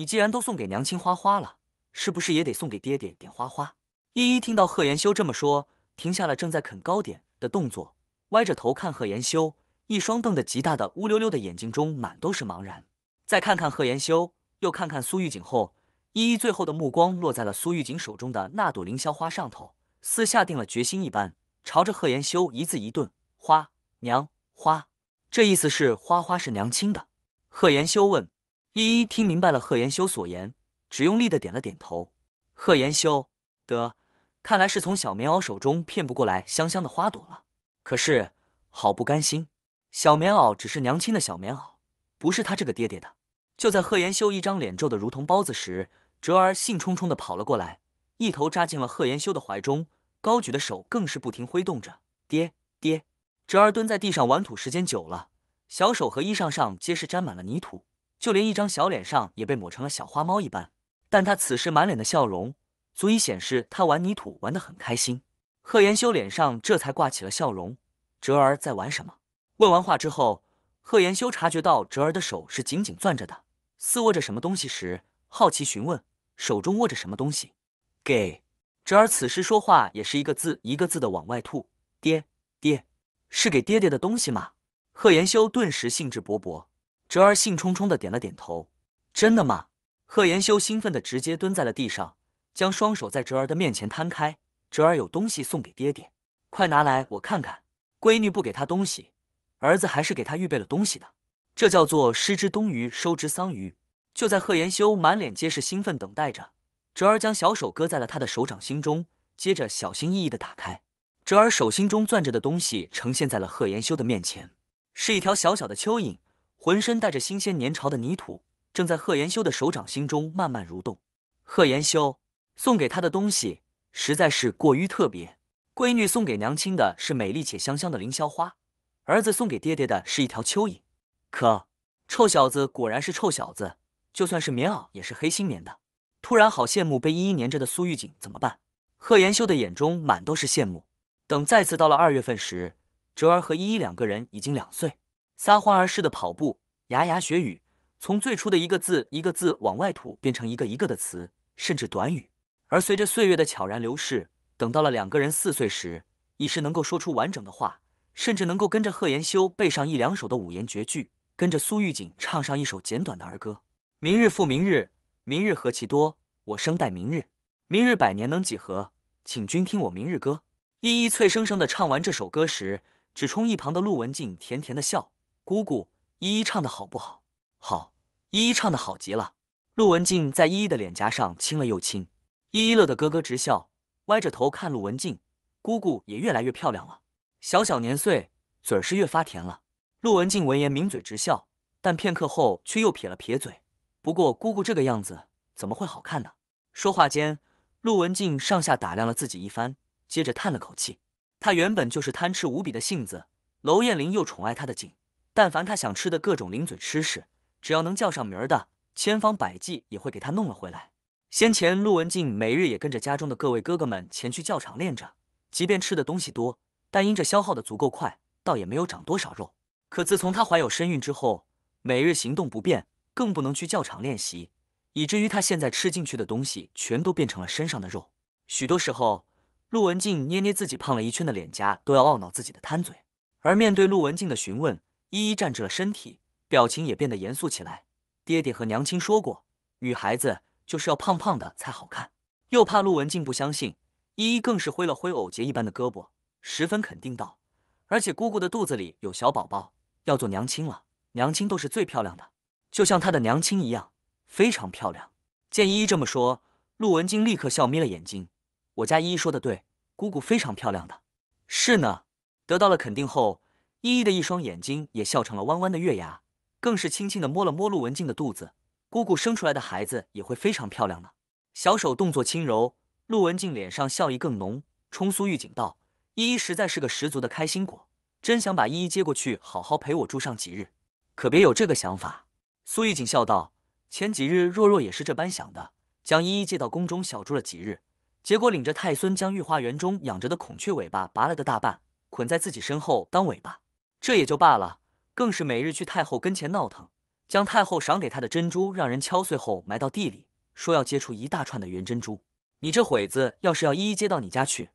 你既然都送给娘亲花花了，是不是也得送给爹爹点花花？依依听到贺延修这么说，停下了正在啃糕点的动作，歪着头看贺延修，一双瞪得极大的乌溜溜的眼睛中满都是茫然。再看看贺延修，又看看苏玉锦后，依依最后的目光落在了苏玉锦手中的那朵凌霄花上头，似下定了决心一般，朝着贺延修一字一顿：“花娘花，这意思是花花是娘亲的。”贺延修问。依依听明白了贺延修所言，只用力的点了点头。贺延修，得，看来是从小棉袄手中骗不过来香香的花朵了。可是，好不甘心。小棉袄只是娘亲的小棉袄，不是他这个爹爹的。就在贺延修一张脸皱得如同包子时，哲儿兴冲冲的跑了过来，一头扎进了贺延修的怀中，高举的手更是不停挥动着。爹爹，哲儿蹲在地上玩土，时间久了，小手和衣裳上皆是沾满了泥土。就连一张小脸上也被抹成了小花猫一般，但他此时满脸的笑容，足以显示他玩泥土玩得很开心。贺延修脸上这才挂起了笑容。哲儿在玩什么？问完话之后，贺延修察觉到哲儿的手是紧紧攥着的，似握着什么东西时，好奇询问：“手中握着什么东西？”给哲儿此时说话也是一个字一个字的往外吐：“爹爹，是给爹爹的东西吗？”贺延修顿时兴致勃勃。哲儿兴冲冲的点了点头，真的吗？贺延修兴奋的直接蹲在了地上，将双手在哲儿的面前摊开。哲儿有东西送给爹爹，快拿来我看看。闺女不给他东西，儿子还是给他预备了东西的，这叫做失之东隅，收之桑榆。就在贺延修满脸皆是兴奋等待着，哲儿将小手搁在了他的手掌心中，接着小心翼翼的打开。哲儿手心中攥着的东西呈现在了贺延修的面前，是一条小小的蚯蚓。浑身带着新鲜、粘稠的泥土，正在贺延修的手掌心中慢慢蠕动。贺延修送给他的东西实在是过于特别。闺女送给娘亲的是美丽且香香的凌霄花，儿子送给爹爹的是一条蚯蚓。可臭小子果然是臭小子，就算是棉袄也是黑心棉的。突然好羡慕被依依粘着的苏玉锦，怎么办？贺延修的眼中满都是羡慕。等再次到了二月份时，哲儿和依依两个人已经两岁。撒欢儿似的跑步，牙牙学语，从最初的一个字一个字往外吐，变成一个一个的词，甚至短语。而随着岁月的悄然流逝，等到了两个人四岁时，已是能够说出完整的话，甚至能够跟着贺延修背上一两首的五言绝句，跟着苏玉锦唱上一首简短的儿歌：“明日复明日，明日何其多，我生待明日，明日百年能几何？请君听我明日歌。”依依脆生生的唱完这首歌时，只冲一旁的陆文静甜甜的笑。姑姑，依依唱的好不好？好，依依唱的好极了。陆文静在依依的脸颊上亲了又亲，依依乐得咯咯直笑，歪着头看陆文静。姑姑也越来越漂亮了，小小年岁，嘴儿是越发甜了。陆文静闻言抿嘴直笑，但片刻后却又撇了撇嘴。不过姑姑这个样子怎么会好看呢？说话间，陆文静上下打量了自己一番，接着叹了口气。她原本就是贪吃无比的性子，娄艳玲又宠爱她的紧，但凡他想吃的各种零嘴吃食，只要能叫上名儿的，千方百计也会给他弄了回来。先前陆文静每日也跟着家中的各位哥哥们前去教场练着，即便吃的东西多，但因着消耗的足够快，倒也没有长多少肉。可自从她怀有身孕之后，每日行动不便，更不能去教场练习，以至于她现在吃进去的东西全都变成了身上的肉。许多时候，陆文静捏捏自己胖了一圈的脸颊，都要懊恼自己的贪嘴。而面对陆文静的询问，依依站直了身体，表情也变得严肃起来。爹爹和娘亲说过，女孩子就是要胖胖的才好看。又怕陆文静不相信，依依更是挥了挥藕节一般的胳膊，十分肯定道：“而且姑姑的肚子里有小宝宝，要做娘亲了。娘亲都是最漂亮的，就像她的娘亲一样，非常漂亮。”见依依这么说，陆文静立刻笑眯了眼睛：“我家依依说的对，姑姑非常漂亮的。”“是呢。”得到了肯定后。依依的一双眼睛也笑成了弯弯的月牙，更是轻轻的摸了摸陆文静的肚子，姑姑生出来的孩子也会非常漂亮呢。小手动作轻柔，陆文静脸上笑意更浓，冲苏玉锦道：“依依实在是个十足的开心果，真想把依依接过去，好好陪我住上几日。”可别有这个想法，苏玉锦笑道：“前几日若若也是这般想的，将依依接到宫中小住了几日，结果领着太孙将御花园中养着的孔雀尾巴拔了个大半，捆在自己身后当尾巴。”这也就罢了，更是每日去太后跟前闹腾，将太后赏给她的珍珠让人敲碎后埋到地里，说要接出一大串的圆珍珠。你这会子要是要一一接到你家去，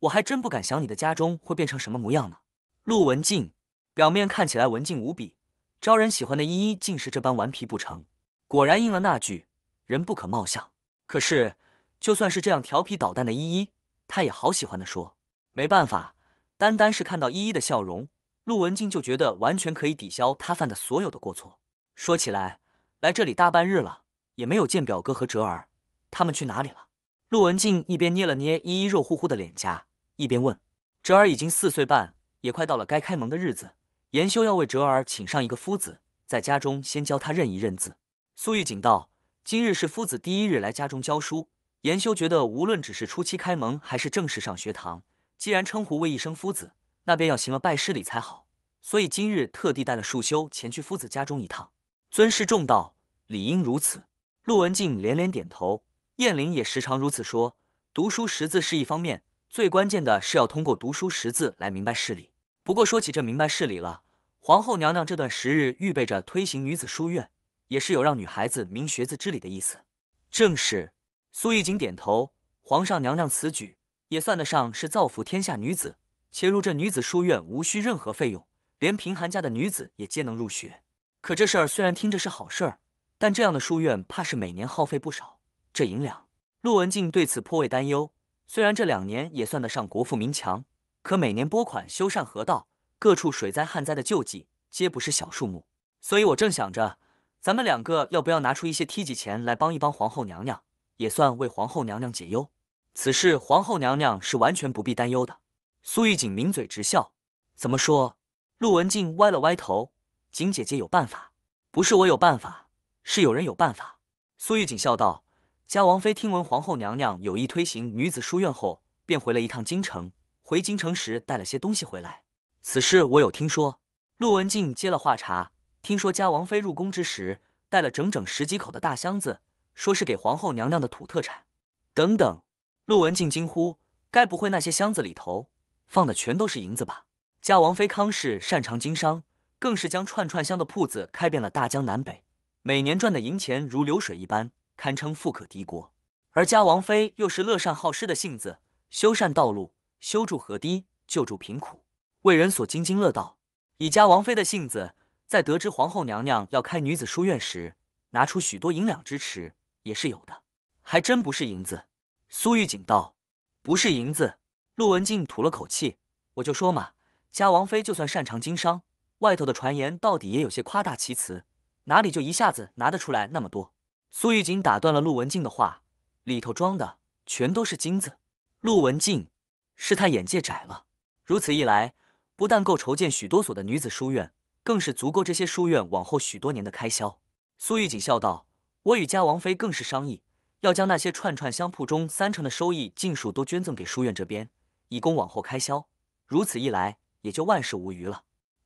我还真不敢想你的家中会变成什么模样呢。陆文静表面看起来文静无比，招人喜欢的依依竟是这般顽皮不成？果然应了那句“人不可貌相”。可是就算是这样调皮捣蛋的依依，她也好喜欢的说，没办法，单单是看到依依的笑容。陆文静就觉得完全可以抵消他犯的所有的过错。说起来，来这里大半日了，也没有见表哥和哲儿，他们去哪里了？陆文静一边捏了捏依依肉乎乎的脸颊，一边问：“哲儿已经四岁半，也快到了该开蒙的日子。严修要为哲儿请上一个夫子，在家中先教他认一认字。”苏玉锦道：“今日是夫子第一日来家中教书。严修觉得，无论只是初期开蒙，还是正式上学堂，既然称呼为一声夫子。”那便要行了拜师礼才好，所以今日特地带了树修前去夫子家中一趟。尊师重道，理应如此。陆文静连连点头。燕临也时常如此说：读书识字是一方面，最关键的是要通过读书识字来明白事理。不过说起这明白事理了，皇后娘娘这段时日预备着推行女子书院，也是有让女孩子明学字之理的意思。正是。苏玉锦点头。皇上娘娘此举也算得上是造福天下女子。且入这女子书院，无需任何费用，连贫寒家的女子也皆能入学。可这事儿虽然听着是好事儿，但这样的书院怕是每年耗费不少这银两。陆文静对此颇为担忧。虽然这两年也算得上国富民强，可每年拨款修缮河道、各处水灾旱灾的救济，皆不是小数目。所以，我正想着，咱们两个要不要拿出一些梯级钱来帮一帮皇后娘娘，也算为皇后娘娘解忧。此事皇后娘娘是完全不必担忧的。苏玉锦抿嘴直笑，怎么说？陆文静歪了歪头，锦姐姐有办法，不是我有办法，是有人有办法。苏玉锦笑道：“嘉王妃听闻皇后娘娘有意推行女子书院后，便回了一趟京城。回京城时带了些东西回来，此事我有听说。”陆文静接了话茬：“听说嘉王妃入宫之时带了整整十几口的大箱子，说是给皇后娘娘的土特产。”等等！陆文静惊呼：“该不会那些箱子里头……”放的全都是银子吧。家王妃康氏擅长经商，更是将串串香的铺子开遍了大江南北，每年赚的银钱如流水一般，堪称富可敌国。而家王妃又是乐善好施的性子，修缮道路，修筑河堤，救助贫苦，为人所津津乐道。以家王妃的性子，在得知皇后娘娘要开女子书院时，拿出许多银两支持，也是有的。还真不是银子，苏玉锦道，不是银子。陆文静吐了口气，我就说嘛，家王妃就算擅长经商，外头的传言到底也有些夸大其词，哪里就一下子拿得出来那么多？苏玉锦打断了陆文静的话，里头装的全都是金子。陆文静，是他眼界窄了。如此一来，不但够筹建许多所的女子书院，更是足够这些书院往后许多年的开销。苏玉锦笑道：“我与家王妃更是商议，要将那些串串香铺中三成的收益尽数都捐赠给书院这边。”以供往后开销，如此一来也就万事无余了。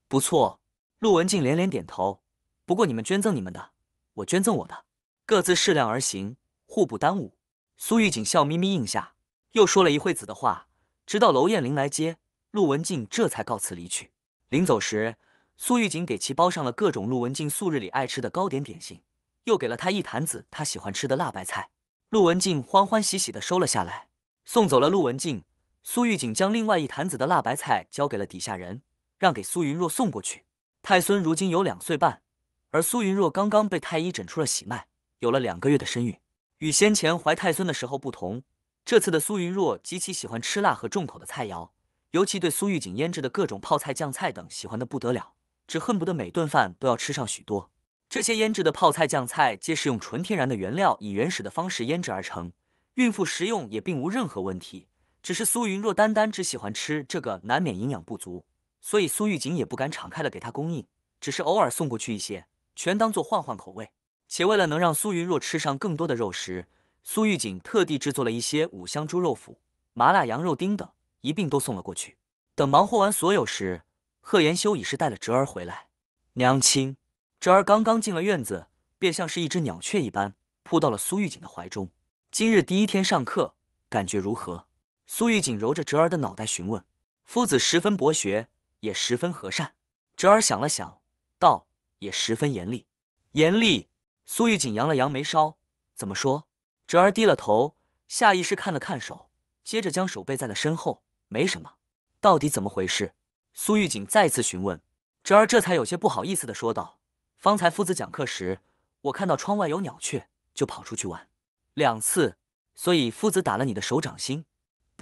不错，陆文静连连点头。不过你们捐赠你们的，我捐赠我的，各自适量而行，互不耽误。苏玉锦笑眯眯应下，又说了一会子的话，直到娄艳玲来接陆文静，这才告辞离去。临走时，苏玉锦给其包上了各种陆文静素日里爱吃的糕点点心，又给了他一坛子他喜欢吃的辣白菜。陆文静欢欢喜喜的收了下来，送走了陆文静。苏玉锦将另外一坛子的辣白菜交给了底下人，让给苏云若送过去。太孙如今有两岁半，而苏云若刚刚被太医诊出了喜脉，有了两个月的身孕。与先前怀太孙的时候不同，这次的苏云若极其喜欢吃辣和重口的菜肴，尤其对苏玉锦腌制的各种泡菜、酱菜等喜欢的不得了，只恨不得每顿饭都要吃上许多。这些腌制的泡菜、酱菜皆是用纯天然的原料，以原始的方式腌制而成，孕妇食用也并无任何问题。只是苏云若单单只喜欢吃这个，难免营养不足，所以苏玉锦也不敢敞开了给他供应，只是偶尔送过去一些，全当做换换口味。且为了能让苏云若吃上更多的肉食，苏玉锦特地制作了一些五香猪肉脯、麻辣羊肉丁等，一并都送了过去。等忙活完所有时，贺延修已是带了侄儿回来。娘亲，侄儿刚刚进了院子，便像是一只鸟雀一般扑到了苏玉锦的怀中。今日第一天上课，感觉如何？苏玉锦揉着哲儿的脑袋询问：“夫子十分博学，也十分和善。”哲儿想了想，道：“也十分严厉。”严厉。苏玉锦扬了扬眉梢：“怎么说？”哲儿低了头，下意识看了看手，接着将手背在了身后：“没什么。”到底怎么回事？苏玉锦再次询问。哲儿这才有些不好意思地说道：“方才夫子讲课时，我看到窗外有鸟雀，就跑出去玩两次，所以夫子打了你的手掌心。”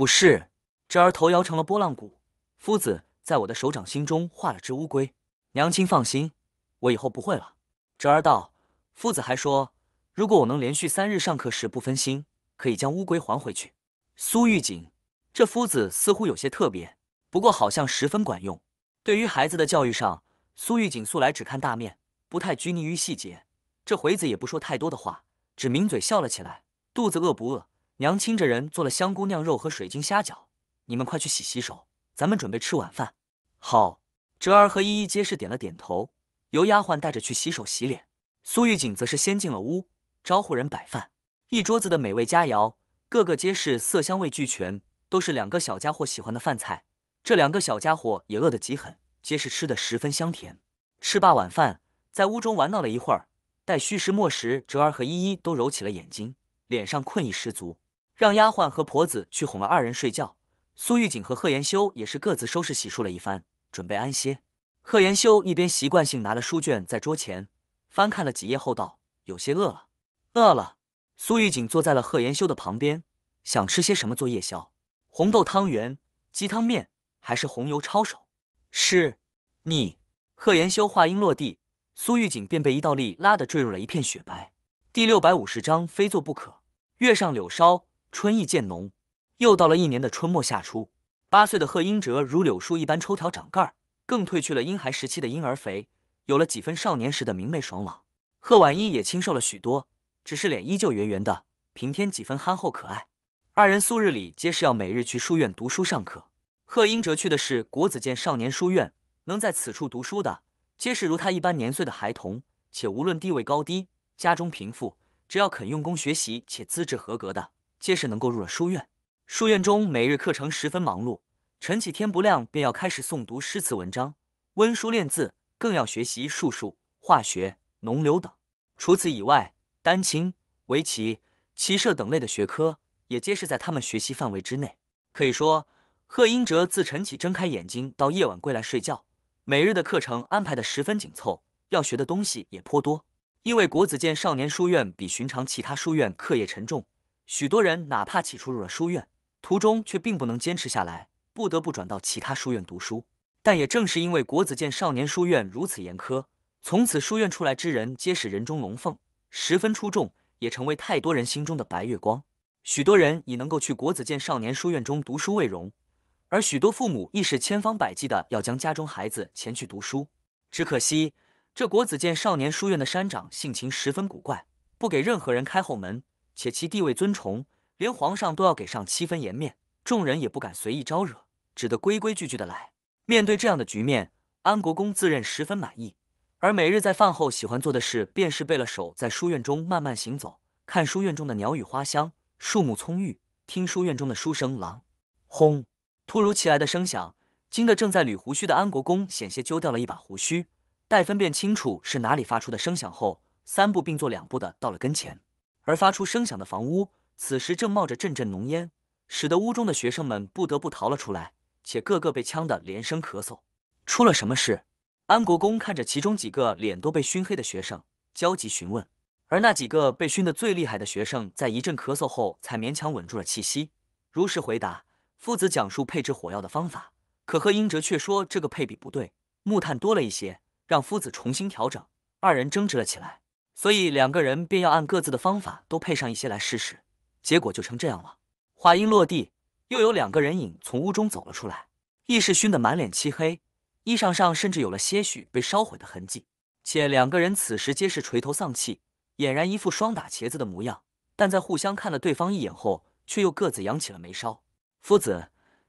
不是，侄儿头摇成了波浪鼓。夫子在我的手掌心中画了只乌龟，娘亲放心，我以后不会了。侄儿道，夫子还说，如果我能连续三日上课时不分心，可以将乌龟还回去。苏玉锦，这夫子似乎有些特别，不过好像十分管用。对于孩子的教育上，苏玉锦素来只看大面，不太拘泥于细节。这回子也不说太多的话，只抿嘴笑了起来。肚子饿不饿？娘亲这人做了香菇酿肉和水晶虾饺，你们快去洗洗手，咱们准备吃晚饭。好，哲儿和依依皆是点了点头，由丫鬟带着去洗手洗脸。苏玉锦则是先进了屋，招呼人摆饭。一桌子的美味佳肴，个个皆是色香味俱全，都是两个小家伙喜欢的饭菜。这两个小家伙也饿得极狠，皆是吃得十分香甜。吃罢晚饭，在屋中玩闹了一会儿，待戌时末时，哲儿和依依都揉起了眼睛，脸上困意十足。让丫鬟和婆子去哄了二人睡觉。苏玉锦和贺延修也是各自收拾洗漱了一番，准备安歇。贺延修一边习惯性拿了书卷在桌前翻看了几页后道：“有些饿了，饿了。”苏玉锦坐在了贺延修的旁边，想吃些什么做夜宵？红豆汤圆、鸡汤面还是红油抄手？是，你。贺延修话音落地，苏玉锦便被一道力拉得坠入了一片雪白。第六百五十章非做不可。月上柳梢。春意渐浓，又到了一年的春末夏初。八岁的贺英哲如柳树一般抽条长盖儿，更褪去了婴孩时期的婴儿肥，有了几分少年时的明媚爽朗。贺婉一也清瘦了许多，只是脸依旧圆圆的，平添几分憨厚可爱。二人素日里皆是要每日去书院读书上课。贺英哲去的是国子监少年书院，能在此处读书的，皆是如他一般年岁的孩童，且无论地位高低、家中贫富，只要肯用功学习且资质合格的。皆是能够入了书院。书院中每日课程十分忙碌，晨起天不亮便要开始诵读诗词文章、温书练字，更要学习数数、化学、农流等。除此以外，丹青、围棋、骑射等类的学科也皆是在他们学习范围之内。可以说，贺英哲自晨起睁开眼睛到夜晚归来睡觉，每日的课程安排得十分紧凑，要学的东西也颇多。因为国子监少年书院比寻常其他书院课业沉重。许多人哪怕起初入了书院，途中却并不能坚持下来，不得不转到其他书院读书。但也正是因为国子监少年书院如此严苛，从此书院出来之人皆是人中龙凤，十分出众，也成为太多人心中的白月光。许多人已能够去国子监少年书院中读书为荣，而许多父母亦是千方百计的要将家中孩子前去读书。只可惜，这国子监少年书院的山长性情十分古怪，不给任何人开后门。且其地位尊崇，连皇上都要给上七分颜面，众人也不敢随意招惹，只得规规矩矩的来。面对这样的局面，安国公自认十分满意。而每日在饭后喜欢做的事，便是背了手在书院中慢慢行走，看书院中的鸟语花香，树木葱郁，听书院中的书声。狼，轰！突如其来的声响，惊得正在捋胡须的安国公险些揪掉了一把胡须。待分辨清楚是哪里发出的声响后，三步并作两步的到了跟前。而发出声响的房屋，此时正冒着阵阵浓烟，使得屋中的学生们不得不逃了出来，且个个被呛得连声咳嗽。出了什么事？安国公看着其中几个脸都被熏黑的学生，焦急询问。而那几个被熏得最厉害的学生，在一阵咳嗽后，才勉强稳住了气息，如实回答。夫子讲述配置火药的方法，可贺英哲却说这个配比不对，木炭多了一些，让夫子重新调整。二人争执了起来。所以两个人便要按各自的方法都配上一些来试试，结果就成这样了。话音落地，又有两个人影从屋中走了出来，亦是熏得满脸漆黑，衣裳上甚至有了些许被烧毁的痕迹，且两个人此时皆是垂头丧气，俨然一副双打茄子的模样。但在互相看了对方一眼后，却又各自扬起了眉梢。夫子，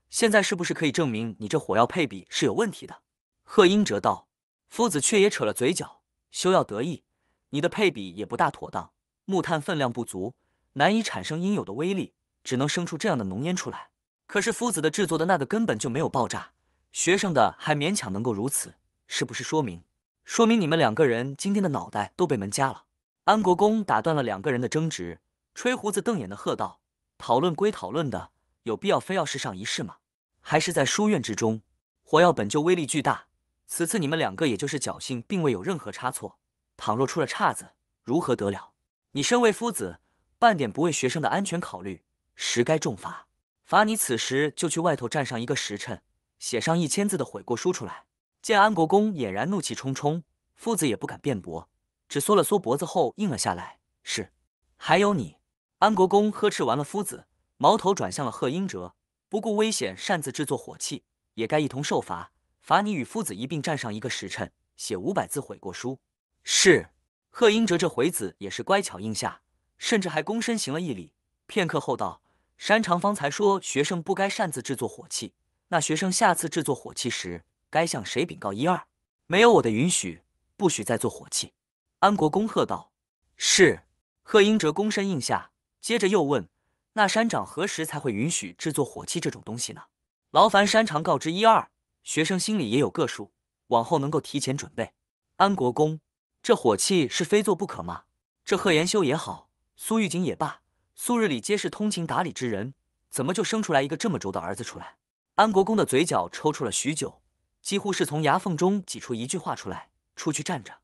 现在是不是可以证明你这火药配比是有问题的？贺英哲道。夫子却也扯了嘴角，休要得意。你的配比也不大妥当，木炭分量不足，难以产生应有的威力，只能生出这样的浓烟出来。可是夫子的制作的那个根本就没有爆炸，学生的还勉强能够如此，是不是说明说明你们两个人今天的脑袋都被门夹了？安国公打断了两个人的争执，吹胡子瞪眼的喝道：“讨论归讨论的，有必要非要试上一试吗？还是在书院之中，火药本就威力巨大，此次你们两个也就是侥幸，并未有任何差错。”倘若出了岔子，如何得了？你身为夫子，半点不为学生的安全考虑，实该重罚。罚你此时就去外头站上一个时辰，写上一千字的悔过书出来。见安国公俨然怒气冲冲，夫子也不敢辩驳，只缩了缩脖子后应了下来。是。还有你，安国公呵斥完了夫子，矛头转向了贺英哲，不顾危险擅自制作火器，也该一同受罚。罚你与夫子一并站上一个时辰，写五百字悔过书。是，贺英哲这回子也是乖巧应下，甚至还躬身行了一礼。片刻后道：“山长方才说学生不该擅自制作火器，那学生下次制作火器时该向谁禀告一二？没有我的允许，不许再做火器。”安国公贺道：“是。”贺英哲躬身应下，接着又问：“那山长何时才会允许制作火器这种东西呢？劳烦山长告知一二，学生心里也有个数，往后能够提前准备。”安国公。这火气是非做不可吗？这贺延修也好，苏玉锦也罢，素日里皆是通情达理之人，怎么就生出来一个这么轴的儿子出来？安国公的嘴角抽搐了许久，几乎是从牙缝中挤出一句话出来：“出去站着。”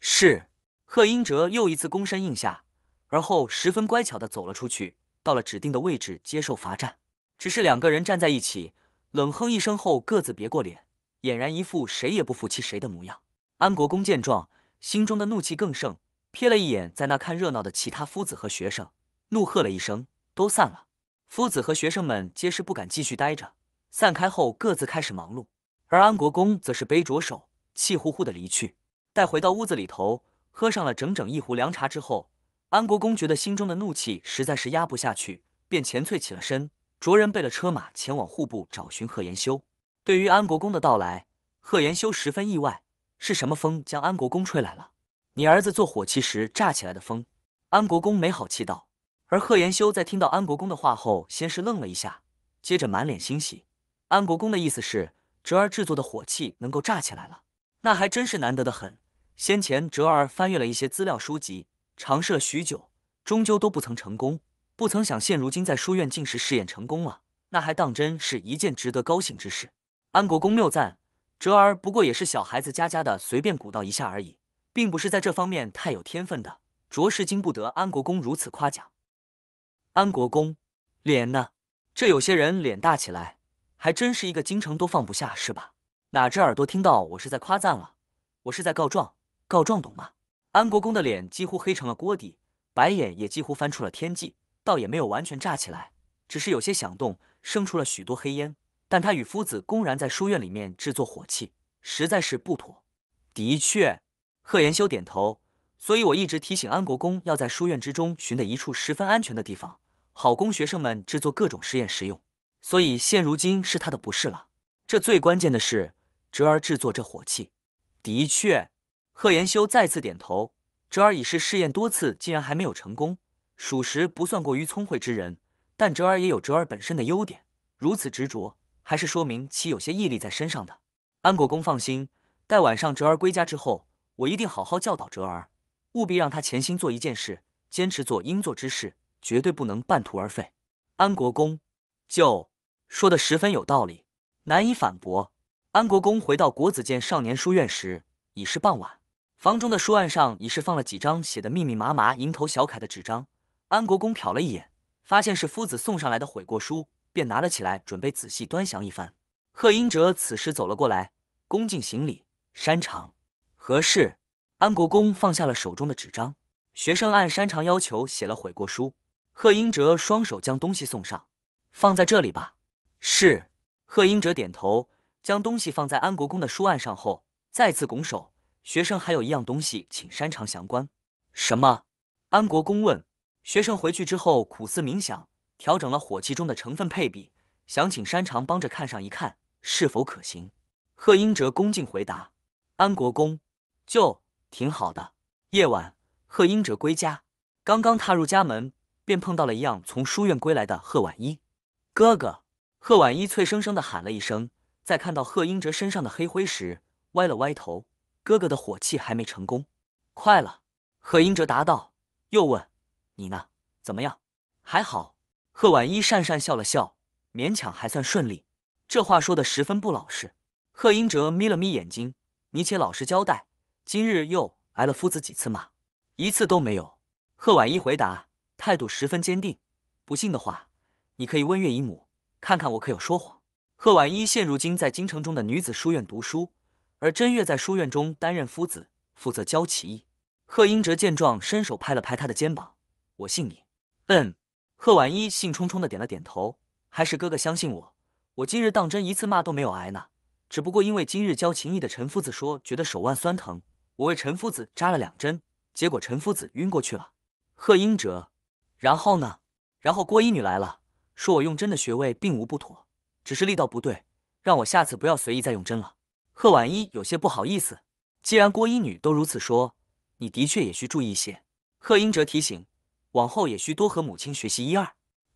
是。贺英哲又一次躬身应下，而后十分乖巧地走了出去，到了指定的位置接受罚站。只是两个人站在一起，冷哼一声后各自别过脸，俨然一副谁也不服气谁的模样。安国公见状。心中的怒气更盛，瞥了一眼在那看热闹的其他夫子和学生，怒喝了一声：“都散了！”夫子和学生们皆是不敢继续待着，散开后各自开始忙碌。而安国公则是背着手，气呼呼地离去。待回到屋子里头，喝上了整整一壶凉茶之后，安国公觉得心中的怒气实在是压不下去，便前脆起了身，着人备了车马，前往户部找寻贺延修。对于安国公的到来，贺延修十分意外。是什么风将安国公吹来了？你儿子做火器时炸起来的风。安国公没好气道。而贺延修在听到安国公的话后，先是愣了一下，接着满脸欣喜。安国公的意思是，哲儿制作的火器能够炸起来了，那还真是难得的很。先前哲儿翻阅了一些资料书籍，尝试了许久，终究都不曾成功。不曾想，现如今在书院进是试验成功了，那还当真是一件值得高兴之事。安国公谬赞。哲儿不过也是小孩子家家的，随便鼓捣一下而已，并不是在这方面太有天分的，着实经不得安国公如此夸奖。安国公，脸呢？这有些人脸大起来，还真是一个京城都放不下，是吧？哪只耳朵听到我是在夸赞了？我是在告状，告状懂吗？安国公的脸几乎黑成了锅底，白眼也几乎翻出了天际，倒也没有完全炸起来，只是有些响动，生出了许多黑烟。但他与夫子公然在书院里面制作火器，实在是不妥。的确，贺延修点头。所以我一直提醒安国公要在书院之中寻得一处十分安全的地方，好供学生们制作各种试验使用。所以现如今是他的不是了。这最关键的是，哲儿制作这火器。的确，贺延修再次点头。哲儿已是试验多次，竟然还没有成功，属实不算过于聪慧之人。但哲儿也有哲儿本身的优点，如此执着。还是说明其有些毅力在身上的。安国公放心，待晚上哲儿归家之后，我一定好好教导哲儿，务必让他潜心做一件事，坚持做应做之事，绝对不能半途而废。安国公，就说的十分有道理，难以反驳。安国公回到国子监少年书院时已是傍晚，房中的书案上已是放了几张写的密密麻麻蝇头小楷的纸张。安国公瞟了一眼，发现是夫子送上来的悔过书。便拿了起来，准备仔细端详一番。贺英哲此时走了过来，恭敬行礼：“山长，何事？”安国公放下了手中的纸张，学生按山长要求写了悔过书。贺英哲双手将东西送上，放在这里吧。是。贺英哲点头，将东西放在安国公的书案上后，再次拱手：“学生还有一样东西，请山长详观。”什么？安国公问。学生回去之后苦思冥想。调整了火器中的成分配比，想请山长帮着看上一看是否可行。贺英哲恭敬回答：“安国公就挺好的。”夜晚，贺英哲归家，刚刚踏入家门，便碰到了一样从书院归来的贺婉一。哥哥，贺婉一脆生生的喊了一声，在看到贺英哲身上的黑灰时，歪了歪头：“哥哥的火器还没成功，快了。”贺英哲答道，又问：“你呢？怎么样？还好。”贺婉一讪讪笑了笑，勉强还算顺利。这话说的十分不老实。贺英哲眯了眯眼睛：“你且老实交代，今日又挨了夫子几次骂？一次都没有。”贺婉一回答，态度十分坚定：“不信的话，你可以问岳姨母，看看我可有说谎。”贺婉一现如今在京城中的女子书院读书，而真月在书院中担任夫子，负责教棋艺。贺英哲见状，伸手拍了拍他的肩膀：“我信你。”嗯。贺婉一兴冲冲的点了点头，还是哥哥相信我，我今日当真一次骂都没有挨呢。只不过因为今日教琴艺的陈夫子说觉得手腕酸疼，我为陈夫子扎了两针，结果陈夫子晕过去了。贺英哲，然后呢？然后郭一女来了，说我用针的穴位并无不妥，只是力道不对，让我下次不要随意再用针了。贺婉一有些不好意思，既然郭一女都如此说，你的确也需注意些。贺英哲提醒。往后也需多和母亲学习一二，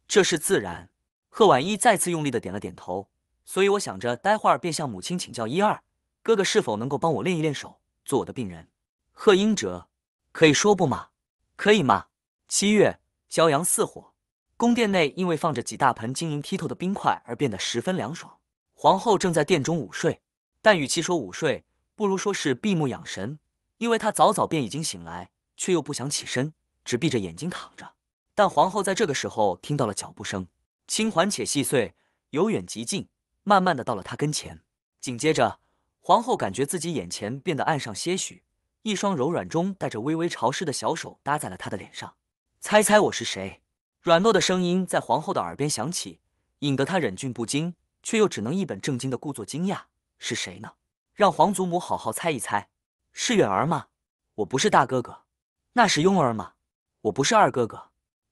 这是自然。贺婉一再次用力的点了点头。所以我想着，待会儿便向母亲请教一二。哥哥是否能够帮我练一练手，做我的病人？贺英哲，可以说不吗？可以吗？七月，骄阳似火，宫殿内因为放着几大盆晶莹剔透的冰块而变得十分凉爽。皇后正在殿中午睡，但与其说午睡，不如说是闭目养神，因为她早早便已经醒来，却又不想起身。只闭着眼睛躺着，但皇后在这个时候听到了脚步声，轻缓且细碎，由远及近，慢慢的到了她跟前。紧接着，皇后感觉自己眼前变得暗上些许，一双柔软中带着微微潮湿的小手搭在了她的脸上。猜猜我是谁？软糯的声音在皇后的耳边响起，引得她忍俊不禁，却又只能一本正经的故作惊讶。是谁呢？让皇祖母好好猜一猜。是远儿吗？我不是大哥哥，那是雍儿吗？我不是二哥哥，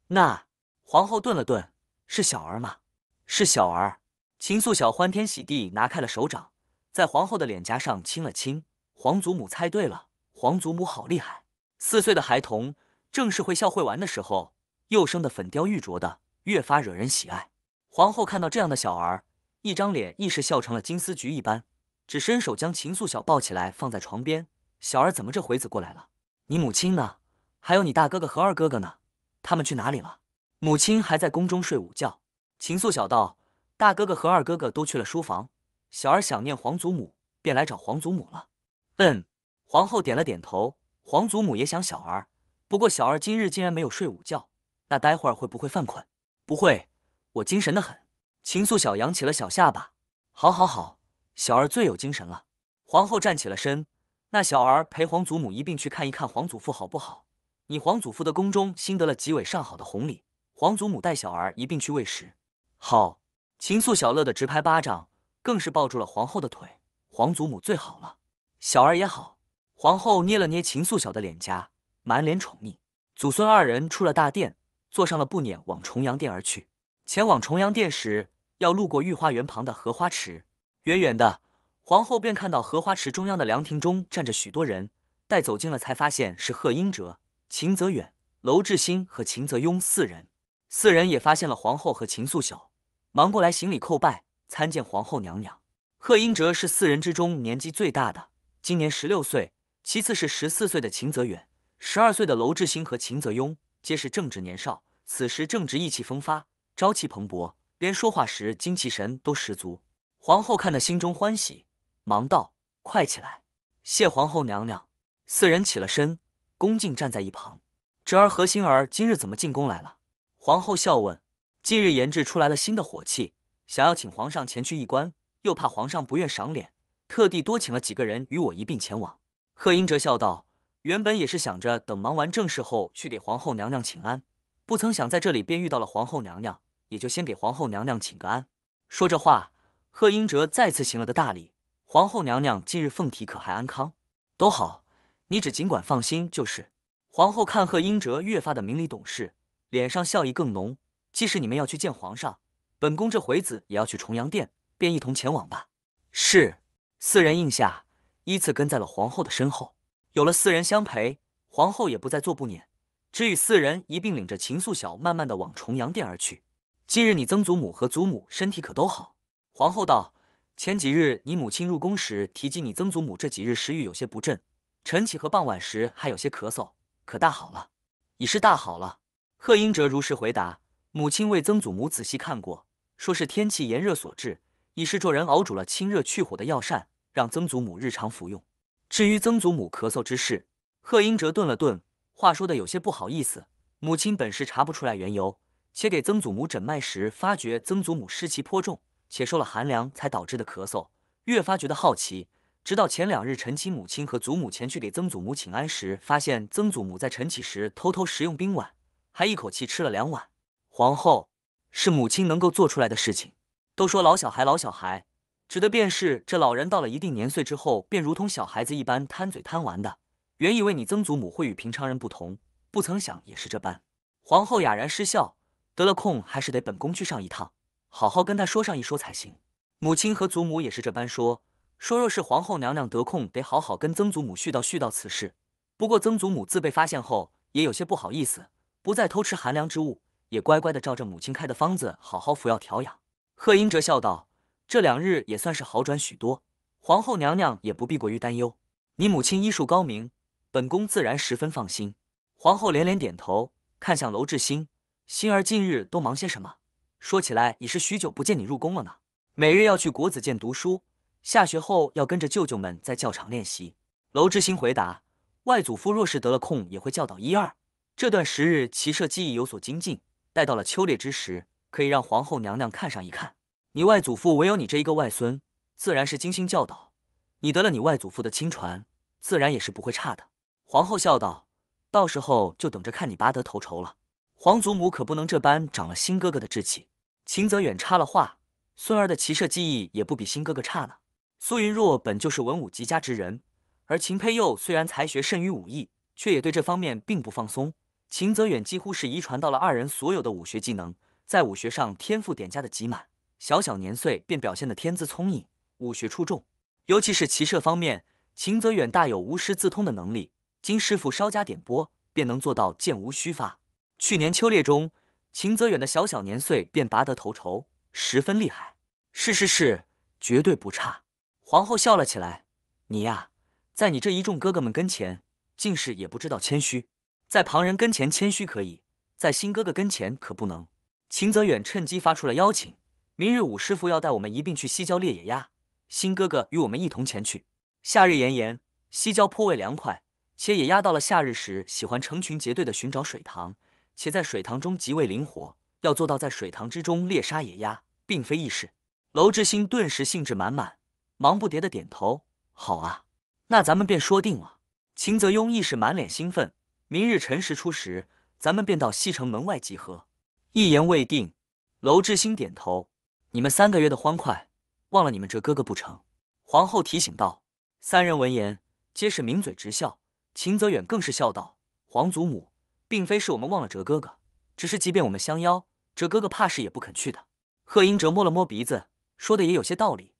那，皇后顿了顿，是小儿吗？是小儿。秦素晓欢天喜地拿开了手掌，在皇后的脸颊上亲了亲。皇祖母猜对了，皇祖母好厉害。四岁的孩童正是会笑会玩的时候，幼生的粉雕玉琢的，越发惹人喜爱。皇后看到这样的小儿，一张脸亦是笑成了金丝菊一般，只伸手将秦素晓抱起来放在床边。小儿怎么这回子过来了？你母亲呢？还有你大哥哥和二哥哥呢，他们去哪里了？母亲还在宫中睡午觉。秦素小道，大哥哥和二哥哥都去了书房，小儿想念皇祖母，便来找皇祖母了。嗯，皇后点了点头。皇祖母也想小儿，不过小儿今日竟然没有睡午觉，那待会儿会不会犯困？不会，我精神得很。秦素小扬起了小下巴。好，好，好，小儿最有精神了。皇后站起了身，那小儿陪皇祖母一并去看一看皇祖父好不好？你皇祖父的宫中新得了几尾上好的红鲤，皇祖母带小儿一并去喂食。好，秦素小乐的直拍巴掌，更是抱住了皇后的腿。皇祖母最好了，小儿也好。皇后捏了捏秦素小的脸颊，满脸宠溺。祖孙二人出了大殿，坐上了步辇往重阳殿而去。前往重阳殿时，要路过御花园旁的荷花池。远远的，皇后便看到荷花池中央的凉亭中站着许多人，待走近了才发现是贺英哲。秦泽远、娄志兴和秦泽雍四人，四人也发现了皇后和秦素晓，忙过来行礼叩拜，参见皇后娘娘。贺英哲是四人之中年纪最大的，今年十六岁；其次是十四岁的秦泽远，十二岁的娄志兴和秦泽雍，皆是正值年少，此时正值意气风发，朝气蓬勃，连说话时精气神都十足。皇后看得心中欢喜，忙道：“快起来，谢皇后娘娘。”四人起了身。恭敬站在一旁，侄儿和心儿今日怎么进宫来了？皇后笑问。近日研制出来了新的火器，想要请皇上前去一观，又怕皇上不愿赏脸，特地多请了几个人与我一并前往。贺英哲笑道：“原本也是想着等忙完正事后去给皇后娘娘请安，不曾想在这里便遇到了皇后娘娘，也就先给皇后娘娘请个安。”说着话，贺英哲再次行了个大礼。皇后娘娘近日凤体可还安康？都好。你只尽管放心就是。皇后看贺英哲越发的明理懂事，脸上笑意更浓。即使你们要去见皇上，本宫这回子也要去重阳殿，便一同前往吧。是，四人应下，依次跟在了皇后的身后。有了四人相陪，皇后也不再坐不撵，只与四人一并领着秦素晓，慢慢的往重阳殿而去。今日你曾祖母和祖母身体可都好？皇后道：前几日你母亲入宫时提及，你曾祖母这几日食欲有些不振。晨起和傍晚时还有些咳嗽，可大好了，已是大好了。贺英哲如实回答，母亲为曾祖母仔细看过，说是天气炎热所致，已是众人熬煮了清热去火的药膳，让曾祖母日常服用。至于曾祖母咳嗽之事，贺英哲顿了顿，话说的有些不好意思。母亲本是查不出来缘由，且给曾祖母诊脉时发觉曾祖母湿气颇重，且受了寒凉才导致的咳嗽，越发觉得好奇。直到前两日，晨起，母亲和祖母前去给曾祖母请安时，发现曾祖母在晨起时偷偷食用冰碗，还一口气吃了两碗。皇后是母亲能够做出来的事情。都说老小孩老小孩，指的便是这老人到了一定年岁之后，便如同小孩子一般贪嘴贪玩的。原以为你曾祖母会与平常人不同，不曾想也是这般。皇后哑然失笑，得了空还是得本宫去上一趟，好好跟她说上一说才行。母亲和祖母也是这般说。说若是皇后娘娘得空，得好好跟曾祖母絮叨絮叨此事。不过曾祖母自被发现后，也有些不好意思，不再偷吃寒凉之物，也乖乖地照着母亲开的方子好好服药调养。贺英哲笑道：“这两日也算是好转许多，皇后娘娘也不必过于担忧。你母亲医术高明，本宫自然十分放心。”皇后连连点头，看向娄志新：“星儿近日都忙些什么？说起来，已是许久不见你入宫了呢。每日要去国子监读书。”下学后要跟着舅舅们在教场练习。楼之星回答：“外祖父若是得了空，也会教导一二。这段时日骑射技艺有所精进，待到了秋猎之时，可以让皇后娘娘看上一看。你外祖父唯有你这一个外孙，自然是精心教导。你得了你外祖父的亲传，自然也是不会差的。”皇后笑道：“到时候就等着看你拔得头筹了。皇祖母可不能这般长了新哥哥的志气。”秦泽远插了话：“孙儿的骑射技艺也不比新哥哥差呢。”苏云若本就是文武极佳之人，而秦佩佑虽然才学甚于武艺，却也对这方面并不放松。秦泽远几乎是遗传到了二人所有的武学技能，在武学上天赋点加的极满，小小年岁便表现的天资聪颖，武学出众，尤其是骑射方面，秦泽远大有无师自通的能力，经师傅稍加点拨，便能做到箭无虚发。去年秋猎中，秦泽远的小小年岁便拔得头筹，十分厉害。是是是，绝对不差。皇后笑了起来：“你呀，在你这一众哥哥们跟前，竟是也不知道谦虚。在旁人跟前谦虚可以，在新哥哥跟前可不能。”秦泽远趁机发出了邀请：“明日武师傅要带我们一并去西郊猎野鸭，新哥哥与我们一同前去。”夏日炎炎，西郊颇为凉快，且野鸭到了夏日时喜欢成群结队的寻找水塘，且在水塘中极为灵活，要做到在水塘之中猎杀野鸭，并非易事。娄志兴顿时兴致满满。忙不迭的点头，好啊，那咱们便说定了。秦泽雍亦是满脸兴奋，明日辰时初时，咱们便到西城门外集合。一言未定，娄志兴点头：“你们三个月的欢快，忘了你们这哥哥不成？”皇后提醒道。三人闻言，皆是抿嘴直笑。秦泽远更是笑道：“皇祖母，并非是我们忘了哲哥哥，只是即便我们相邀，哲哥哥怕是也不肯去的。”贺英哲摸了摸鼻子，说的也有些道理。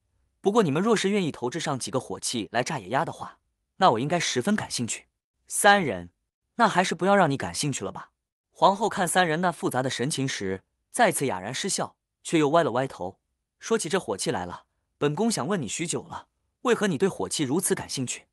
不过你们若是愿意投掷上几个火器来炸野鸭的话，那我应该十分感兴趣。三人，那还是不要让你感兴趣了吧。皇后看三人那复杂的神情时，再次哑然失笑，却又歪了歪头，说起这火器来了。本宫想问你许久了，为何你对火器如此感兴趣？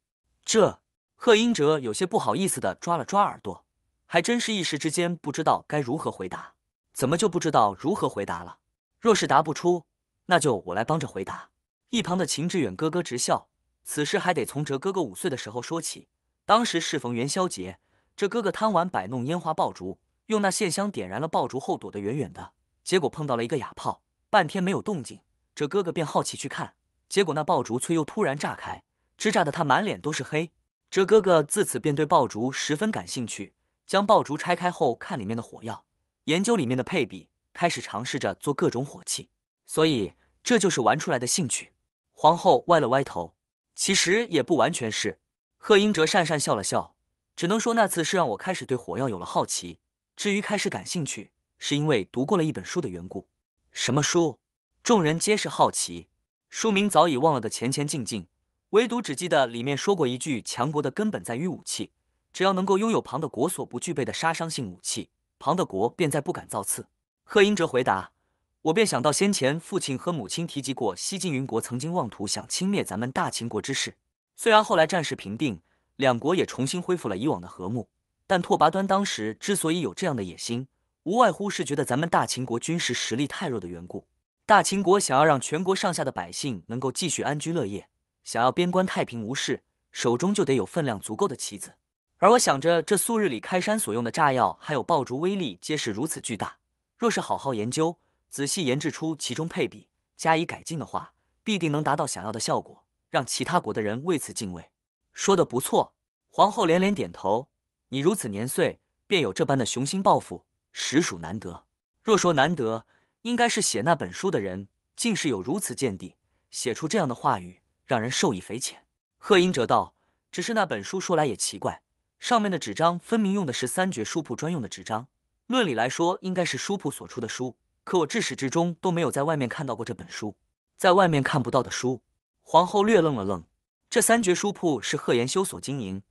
这贺英哲有些不好意思的抓了抓耳朵，还真是一时之间不知道该如何回答。怎么就不知道如何回答了？若是答不出，那就我来帮着回答。一旁的秦志远咯咯直笑。此事还得从哲哥哥五岁的时候说起。当时适逢元宵节，这哥哥贪玩，摆弄烟花爆竹，用那线香点燃了爆竹后，躲得远远的。结果碰到了一个哑炮，半天没有动静。这哥哥便好奇去看，结果那爆竹却又突然炸开，支炸得他满脸都是黑。这哥哥自此便对爆竹十分感兴趣，将爆竹拆开后看里面的火药，研究里面的配比，开始尝试着做各种火器。所以这就是玩出来的兴趣。皇后歪了歪头，其实也不完全是。贺英哲讪讪笑了笑，只能说那次是让我开始对火药有了好奇。至于开始感兴趣，是因为读过了一本书的缘故。什么书？众人皆是好奇。书名早已忘了的前前进进，唯独只记得里面说过一句：“强国的根本在于武器，只要能够拥有庞德国所不具备的杀伤性武器，庞德国便再不敢造次。”贺英哲回答。我便想到先前父亲和母亲提及过西晋云国曾经妄图想侵灭咱们大秦国之事，虽然后来战事平定，两国也重新恢复了以往的和睦，但拓跋端当时之所以有这样的野心，无外乎是觉得咱们大秦国军事实力太弱的缘故。大秦国想要让全国上下的百姓能够继续安居乐业，想要边关太平无事，手中就得有分量足够的棋子。而我想着这素日里开山所用的炸药，还有爆竹威力皆是如此巨大，若是好好研究。仔细研制出其中配比，加以改进的话，必定能达到想要的效果，让其他国的人为此敬畏。说的不错，皇后连连点头。你如此年岁便有这般的雄心抱负，实属难得。若说难得，应该是写那本书的人竟是有如此见地，写出这样的话语，让人受益匪浅。贺英哲道：“只是那本书说来也奇怪，上面的纸张分明用的是三绝书铺专用的纸张，论理来说，应该是书铺所出的书。”可我至始至终都没有在外面看到过这本书，在外面看不到的书。皇后略愣了愣，这三绝书铺是贺延修所经营，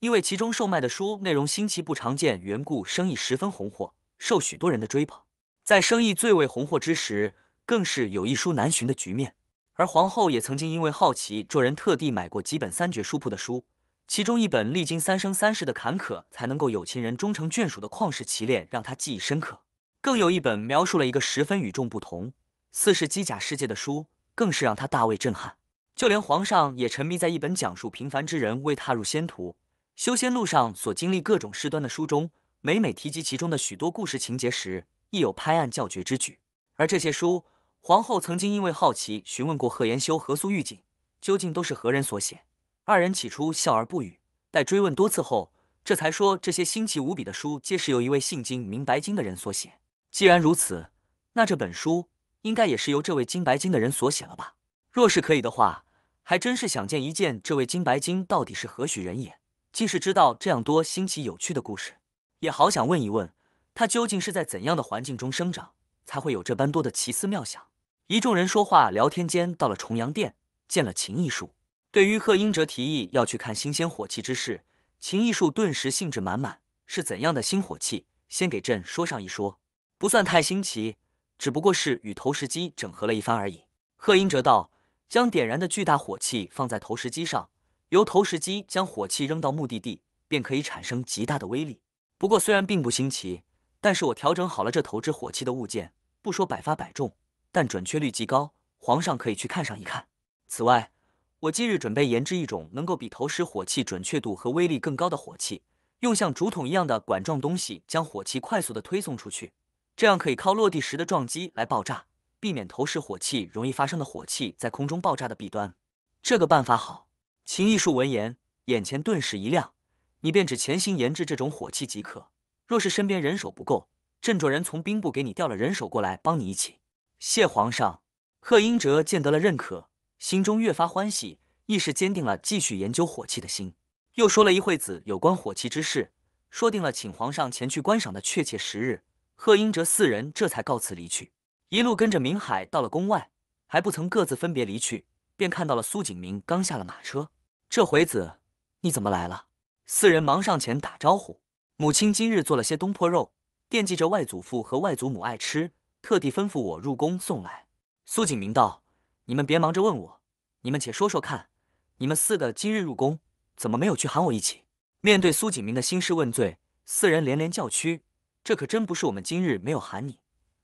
因为其中售卖的书内容新奇不常见，缘故生意十分红火，受许多人的追捧。在生意最为红火之时，更是有一书难寻的局面。而皇后也曾经因为好奇，众人特地买过几本三绝书铺的书，其中一本历经三生三世的坎坷才能够有情人终成眷属的旷世奇恋，让她记忆深刻。更有一本描述了一个十分与众不同、似是机甲世界的书，更是让他大为震撼。就连皇上也沉迷在一本讲述平凡之人未踏入仙途、修仙路上所经历各种事端的书中，每每提及其中的许多故事情节时，亦有拍案叫绝之举。而这些书，皇后曾经因为好奇询问过贺延修和苏玉锦究竟都是何人所写，二人起初笑而不语，待追问多次后，这才说这些新奇无比的书皆是由一位姓金名白金的人所写。既然如此，那这本书应该也是由这位金白金的人所写了吧？若是可以的话，还真是想见一见这位金白金到底是何许人也。既是知道这样多新奇有趣的故事，也好想问一问他究竟是在怎样的环境中生长，才会有这般多的奇思妙想。一众人说话聊天间，到了重阳殿，见了秦艺术。对于贺英哲提议要去看新鲜火器之事，秦艺术顿时兴致满满：“是怎样的新火器？先给朕说上一说。”不算太新奇，只不过是与投石机整合了一番而已。贺英哲道：“将点燃的巨大火器放在投石机上，由投石机将火器扔到目的地，便可以产生极大的威力。不过虽然并不新奇，但是我调整好了这投掷火器的物件，不说百发百中，但准确率极高。皇上可以去看上一看。此外，我今日准备研制一种能够比投石火器准确度和威力更高的火器，用像竹筒一样的管状东西将火器快速的推送出去。”这样可以靠落地时的撞击来爆炸，避免投石火器容易发生的火器在空中爆炸的弊端。这个办法好。秦艺术闻言，眼前顿时一亮。你便只潜心研制这种火器即可。若是身边人手不够，朕着人从兵部给你调了人手过来帮你一起。谢皇上。贺英哲见得了认可，心中越发欢喜，亦是坚定了继续研究火器的心。又说了一会子有关火器之事，说定了请皇上前去观赏的确切时日。贺英哲四人这才告辞离去，一路跟着明海到了宫外，还不曾各自分别离去，便看到了苏景明刚下了马车。这回子你怎么来了？四人忙上前打招呼。母亲今日做了些东坡肉，惦记着外祖父和外祖母爱吃，特地吩咐我入宫送来。苏景明道：“你们别忙着问我，你们且说说看，你们四个今日入宫，怎么没有去喊我一起？”面对苏景明的兴师问罪，四人连连叫屈。这可真不是我们今日没有喊你，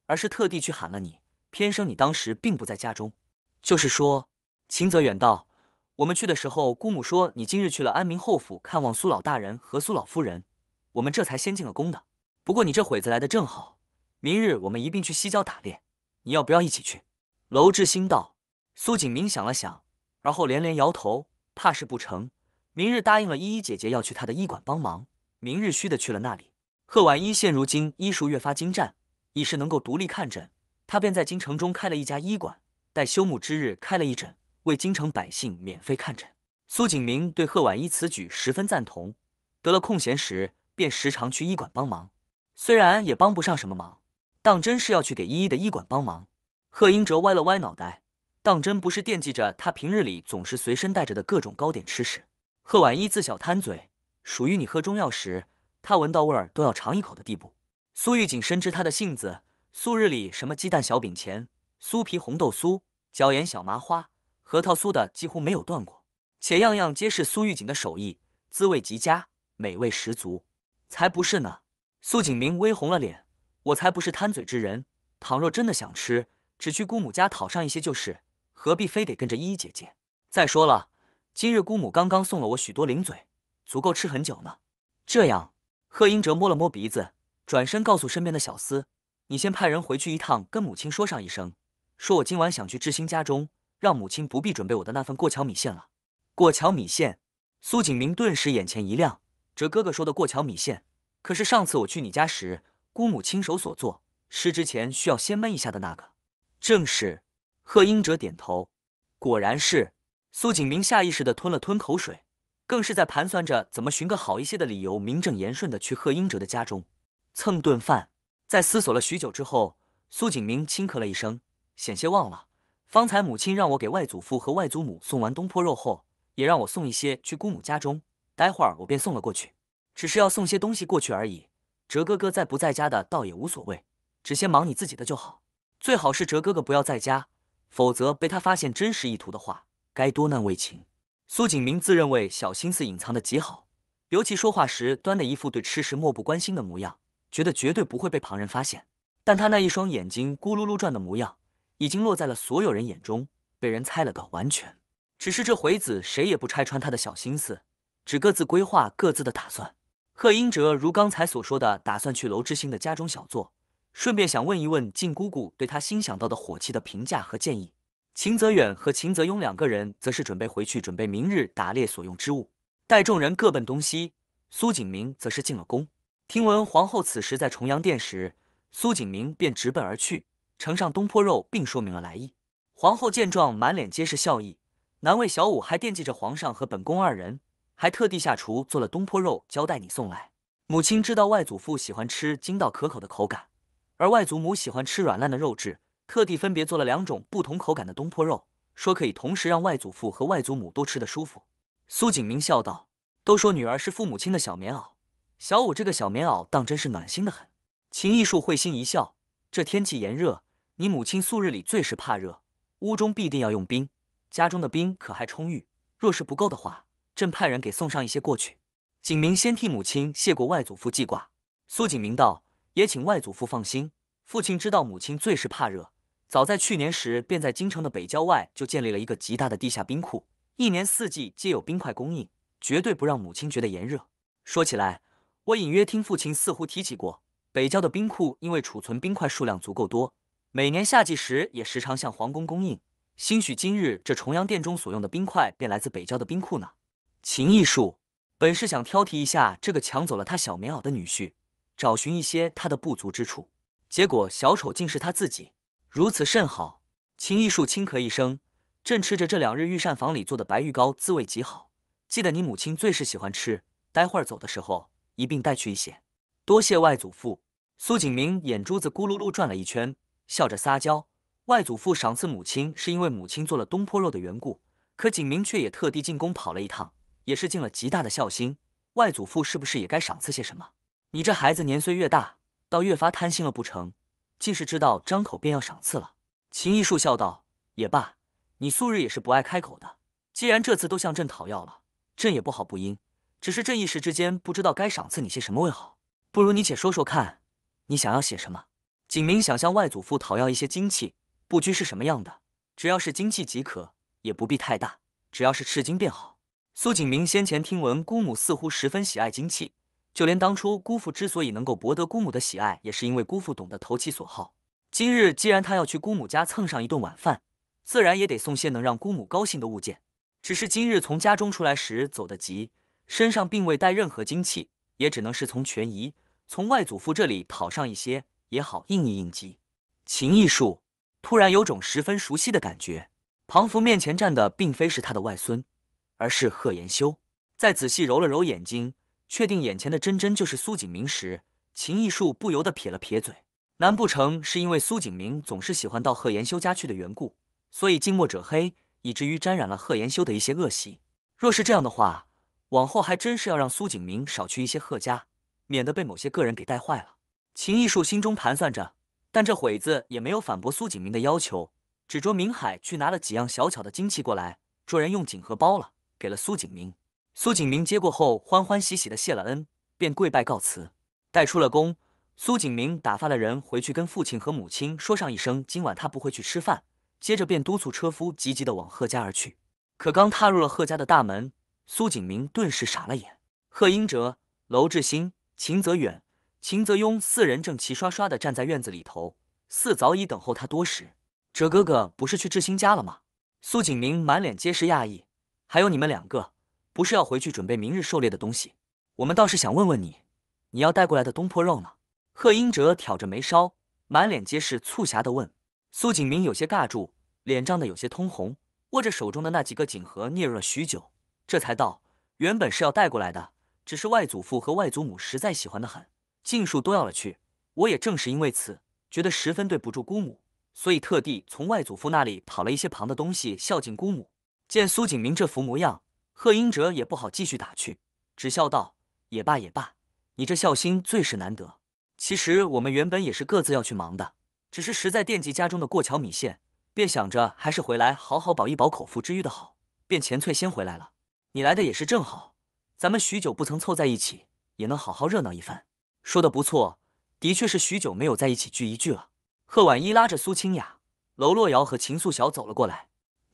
而是特地去喊了你，偏生你当时并不在家中。就是说，秦泽远道，我们去的时候，姑母说你今日去了安民侯府看望苏老大人和苏老夫人，我们这才先进了宫的。不过你这会子来的正好，明日我们一并去西郊打猎，你要不要一起去？娄志新道。苏锦明想了想，而后连连摇头，怕是不成。明日答应了依依姐姐要去她的医馆帮忙，明日须得去了那里。贺婉一现如今医术越发精湛，已是能够独立看诊。他便在京城中开了一家医馆，待休母之日开了一诊，为京城百姓免费看诊。苏景明对贺婉一此举十分赞同，得了空闲时便时常去医馆帮忙。虽然也帮不上什么忙，当真是要去给依依的医馆帮忙。贺英哲歪了歪脑袋，当真不是惦记着他平日里总是随身带着的各种糕点吃食。贺婉一自小贪嘴，属于你喝中药时。他闻到味儿都要尝一口的地步。苏玉锦深知他的性子，素日里什么鸡蛋小饼、钱酥皮、红豆酥、椒盐小麻花、核桃酥的几乎没有断过，且样样皆是苏玉锦的手艺，滋味极佳，美味十足。才不是呢！苏景明微红了脸，我才不是贪嘴之人。倘若真的想吃，只去姑母家讨上一些就是，何必非得跟着依依姐姐？再说了，今日姑母刚刚送了我许多零嘴，足够吃很久呢。这样。贺英哲摸了摸鼻子，转身告诉身边的小厮：“你先派人回去一趟，跟母亲说上一声，说我今晚想去志兴家中，让母亲不必准备我的那份过桥米线了。”过桥米线，苏景明顿时眼前一亮。哲哥哥说的过桥米线，可是上次我去你家时，姑母亲手所做，吃之前需要先焖一下的那个。正是。贺英哲点头，果然是。苏景明下意识地吞了吞口水。更是在盘算着怎么寻个好一些的理由，名正言顺地去贺英哲的家中蹭顿饭。在思索了许久之后，苏景明轻咳了一声，险些忘了方才母亲让我给外祖父和外祖母送完东坡肉后，也让我送一些去姑母家中。待会儿我便送了过去，只是要送些东西过去而已。哲哥哥在不在家的，倒也无所谓，只先忙你自己的就好。最好是哲哥哥不要在家，否则被他发现真实意图的话，该多难为情。苏景明自认为小心思隐藏的极好，尤其说话时端的一副对吃食漠不关心的模样，觉得绝对不会被旁人发现。但他那一双眼睛咕噜噜转的模样，已经落在了所有人眼中，被人猜了个完全。只是这回子谁也不拆穿他的小心思，只各自规划各自的打算。贺英哲如刚才所说的，打算去娄之星的家中小坐，顺便想问一问静姑姑对他新想到的火器的评价和建议。秦泽远和秦泽雍两个人则是准备回去准备明日打猎所用之物。待众人各奔东西，苏景明则是进了宫。听闻皇后此时在重阳殿时，苏景明便直奔而去，呈上东坡肉，并说明了来意。皇后见状，满脸皆是笑意。难为小五还惦记着皇上和本宫二人，还特地下厨做了东坡肉，交代你送来。母亲知道外祖父喜欢吃筋道可口的口感，而外祖母喜欢吃软烂的肉质。特地分别做了两种不同口感的东坡肉，说可以同时让外祖父和外祖母都吃得舒服。苏景明笑道：“都说女儿是父母亲的小棉袄，小五这个小棉袄当真是暖心的很。”秦艺术会心一笑：“这天气炎热，你母亲素日里最是怕热，屋中必定要用冰。家中的冰可还充裕？若是不够的话，朕派人给送上一些过去。”景明先替母亲谢过外祖父记挂。苏景明道：“也请外祖父放心，父亲知道母亲最是怕热。”早在去年时，便在京城的北郊外就建立了一个极大的地下冰库，一年四季皆有冰块供应，绝对不让母亲觉得炎热。说起来，我隐约听父亲似乎提起过，北郊的冰库因为储存冰块数量足够多，每年夏季时也时常向皇宫供应。兴许今日这重阳殿中所用的冰块便来自北郊的冰库呢。秦艺术本是想挑剔一下这个抢走了他小棉袄的女婿，找寻一些他的不足之处，结果小丑竟是他自己。如此甚好。秦艺树轻咳一声，朕吃着这两日御膳房里做的白玉糕，滋味极好。记得你母亲最是喜欢吃，待会儿走的时候一并带去一些。多谢外祖父。苏景明眼珠子咕噜噜转了一圈，笑着撒娇：“外祖父赏赐母亲，是因为母亲做了东坡肉的缘故。可景明却也特地进宫跑了一趟，也是尽了极大的孝心。外祖父是不是也该赏赐些什么？你这孩子年岁越大，倒越发贪心了不成？”竟是知道张口便要赏赐了。秦艺树笑道：“也罢，你素日也是不爱开口的，既然这次都向朕讨要了，朕也不好不应。只是朕一时之间不知道该赏赐你些什么为好，不如你且说说看，你想要写什么？”景明想向外祖父讨要一些金器，不拘是什么样的，只要是金器即可，也不必太大，只要是赤金便好。苏景明先前听闻姑母似乎十分喜爱金器。就连当初姑父之所以能够博得姑母的喜爱，也是因为姑父懂得投其所好。今日既然他要去姑母家蹭上一顿晚饭，自然也得送些能让姑母高兴的物件。只是今日从家中出来时走得急，身上并未带任何金器，也只能是从权宜、从外祖父这里讨上一些，也好应一应急。秦艺术突然有种十分熟悉的感觉，庞福面前站的并非是他的外孙，而是贺延修。再仔细揉了揉眼睛。确定眼前的真真就是苏景明时，秦艺树不由得撇了撇嘴。难不成是因为苏景明总是喜欢到贺延修家去的缘故，所以近墨者黑，以至于沾染了贺延修的一些恶习？若是这样的话，往后还真是要让苏景明少去一些贺家，免得被某些个人给带坏了。秦艺树心中盘算着，但这会子也没有反驳苏景明的要求，只着明海去拿了几样小巧的金器过来，着人用锦盒包了，给了苏景明。苏景明接过后，欢欢喜喜的谢了恩，便跪拜告辞。带出了宫，苏景明打发了人回去，跟父亲和母亲说上一声，今晚他不会去吃饭。接着便督促车夫急急的往贺家而去。可刚踏入了贺家的大门，苏景明顿时傻了眼。贺英哲、娄志新、秦泽远、秦泽庸四人正齐刷刷的站在院子里头，四早已等候他多时。哲哥哥不是去志新家了吗？苏景明满脸皆是讶异。还有你们两个。不是要回去准备明日狩猎的东西，我们倒是想问问你，你要带过来的东坡肉呢？贺英哲挑着眉梢，满脸皆是促狭地问。苏景明有些尬住，脸涨得有些通红，握着手中的那几个锦盒，嗫嚅了许久，这才道：“原本是要带过来的，只是外祖父和外祖母实在喜欢的很，尽数都要了去。我也正是因为此，觉得十分对不住姑母，所以特地从外祖父那里讨了一些旁的东西，孝敬姑母。”见苏景明这副模样。贺英哲也不好继续打趣，只笑道：“也罢也罢，你这孝心最是难得。其实我们原本也是各自要去忙的，只是实在惦记家中的过桥米线，便想着还是回来好好饱一饱口腹之欲的好。便前翠先回来了，你来的也是正好。咱们许久不曾凑在一起，也能好好热闹一番。”说的不错，的确是许久没有在一起聚一聚了。贺婉一拉着苏清雅、娄洛瑶和秦素晓走了过来：“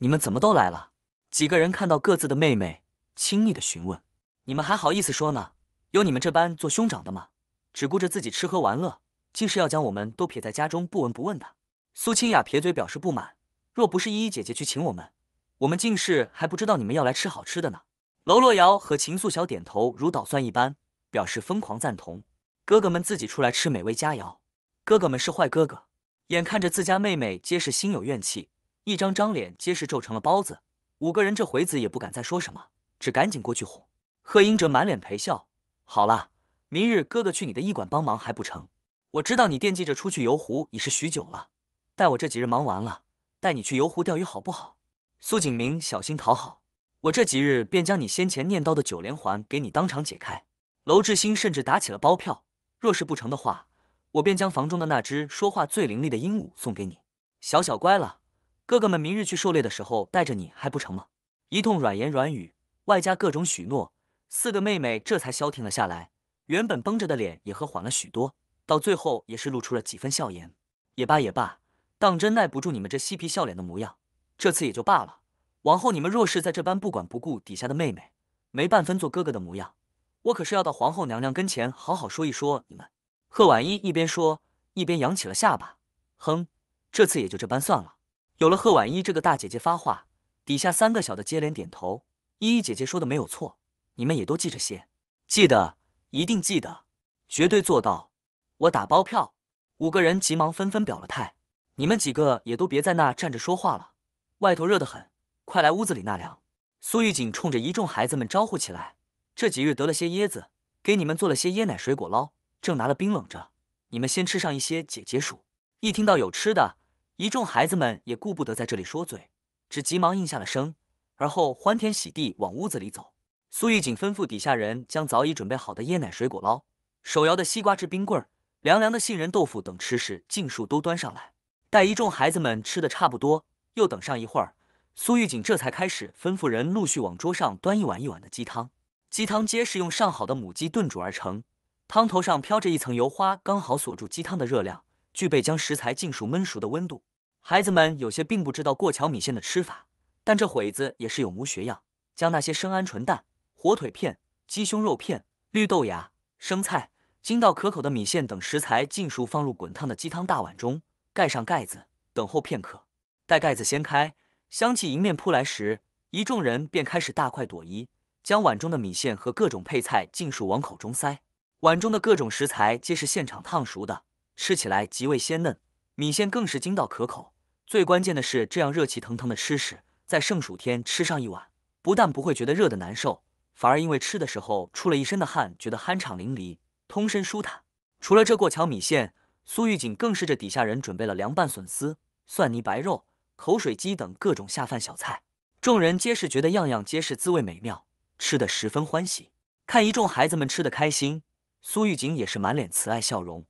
你们怎么都来了？”几个人看到各自的妹妹，轻昵的询问：“你们还好意思说呢？有你们这般做兄长的吗？只顾着自己吃喝玩乐，竟是要将我们都撇在家中不闻不问的？”苏清雅撇嘴表示不满：“若不是依依姐姐去请我们，我们竟是还不知道你们要来吃好吃的呢。”楼洛瑶和秦素晓点头如捣蒜一般，表示疯狂赞同：“哥哥们自己出来吃美味佳肴，哥哥们是坏哥哥。”眼看着自家妹妹，皆是心有怨气，一张张脸皆是皱成了包子。五个人这回子也不敢再说什么，只赶紧过去哄贺英哲，满脸陪笑。好了，明日哥哥去你的医馆帮忙还不成？我知道你惦记着出去游湖已是许久了，待我这几日忙完了，带你去游湖钓鱼好不好？苏景明小心讨好，我这几日便将你先前念叨的九连环给你当场解开。娄志兴甚至打起了包票，若是不成的话，我便将房中的那只说话最伶俐的鹦鹉送给你，小小乖了。哥哥们，明日去狩猎的时候带着你还不成吗？一通软言软语，外加各种许诺，四个妹妹这才消停了下来，原本绷着的脸也和缓了许多，到最后也是露出了几分笑颜。也罢也罢，当真耐不住你们这嬉皮笑脸的模样，这次也就罢了。往后你们若是再这般不管不顾底下的妹妹，没半分做哥哥的模样，我可是要到皇后娘娘跟前好好说一说你们。贺婉一一边说一边扬起了下巴，哼，这次也就这般算了。有了贺婉一这个大姐姐发话，底下三个小的接连点头。依依姐姐说的没有错，你们也都记着些，记得一定记得，绝对做到，我打包票。五个人急忙纷纷表了态。你们几个也都别在那站着说话了，外头热得很，快来屋子里纳凉。苏玉锦冲着一众孩子们招呼起来。这几日得了些椰子，给你们做了些椰奶水果捞，正拿了冰冷着，你们先吃上一些解解暑。一听到有吃的。一众孩子们也顾不得在这里说嘴，只急忙应下了声，而后欢天喜地往屋子里走。苏玉锦吩咐底下人将早已准备好的椰奶、水果捞、手摇的西瓜汁冰棍儿、凉凉的杏仁豆腐等吃食尽数都端上来。待一众孩子们吃的差不多，又等上一会儿，苏玉锦这才开始吩咐人陆续往桌上端一碗一碗的鸡汤。鸡汤皆是用上好的母鸡炖煮而成，汤头上飘着一层油花，刚好锁住鸡汤的热量。具备将食材尽数焖熟的温度。孩子们有些并不知道过桥米线的吃法，但这会子也是有模学样，将那些生鹌鹑蛋、火腿片、鸡胸肉片、绿豆芽、生菜、筋道可口的米线等食材尽数放入滚烫的鸡汤大碗中，盖上盖子，等候片刻。待盖子掀开，香气迎面扑来时，一众人便开始大快朵颐，将碗中的米线和各种配菜尽数往口中塞。碗中的各种食材皆是现场烫熟的。吃起来极为鲜嫩，米线更是筋道可口。最关键的是，这样热气腾腾的吃食，在盛暑天吃上一碗，不但不会觉得热的难受，反而因为吃的时候出了一身的汗，觉得酣畅淋漓，通身舒坦。除了这过桥米线，苏玉锦更是这底下人准备了凉拌笋丝、蒜泥白肉、口水鸡等各种下饭小菜。众人皆是觉得样样皆是滋味美妙，吃得十分欢喜。看一众孩子们吃得开心，苏玉锦也是满脸慈爱笑容。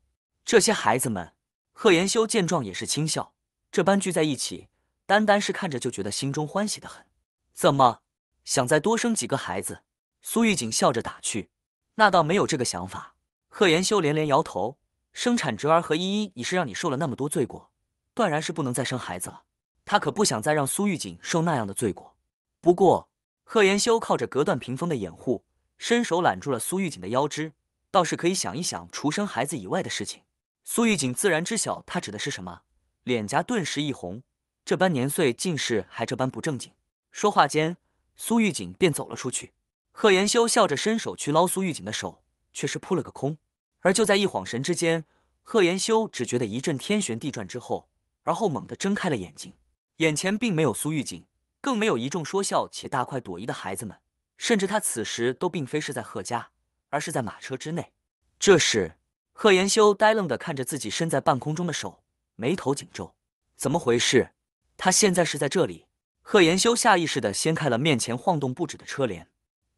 这些孩子们，贺延修见状也是轻笑，这般聚在一起，单单是看着就觉得心中欢喜的很。怎么，想再多生几个孩子？苏玉锦笑着打趣。那倒没有这个想法。贺延修连连摇头。生产侄儿和依依，已是让你受了那么多罪过，断然是不能再生孩子了。他可不想再让苏玉锦受那样的罪过。不过，贺延修靠着隔断屏风的掩护，伸手揽住了苏玉锦的腰肢，倒是可以想一想除生孩子以外的事情。苏玉锦自然知晓他指的是什么，脸颊顿时一红。这般年岁进士还这般不正经。说话间，苏玉锦便走了出去。贺延修笑着伸手去捞苏玉锦的手，却是扑了个空。而就在一晃神之间，贺延修只觉得一阵天旋地转之后，而后猛地睁开了眼睛，眼前并没有苏玉锦，更没有一众说笑且大快朵颐的孩子们，甚至他此时都并非是在贺家，而是在马车之内。这是。贺延修呆愣的看着自己身在半空中的手，眉头紧皱，怎么回事？他现在是在这里？贺延修下意识的掀开了面前晃动不止的车帘。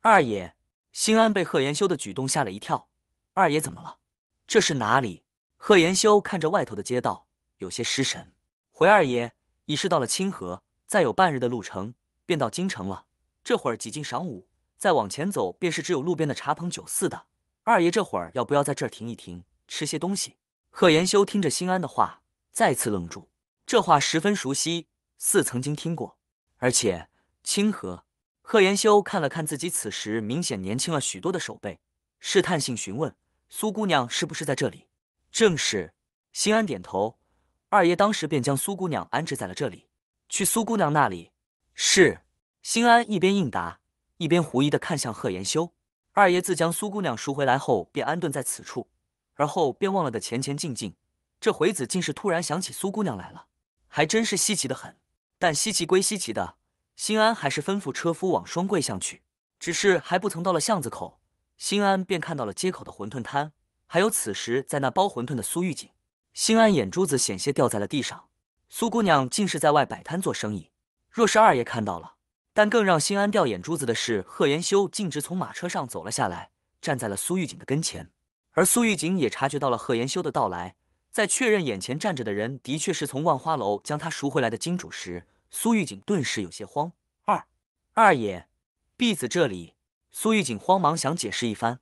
二爷，新安被贺延修的举动吓了一跳。二爷怎么了？这是哪里？贺延修看着外头的街道，有些失神。回二爷，已是到了清河，再有半日的路程便到京城了。这会儿几近晌午，再往前走便是只有路边的茶棚酒肆的。二爷，这会儿要不要在这儿停一停，吃些东西？贺延修听着新安的话，再次愣住。这话十分熟悉，似曾经听过。而且清和。贺延修看了看自己此时明显年轻了许多的手背，试探性询问：“苏姑娘是不是在这里？”“正是。”新安点头。二爷当时便将苏姑娘安置在了这里。去苏姑娘那里。是。新安一边应答，一边狐疑的看向贺延修。二爷自将苏姑娘赎回来后，便安顿在此处，而后便忘了的前前进进。这回子竟是突然想起苏姑娘来了，还真是稀奇的很。但稀奇归稀奇的，新安还是吩咐车夫往双桂巷去。只是还不曾到了巷子口，新安便看到了街口的馄饨摊，还有此时在那包馄饨的苏玉警。新安眼珠子险些掉在了地上，苏姑娘竟是在外摆摊做生意，若是二爷看到了。但更让心安掉眼珠子的是，贺延修径直从马车上走了下来，站在了苏玉锦的跟前。而苏玉锦也察觉到了贺延修的到来，在确认眼前站着的人的确是从万花楼将他赎回来的金主时，苏玉锦顿时有些慌。二二爷，婢子这里。苏玉锦慌忙想解释一番，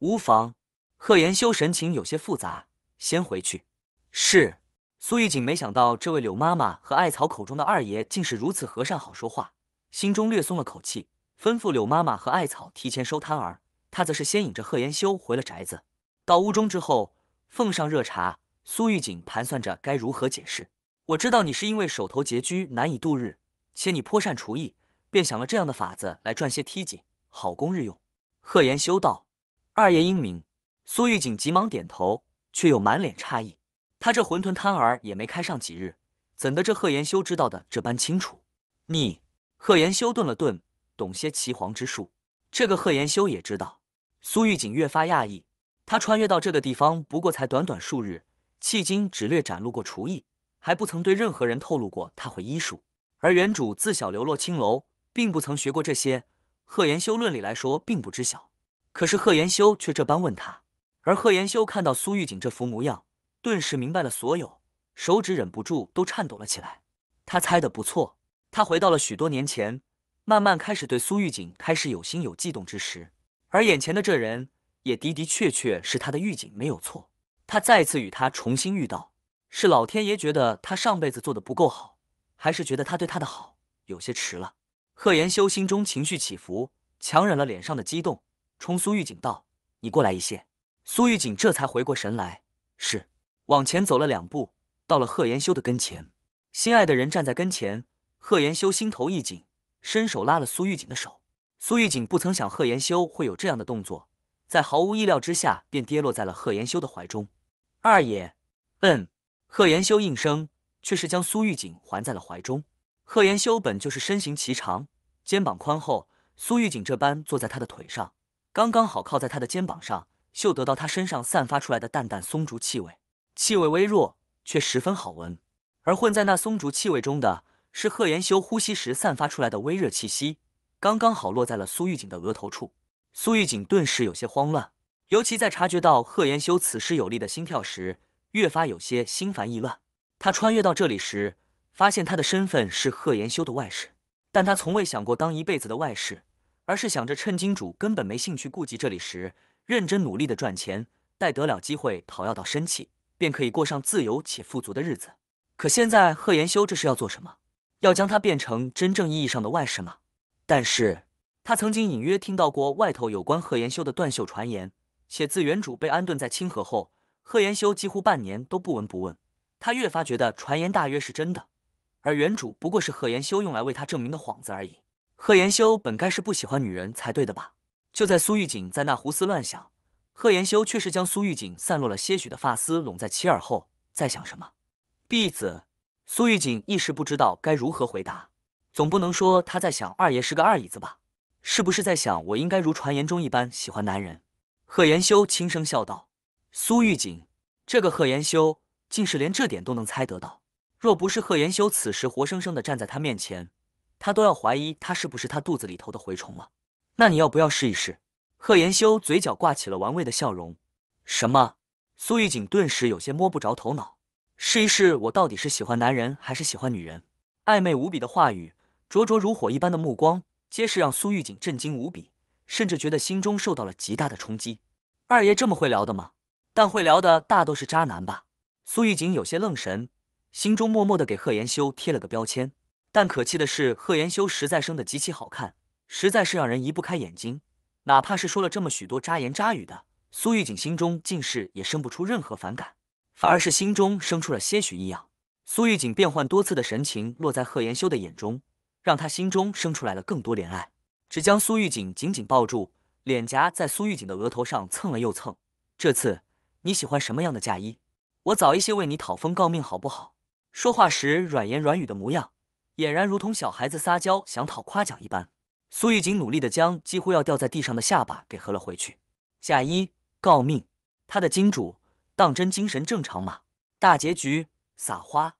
无妨。贺延修神情有些复杂，先回去。是。苏玉锦没想到，这位柳妈妈和艾草口中的二爷，竟是如此和善好说话。心中略松了口气，吩咐柳妈妈和艾草提前收摊儿。他则是先引着贺延修回了宅子。到屋中之后，奉上热茶。苏玉锦盘算着该如何解释。我知道你是因为手头拮据，难以度日，且你颇善厨艺，便想了这样的法子来赚些梯金，好供日用。贺延修道：“二爷英明。”苏玉锦急忙点头，却又满脸诧异。他这馄饨摊儿也没开上几日，怎得这贺延修知道的这般清楚？你。贺延修顿了顿，懂些岐黄之术，这个贺延修也知道。苏玉锦越发讶异，他穿越到这个地方不过才短短数日，迄今只略展露过厨艺，还不曾对任何人透露过他会医术。而原主自小流落青楼，并不曾学过这些。贺延修论理来说并不知晓，可是贺延修却这般问他。而贺延修看到苏玉锦这副模样，顿时明白了所有，手指忍不住都颤抖了起来。他猜的不错。他回到了许多年前，慢慢开始对苏玉锦开始有心有悸动之时，而眼前的这人也的的确确是他的御锦没有错。他再次与他重新遇到，是老天爷觉得他上辈子做的不够好，还是觉得他对他的好有些迟了？贺延修心中情绪起伏，强忍了脸上的激动，冲苏玉锦道：“你过来一些。”苏玉锦这才回过神来，是往前走了两步，到了贺延修的跟前。心爱的人站在跟前。贺延修心头一紧，伸手拉了苏玉锦的手。苏玉锦不曾想贺延修会有这样的动作，在毫无意料之下，便跌落在了贺延修的怀中。二爷，嗯，贺延修应声，却是将苏玉锦环在了怀中。贺延修本就是身形颀长，肩膀宽厚，苏玉锦这般坐在他的腿上，刚刚好靠在他的肩膀上，嗅得到他身上散发出来的淡淡松竹气味，气味微弱，却十分好闻。而混在那松竹气味中的……是贺延修呼吸时散发出来的微热气息，刚刚好落在了苏玉锦的额头处。苏玉锦顿时有些慌乱，尤其在察觉到贺延修此时有力的心跳时，越发有些心烦意乱。他穿越到这里时，发现他的身份是贺延修的外室，但他从未想过当一辈子的外室，而是想着趁金主根本没兴趣顾及这里时，认真努力的赚钱，待得了机会讨要到身契，便可以过上自由且富足的日子。可现在，贺延修这是要做什么？要将他变成真正意义上的外室吗？但是，他曾经隐约听到过外头有关贺延修的断袖传言。且自原主被安顿在清河后，贺延修几乎半年都不闻不问。他越发觉得传言大约是真的。而原主不过是贺延修用来为他证明的幌子而已。贺延修本该是不喜欢女人才对的吧？就在苏玉锦在那胡思乱想，贺延修却是将苏玉锦散落了些许的发丝拢在其耳后，在想什么？婢子。苏玉锦一时不知道该如何回答，总不能说他在想二爷是个二椅子吧？是不是在想我应该如传言中一般喜欢男人？贺延修轻声笑道：“苏玉锦，这个贺延修竟是连这点都能猜得到。若不是贺延修此时活生生的站在他面前，他都要怀疑他是不是他肚子里头的蛔虫了。”那你要不要试一试？贺延修嘴角挂起了玩味的笑容。什么？苏玉锦顿时有些摸不着头脑。试一试，我到底是喜欢男人还是喜欢女人？暧昧无比的话语，灼灼如火一般的目光，皆是让苏玉锦震惊无比，甚至觉得心中受到了极大的冲击。二爷这么会聊的吗？但会聊的大都是渣男吧？苏玉锦有些愣神，心中默默的给贺延修贴了个标签。但可气的是，贺延修实在生的极其好看，实在是让人移不开眼睛。哪怕是说了这么许多渣言渣语的，苏玉锦心中竟是也生不出任何反感。反而是心中生出了些许异样。苏玉锦变幻多次的神情落在贺延修的眼中，让他心中生出来了更多怜爱，只将苏玉锦紧紧抱住，脸颊在苏玉锦的额头上蹭了又蹭。这次你喜欢什么样的嫁衣？我早一些为你讨封诰命好不好？说话时软言软语的模样，俨然如同小孩子撒娇想讨夸奖一般。苏玉锦努力的将几乎要掉在地上的下巴给合了回去。嫁衣诰命，他的金主。当真精神正常吗？大结局撒花。